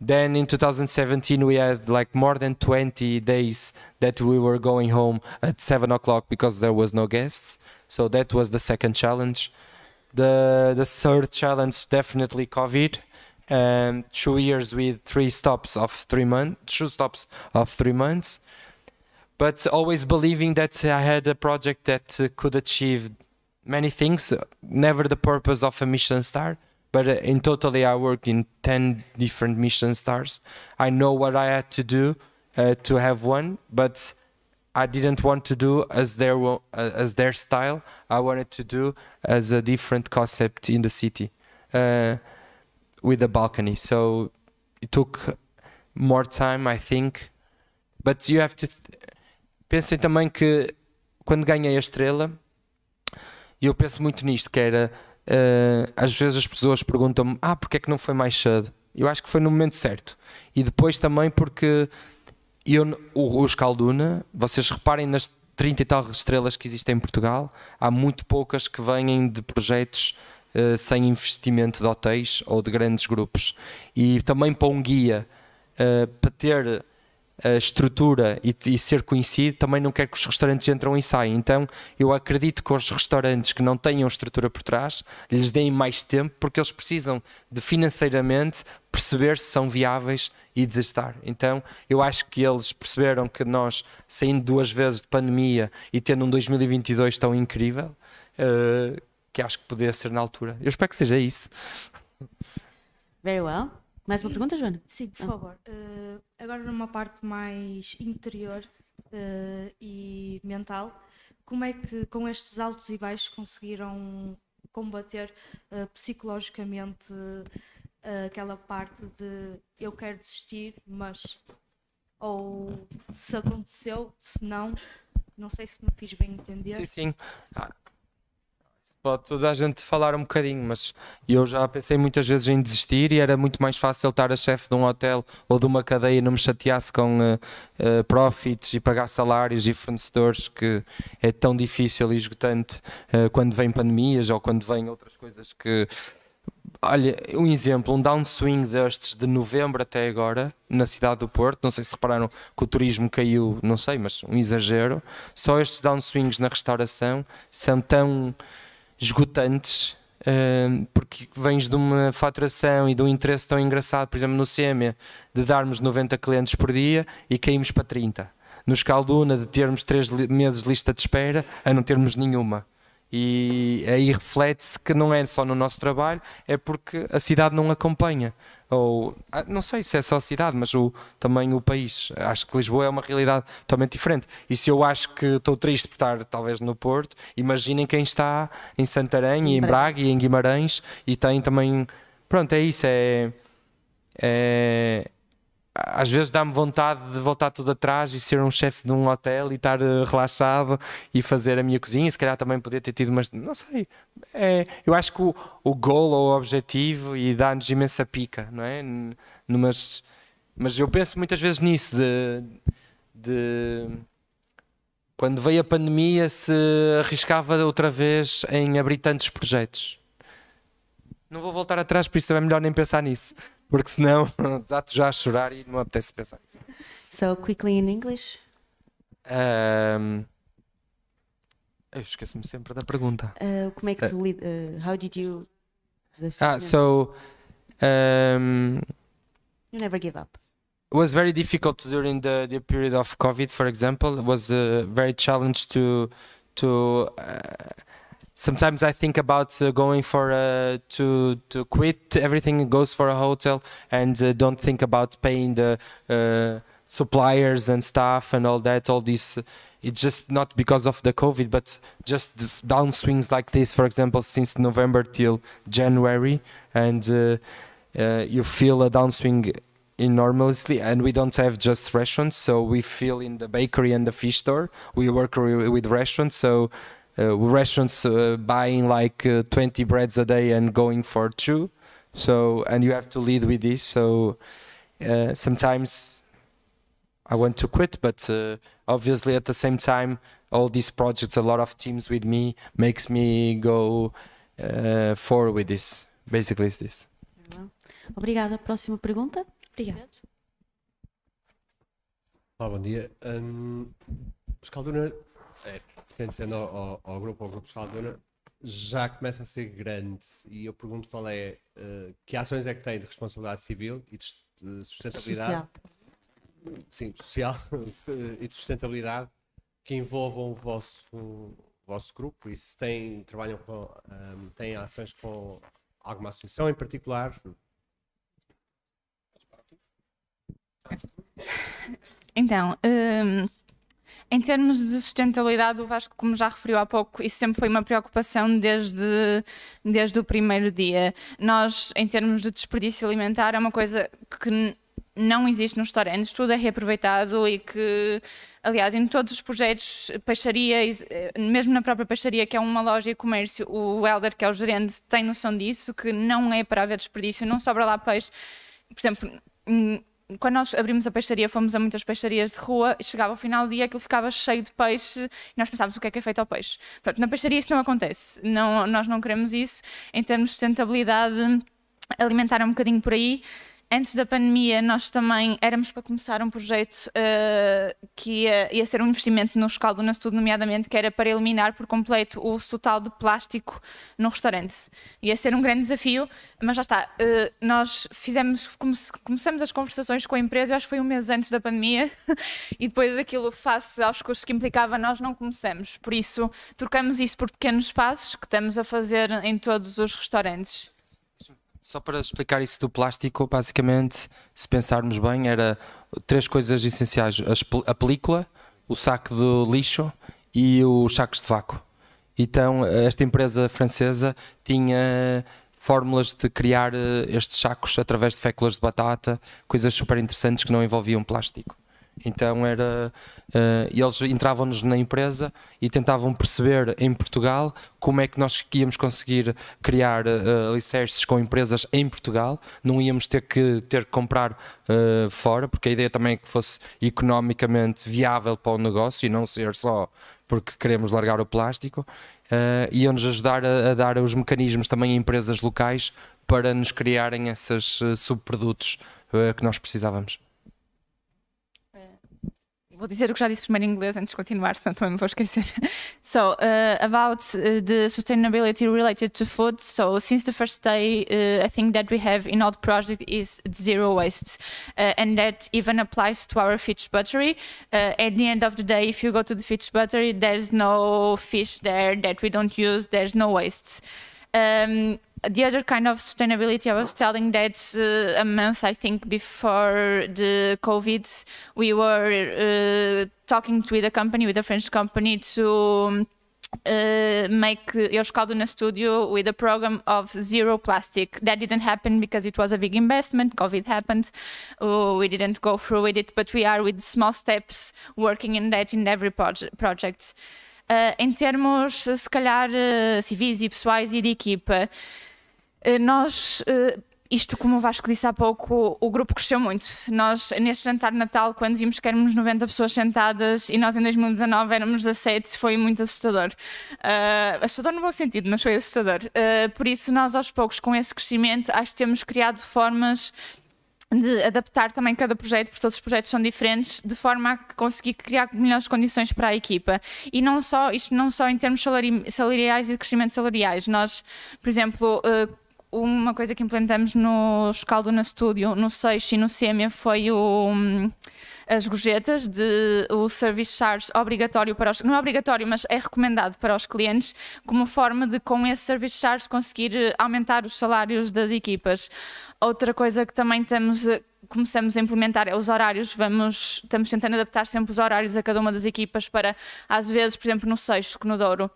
Speaker 2: Then in 2017, we had like more than 20 days that we were going home at 7 o'clock because there was no guests. So that was the second challenge. The, the third challenge, definitely COVID two years with three stops of three months, two stops of three months. But always believing that I had a project that could achieve many things, never the purpose of a mission star. But uh, in totally, I worked in 10 different mission stars. I know what I had to do uh, to have one, but I didn't want to do as their uh, as their style. I wanted to do as a different concept in the city. Uh, with the balcony. So it took more time, I think. But you have to. Pensem também que quando ganhei a estrela, eu penso muito nisto, que era. Uh, às vezes as pessoas perguntam-me: Ah, porque é que não foi mais cedo? Eu acho que foi no momento certo. E depois também porque eu, o, o Scalduna, vocês reparem nas 30 e tal estrelas que existem em Portugal, há muito poucas que vêm de projetos eh, sem investimento de hotéis ou de grandes grupos. E também para um guia, eh, para ter a estrutura e, e, ser conhecido, também não quero que os restaurantes entram e saiam. Então, eu acredito que os restaurantes que não tenham estrutura por trás lhes deem mais tempo, porque eles precisam de financeiramente perceber se são viáveis e de estar. Então, eu acho que eles perceberam que nós, saindo duas vezes de pandemia e tendo um 2022 tão incrível, uh, que acho que poderia ser na altura. Eu espero que seja isso.
Speaker 1: Very well. Mais uma pergunta, Joana? Sim, por ah. favor.
Speaker 6: Uh, agora numa parte mais interior uh, e mental, como é que com estes altos e baixos conseguiram combater uh, psicologicamente aquela parte de eu quero desistir, mas ou se aconteceu, se não, não sei se me fiz bem entender. Sim, sim.
Speaker 2: Ah, pode toda a gente falar um bocadinho, mas eu já pensei muitas vezes em desistir e era muito mais fácil estar a chefe de um hotel ou de uma cadeia e não me chateasse com uh, uh, profits e pagar salários e fornecedores, que é tão difícil e esgotante uh, quando vem pandemias ou quando vêm outras coisas que. Olha, um exemplo, um downswing destes de novembro até agora na cidade do Porto. Não sei se repararam que o turismo caiu, não sei, mas um exagero. Só estes downswings na restauração são tão esgotantes, hum, porque vens de uma faturação e de um interesse tão engraçado, por exemplo, no CM, de darmos 90 clientes por dia e caímos para 30. No Escalduna, de termos 3 meses de lista de espera a não termos nenhuma. E aí reflete-se que não é só no nosso trabalho, é porque a cidade não acompanha. Ou ah, não sei se é só a cidade, mas o, também o país. Acho que Lisboa é uma realidade totalmente diferente. E se eu acho que estou triste por estar talvez no Porto, imaginem quem está em Santarém, e em Braga e em Guimarães e tem também. Pronto, é isso. É, é, às vezes dá-me vontade de voltar tudo atrás e ser um chefe de um hotel e estar eh, relaxado e fazer a minha cozinha, se calhar também poder ter tido umas, não sei, é, eu acho que o, o goal ou o objetivo e dá-nos imensa pica, não é? Numas, mas eu penso muitas vezes nisso, de, de quando veio a pandemia se arriscava outra vez em abrir tantos projetos. Não vou voltar atrás, por isso é melhor nem pensar nisso porque senão *laughs* desato já a chorar e não me apetece pensar nisso.
Speaker 1: So, quickly in English.
Speaker 2: Um, eu esqueço-me sempre da pergunta. Uh, como é que tu...
Speaker 1: Lead, uh, ah, how did you... Ah, so...
Speaker 2: Um,
Speaker 1: you never give up.
Speaker 2: It was very difficult during the, the period of COVID, for example. It was uh, very challenged to... to uh, sometimes I think about uh, going for uh, to to quit everything goes for a hotel and uh, don't think about paying the uh, suppliers and staff and all that all this uh, it's just not because of the covid but just the downswings like this for example since november till january and uh, you feel a downswing enormously and we don't have just restaurants so we feel in the bakery and the fish store we work with restaurants so uh, restaurants uh, buying like uh, 20 breads a day and going for two. So and you have to lead with this. So sometimes I want to quit, but obviously at the same time all these projects, a lot of teams with me makes me go uh, forward with this. Basically, is this.
Speaker 1: Obrigada. Próxima pergunta.
Speaker 6: Obrigada.
Speaker 2: Olá, bom dia. Um, pertencendo ao, ao, ao grupo, ao grupo Esfaldona, já começa a ser grande. E eu pergunto qual é, uh, que ações é que tem de responsabilidade civil e de
Speaker 4: sustentabilidade? Social. Sim, social *laughs* e de sustentabilidade que envolvam o vosso, o vosso grupo e se têm, trabalham com, um, ehm,
Speaker 2: têm ações com alguma associação em particular?
Speaker 3: Então, um, ehm, em termos de sustentabilidade, o Vasco, como já referiu há pouco, isso sempre foi uma preocupação desde, desde o primeiro dia. Nós, em termos de desperdício alimentar, é uma coisa que não existe nos restaurantes, tudo é reaproveitado e que, aliás, em todos os projetos, peixaria, eh, mesmo na própria peixaria, que é uma loja e comércio, o Helder, que é o gerente, tem noção disso, que não é para haver desperdício, não sobra lá peixe. Por exemplo, quando nós abrimos a peixaria, fomos a muitas peixarias de rua e chegava ao final do dia aquilo ficava cheio de peixe e nós pensávamos o que é que é feito ao peixe. Pronto, na peixaria isso não acontece. Não, nós não queremos isso. Em termos de sustentabilidade alimentar é um bocadinho por aí antes da pandemia, nós também éramos para começar um projeto uh, que ia, ia, ser um investimento no escaldo na Estudo, nomeadamente, que era para eliminar por completo o uso total de plástico no restaurante. Ia ser um grande desafio, mas já está. Uh, nós fizemos, come, começamos as conversações com a empresa, acho que foi um mês antes da pandemia, *laughs* e depois aquilo, face aos custos que implicava, nós não começamos. Por isso, trocamos isso por pequenos passos que estamos a fazer em todos os restaurantes.
Speaker 2: Só para explicar isso do plástico, basicamente, se pensarmos bem, era três coisas essenciais: a película, o saco de lixo e os sacos de vácuo. Então, esta empresa francesa tinha fórmulas de criar eh, estes sacos através de féculas de batata, coisas super interessantes que não envolviam plástico. Então era. Uh, eles entravam-nos na empresa e tentavam perceber em Portugal como é que nós íamos conseguir criar uh, alicerces com empresas em Portugal, não íamos ter que ter que comprar uh, fora, porque a ideia também é que fosse economicamente viável para o negócio e não ser só porque queremos largar o plástico. Uh, iam-nos ajudar a, a dar os mecanismos também a empresas locais para nos criarem esses subprodutos que nós precisávamos.
Speaker 3: vou dizer o que já disse primeiro em inglês antes de continuar, senão também me vou esquecer. *laughs* So, uh, about uh, the sustainability related to food. So, since the first day, uh, I think that we have in our project is zero waste. Uh, and that even applies to our fish buttery. Uh, at the end of the day, if you go to the fish buttery, there's no fish there that we don't use, there's no waste. Um, the other kind of sustainability, I was telling that uh, a month, I think, before the COVID, we were uh, talking with a company, with a French company, to um, uh, make Yoshkalduna Studio with a program of zero plastic. That didn't happen because it was a big investment. COVID happened. Oh, we didn't go through with it, but we are with small steps working in that in every proje project. Uh, em termos, se calhar, uh, civis e pessoais e de equipa, uh, nós, isto como o Vasco disse há pouco, o, o grupo cresceu muito. Nós, neste jantar de Natal, quando vimos que éramos 90 pessoas sentadas e nós em 2019 éramos 17, foi muito assustador. assustador no bom sentido, mas foi assustador. por isso, nós aos poucos, com esse crescimento, acho que temos criado formas de adaptar também cada projeto, porque todos os projetos são diferentes, de forma a conseguir criar melhores condições para a equipa. E não só, isto não só em termos salari salariais e de crescimento salariais. Nós, por exemplo, eh, uma coisa que implementamos no Escaldo na Studio, no Seixo e no cme foi o hum, as gorjetas de o service charge obrigatório para os não é obrigatório, mas é recomendado para os clientes como forma de com esse service charge conseguir eh, aumentar os salários das equipas. Outra coisa que também temos eh, começamos a implementar é os horários, vamos, estamos tentando adaptar sempre os horários a cada uma das equipas para, às vezes, por exemplo, no sexto, que no Douro,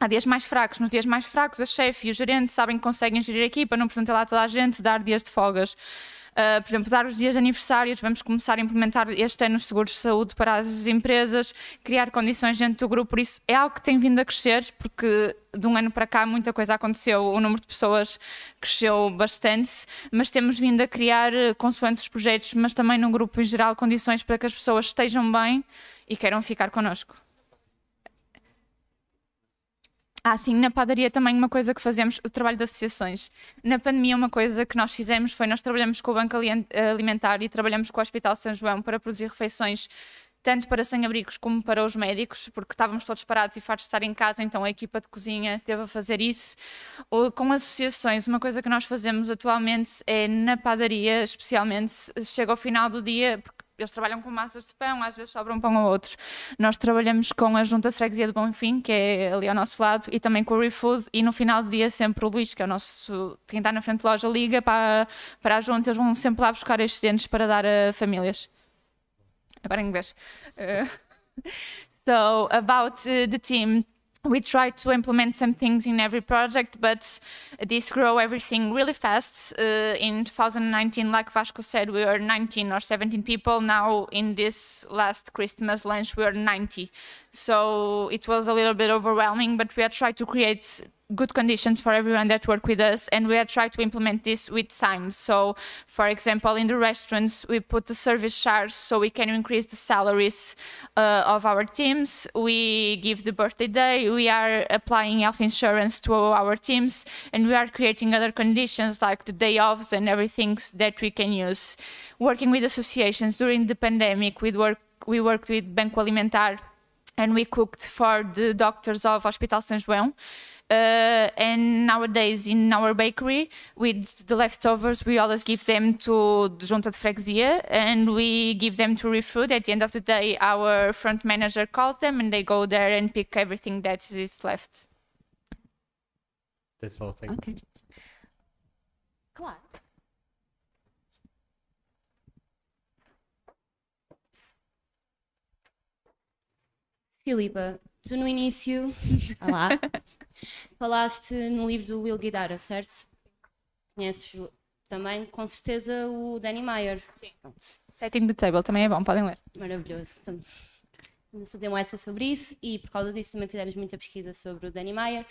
Speaker 3: há dias mais fracos. Nos dias mais fracos, a chefe e o gerente sabem que conseguem gerir a equipa, não apresentam lá toda a gente, dar dias de folgas uh, por exemplo, dar os dias de aniversários, vamos começar a implementar este ano os seguros de saúde para as empresas, criar condições dentro do grupo, por isso é algo que tem vindo a crescer, porque de um ano para cá muita coisa aconteceu, o número de pessoas cresceu bastante, mas temos vindo a criar, eh, consoante os projetos, mas também no grupo em geral, condições para que as pessoas estejam bem e queiram ficar connosco. Ah, sim, na padaria também uma coisa que fazemos, o trabalho de associações. Na pandemia, uma coisa que nós fizemos foi nós trabalhamos com o Banco Alimentar e trabalhamos com o Hospital São João para produzir refeições tanto para sem-abrigos como para os médicos, porque estávamos todos parados e fartos de estar em casa, então a equipa de cozinha teve a fazer isso. Ou, com associações, uma coisa que nós fazemos atualmente é na padaria, especialmente, chega ao final do dia, eles trabalham com massas de pão, às vezes sobram um pão a outros. Nós trabalhamos com a Junta de Freguesia de Bonfim, que é ali ao nosso lado, e também com o ReFood, e no final do dia sempre o Luís, que é o nosso, quem está na frente da loja, liga para, para a Junta, eles vão sempre lá buscar excedentes para dar a famílias. Agora em inglês. Uh, *laughs* so, about uh, the team. we try to implement some things in every project, but this grow everything really fast. Uh, in 2019, like Vasco said, we were 19 or 17 people. Now in this last Christmas lunch, we are 90. So it was a little bit overwhelming, but we are trying to create good conditions for everyone that work with us and we are trying to implement this with time so for example in the restaurants we put the service charge so we can increase the salaries uh, of our teams we give the birthday day we are applying health insurance to our teams and we are creating other conditions like the day offs and everything that we can use working with associations during the pandemic we work we worked with Banco Alimentar and we cooked for the doctors of Hospital São João uh, and nowadays in our bakery, with the leftovers, we always give them to Junta de Freguesia and we give them to refood. At the end of the day, our front manager calls them and they go there and pick everything that is left. That's all. Thank okay. you.
Speaker 1: Claro. Filipa, tu no início. Olá. Falaste no livro do Will Guidara, certo? Conheces também, com certeza, o Danny Meyer. Sim.
Speaker 3: Setting the Table também é bom, podem ler.
Speaker 1: Maravilhoso. Então, fazer um essa sobre isso e por causa disso também fizemos muita pesquisa sobre o Danny Meyer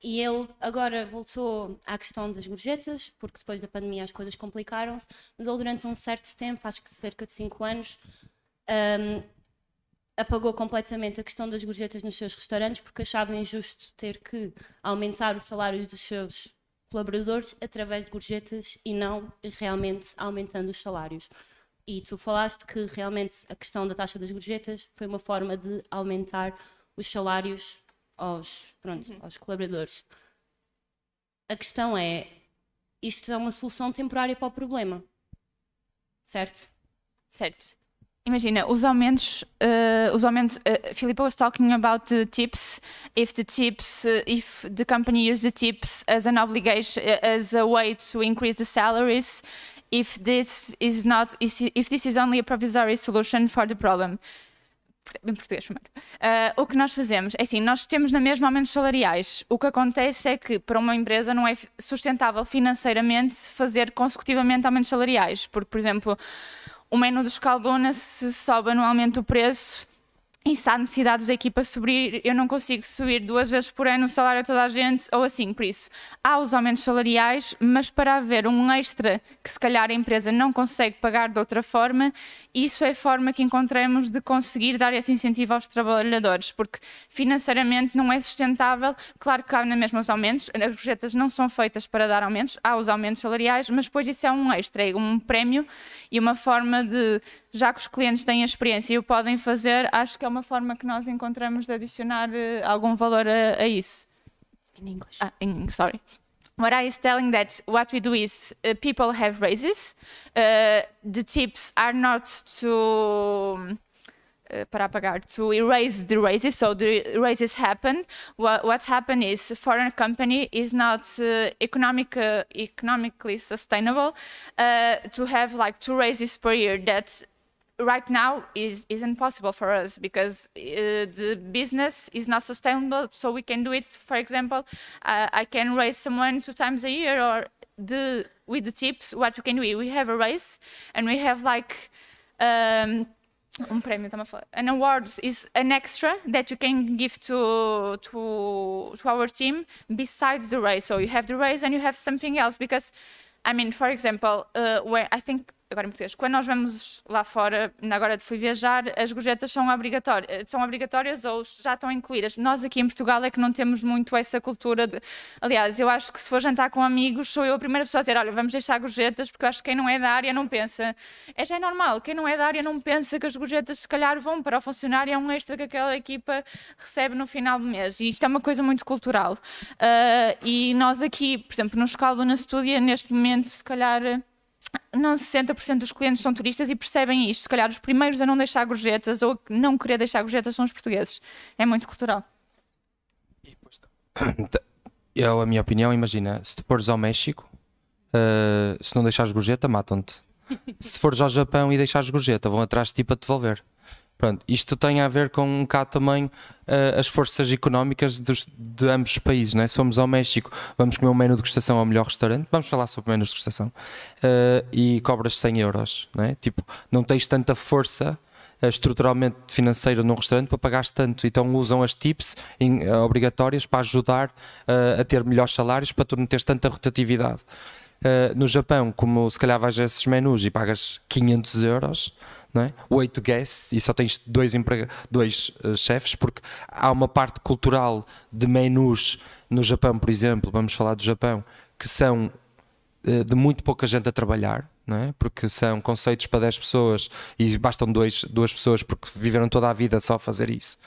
Speaker 1: e ele agora voltou à questão das gorjetas porque depois da pandemia as coisas complicaram-se mas ele durante um certo tempo, acho que cerca de 5 anos um, apagou completamente a questão das gorjetas nos seus restaurantes porque achava injusto ter que aumentar o salário dos seus colaboradores através de gorjetas e não realmente aumentando os salários. E tu falaste que realmente a questão da taxa das gorjetas foi uma forma de aumentar os salários aos, pronto, uhum. aos colaboradores. A questão é, isto é uma solução temporária para o problema, certo?
Speaker 3: Certo imagina, os aumentos, uh, os aumentos, uh, eh, Filipe was talking about the tips, if the tips, uh, if the company used the tips as an obligation, as a way to increase the salaries, if this is not, if this is only a provisory solution for the problem. Em português primeiro. Uh, o que nós fazemos é assim: nós temos na mesma aumentos salariais. O que acontece é que para uma empresa não é sustentável financeiramente fazer consecutivamente aumentos salariais, porque, por exemplo, o menu do Escaldona, se sobe anualmente o preço, se há necessidades da equipa subir, eu não consigo subir duas vezes por ano o salário a toda a gente, ou assim, por isso há os aumentos salariais, mas para haver um extra que se calhar a empresa não consegue pagar de outra forma, isso é a forma que encontramos de conseguir dar esse incentivo aos trabalhadores, porque financeiramente não é sustentável, claro que há na mesma os aumentos, as projetas não são feitas para dar aumentos, há os aumentos salariais, mas depois isso é um extra, é um prémio e uma forma de já que os clientes têm a experiência e o podem fazer, acho que é uma forma que nós encontramos de adicionar eh, algum valor a, a isso. In English. Ah, in, sorry. what I is telling that what we do is uh, people have raises. Uh, the tips are not to uh, para pagar to erase the raises, so the raises happen. What, what happened is a foreign company is not uh, economic economically sustainable to have like two raises per year. That right now is, is impossible for us because uh, the business is not sustainable. So we can do it, for example, uh, I can race someone two times a year or the, with the tips, what you can do. We have a race and we have like, um, um prémio, an awards is an extra that you can give to, to, to our team besides the race. So you have the race and you have something else because, I mean, for example, uh, where I think agora em português, quando nós vamos lá fora, agora fui viajar, as gorjetas são, obrigatórias, eh, são obrigatórias ou já estão incluídas. Nós aqui em Portugal é que não temos muito essa cultura de... Aliás, eu acho que se for jantar com amigos, sou eu a primeira pessoa a dizer, olha, vamos deixar gorjetas, porque eu acho que quem não é da área não pensa. É já é normal, quem não é da área não pensa que as gorjetas se calhar vão para o funcionário, é um extra que aquela equipa recebe no final do mês. E isto é uma coisa muito cultural. Uh, e nós aqui, por exemplo, no Escalbo, na Estúdia, neste momento, se calhar não 60% dos clientes são turistas e percebem isto. Se calhar os primeiros a não deixar gorjetas ou a não querer deixar gorjetas são os portugueses. É muito cultural.
Speaker 2: Eu, tá. *coughs* a minha opinião, imagina, se tu fores ao México, uh, se não deixares gorjeta, matam-te. Se fores ao Japão e deixares gorjeta, vão atrás de ti para te devolver. Pronto, isto tem a ver com um bocado também uh, as forças económicas dos, de ambos os países, não é? Somos ao México, vamos comer um menu de degustação ao melhor restaurante, vamos falar sobre menus de degustação, uh, e cobras 100 euros, não é? Tipo, não tens tanta força eh, estruturalmente financeira num restaurante para pagares tanto. Então usam as tips em, obrigatórias para ajudar uh, a ter melhores salários para tu não teres tanta rotatividade. Uh, no Japão, como se calhar vais a esses menus e pagas 500 euros, não é? oito guests e só tens dois, dois uh, chefes, porque há uma parte cultural de menus no Japão, por exemplo, vamos falar do Japão, que são uh, de muito pouca gente a trabalhar. Não é? Porque são conceitos para 10 pessoas e bastam dois, duas pessoas porque viveram toda a vida só a fazer isso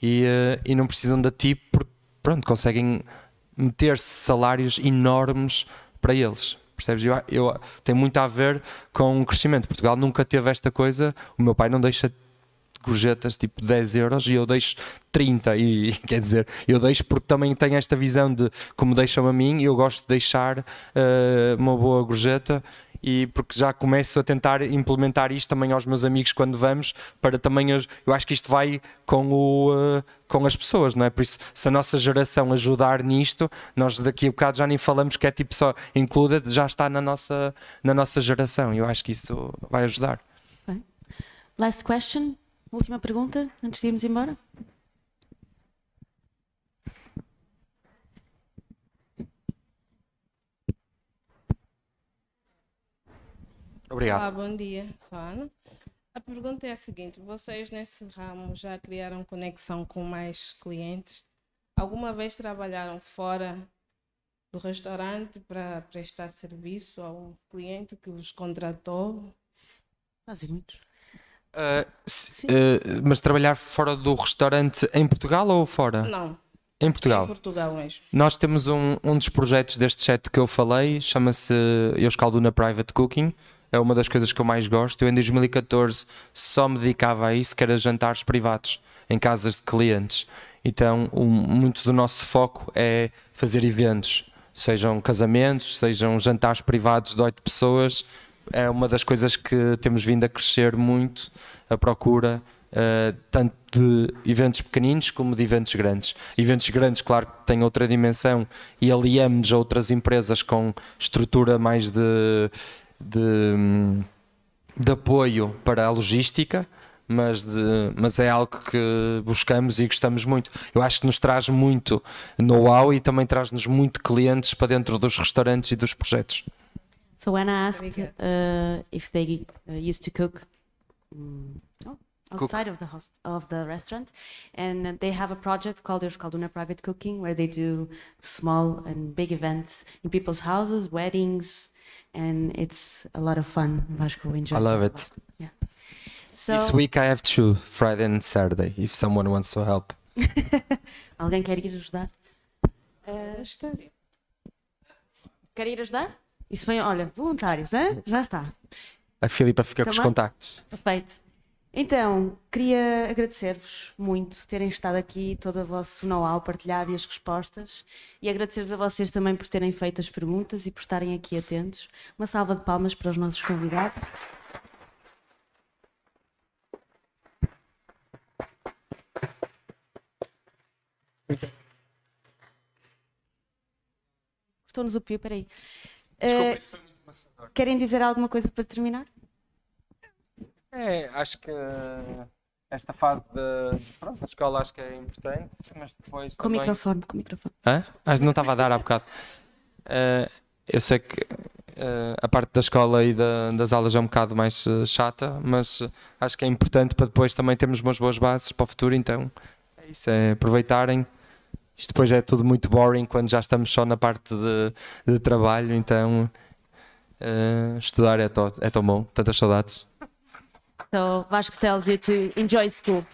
Speaker 2: e, uh, e não precisam da ti porque pronto, conseguem meter-se salários enormes para eles. Percebes? Eu, eu, tem muito a ver com o crescimento. Portugal nunca teve esta coisa. O meu pai não deixa gorjetas tipo 10 euros e eu deixo 30. E *laughs* quer dizer, eu deixo porque também tenho esta visão de como deixam a mim. Eu gosto de deixar uh, uma boa gorjeta e porque já começo a tentar implementar isto também aos meus amigos quando vamos, para também eu, eu acho que isto vai com, o, uh, com as pessoas, não é? Por isso, se a nossa geração ajudar nisto, nós daqui a bocado já nem falamos que é tipo só included, já está na nossa, na nossa geração e eu acho que isso vai ajudar.
Speaker 1: Last question, última pergunta, antes de irmos embora.
Speaker 2: Obrigado.
Speaker 6: Olá, bom dia, sou Ana. A pergunta é a seguinte: vocês nesse ramo já criaram conexão com mais clientes? Alguma vez trabalharam fora do restaurante para prestar serviço ao cliente que os contratou? Fazemos. Uh, ah, se, uh,
Speaker 2: mas trabalhar fora do restaurante em Portugal ou fora? Não. Em Portugal. Em Portugal mesmo. Nós temos um, um dos projetos deste chat que eu falei, chama-se Eu na Private Cooking é uma das coisas que eu mais gosto. Eu, em 2014, só me dedicava a isso, que era jantares privados em casas de clientes. Então, muito do nosso foco é fazer eventos, sejam casamentos, sejam jantares privados de oito pessoas. É uma das coisas que temos vindo a crescer muito a procura, uh, tanto de eventos pequeninos como de eventos grandes. Eventos grandes, claro que têm outra dimensão e aliamos outras empresas com estrutura mais de de, de apoio para a logística, mas, de, mas é algo que buscamos e gostamos muito. Eu acho que nos traz muito know-how e também traz-nos muito clientes para dentro dos restaurantes e dos projetos.
Speaker 1: So when I asked uh, if they uh, used to cook um, mm, oh, outside cook. of the of the restaurant, and they have a project called Euskalduna Private Cooking, where they do small and big events in people's houses, weddings, and it's a lot of fun. Vasco enjoys. I love it. Yeah. So, this week
Speaker 2: I have two, Friday and Saturday, if someone wants to help.
Speaker 1: *laughs* Alguém quer ir ajudar? Uh, Quer ir ajudar? Isso vem, olha, voluntários, hein? já está.
Speaker 2: A Filipa fica Também? Então com os contactos.
Speaker 1: Perfeito. Então, queria agradecer-vos muito terem estado aqui, todo o vosso know-how partilhado e as respostas, e agradecer-vos a vocês também por terem feito as perguntas e por estarem aqui atentos. Uma salva de palmas para os nossos convidados. Cortou-nos o pio, peraí. Desculpa, uh, isso foi muito maçador. Querem dizer alguma coisa para terminar?
Speaker 2: É, acho que eh, esta fase da escola acho que é importante, mas depois. Com também... microfone, com microfone. Hã? Ah, não estava a dar há bocado. Uh, eu sei que uh, a parte da escola e da, das aulas é um bocado mais uh, chata, mas acho que é importante para depois também termos umas boas bases para o futuro, então é isso, é aproveitarem. Isto depois é tudo muito boring quando já estamos só na parte de, de trabalho, então estudar é, to, é tão bom, tantas saudades.
Speaker 1: So Vasco tells you to enjoy school.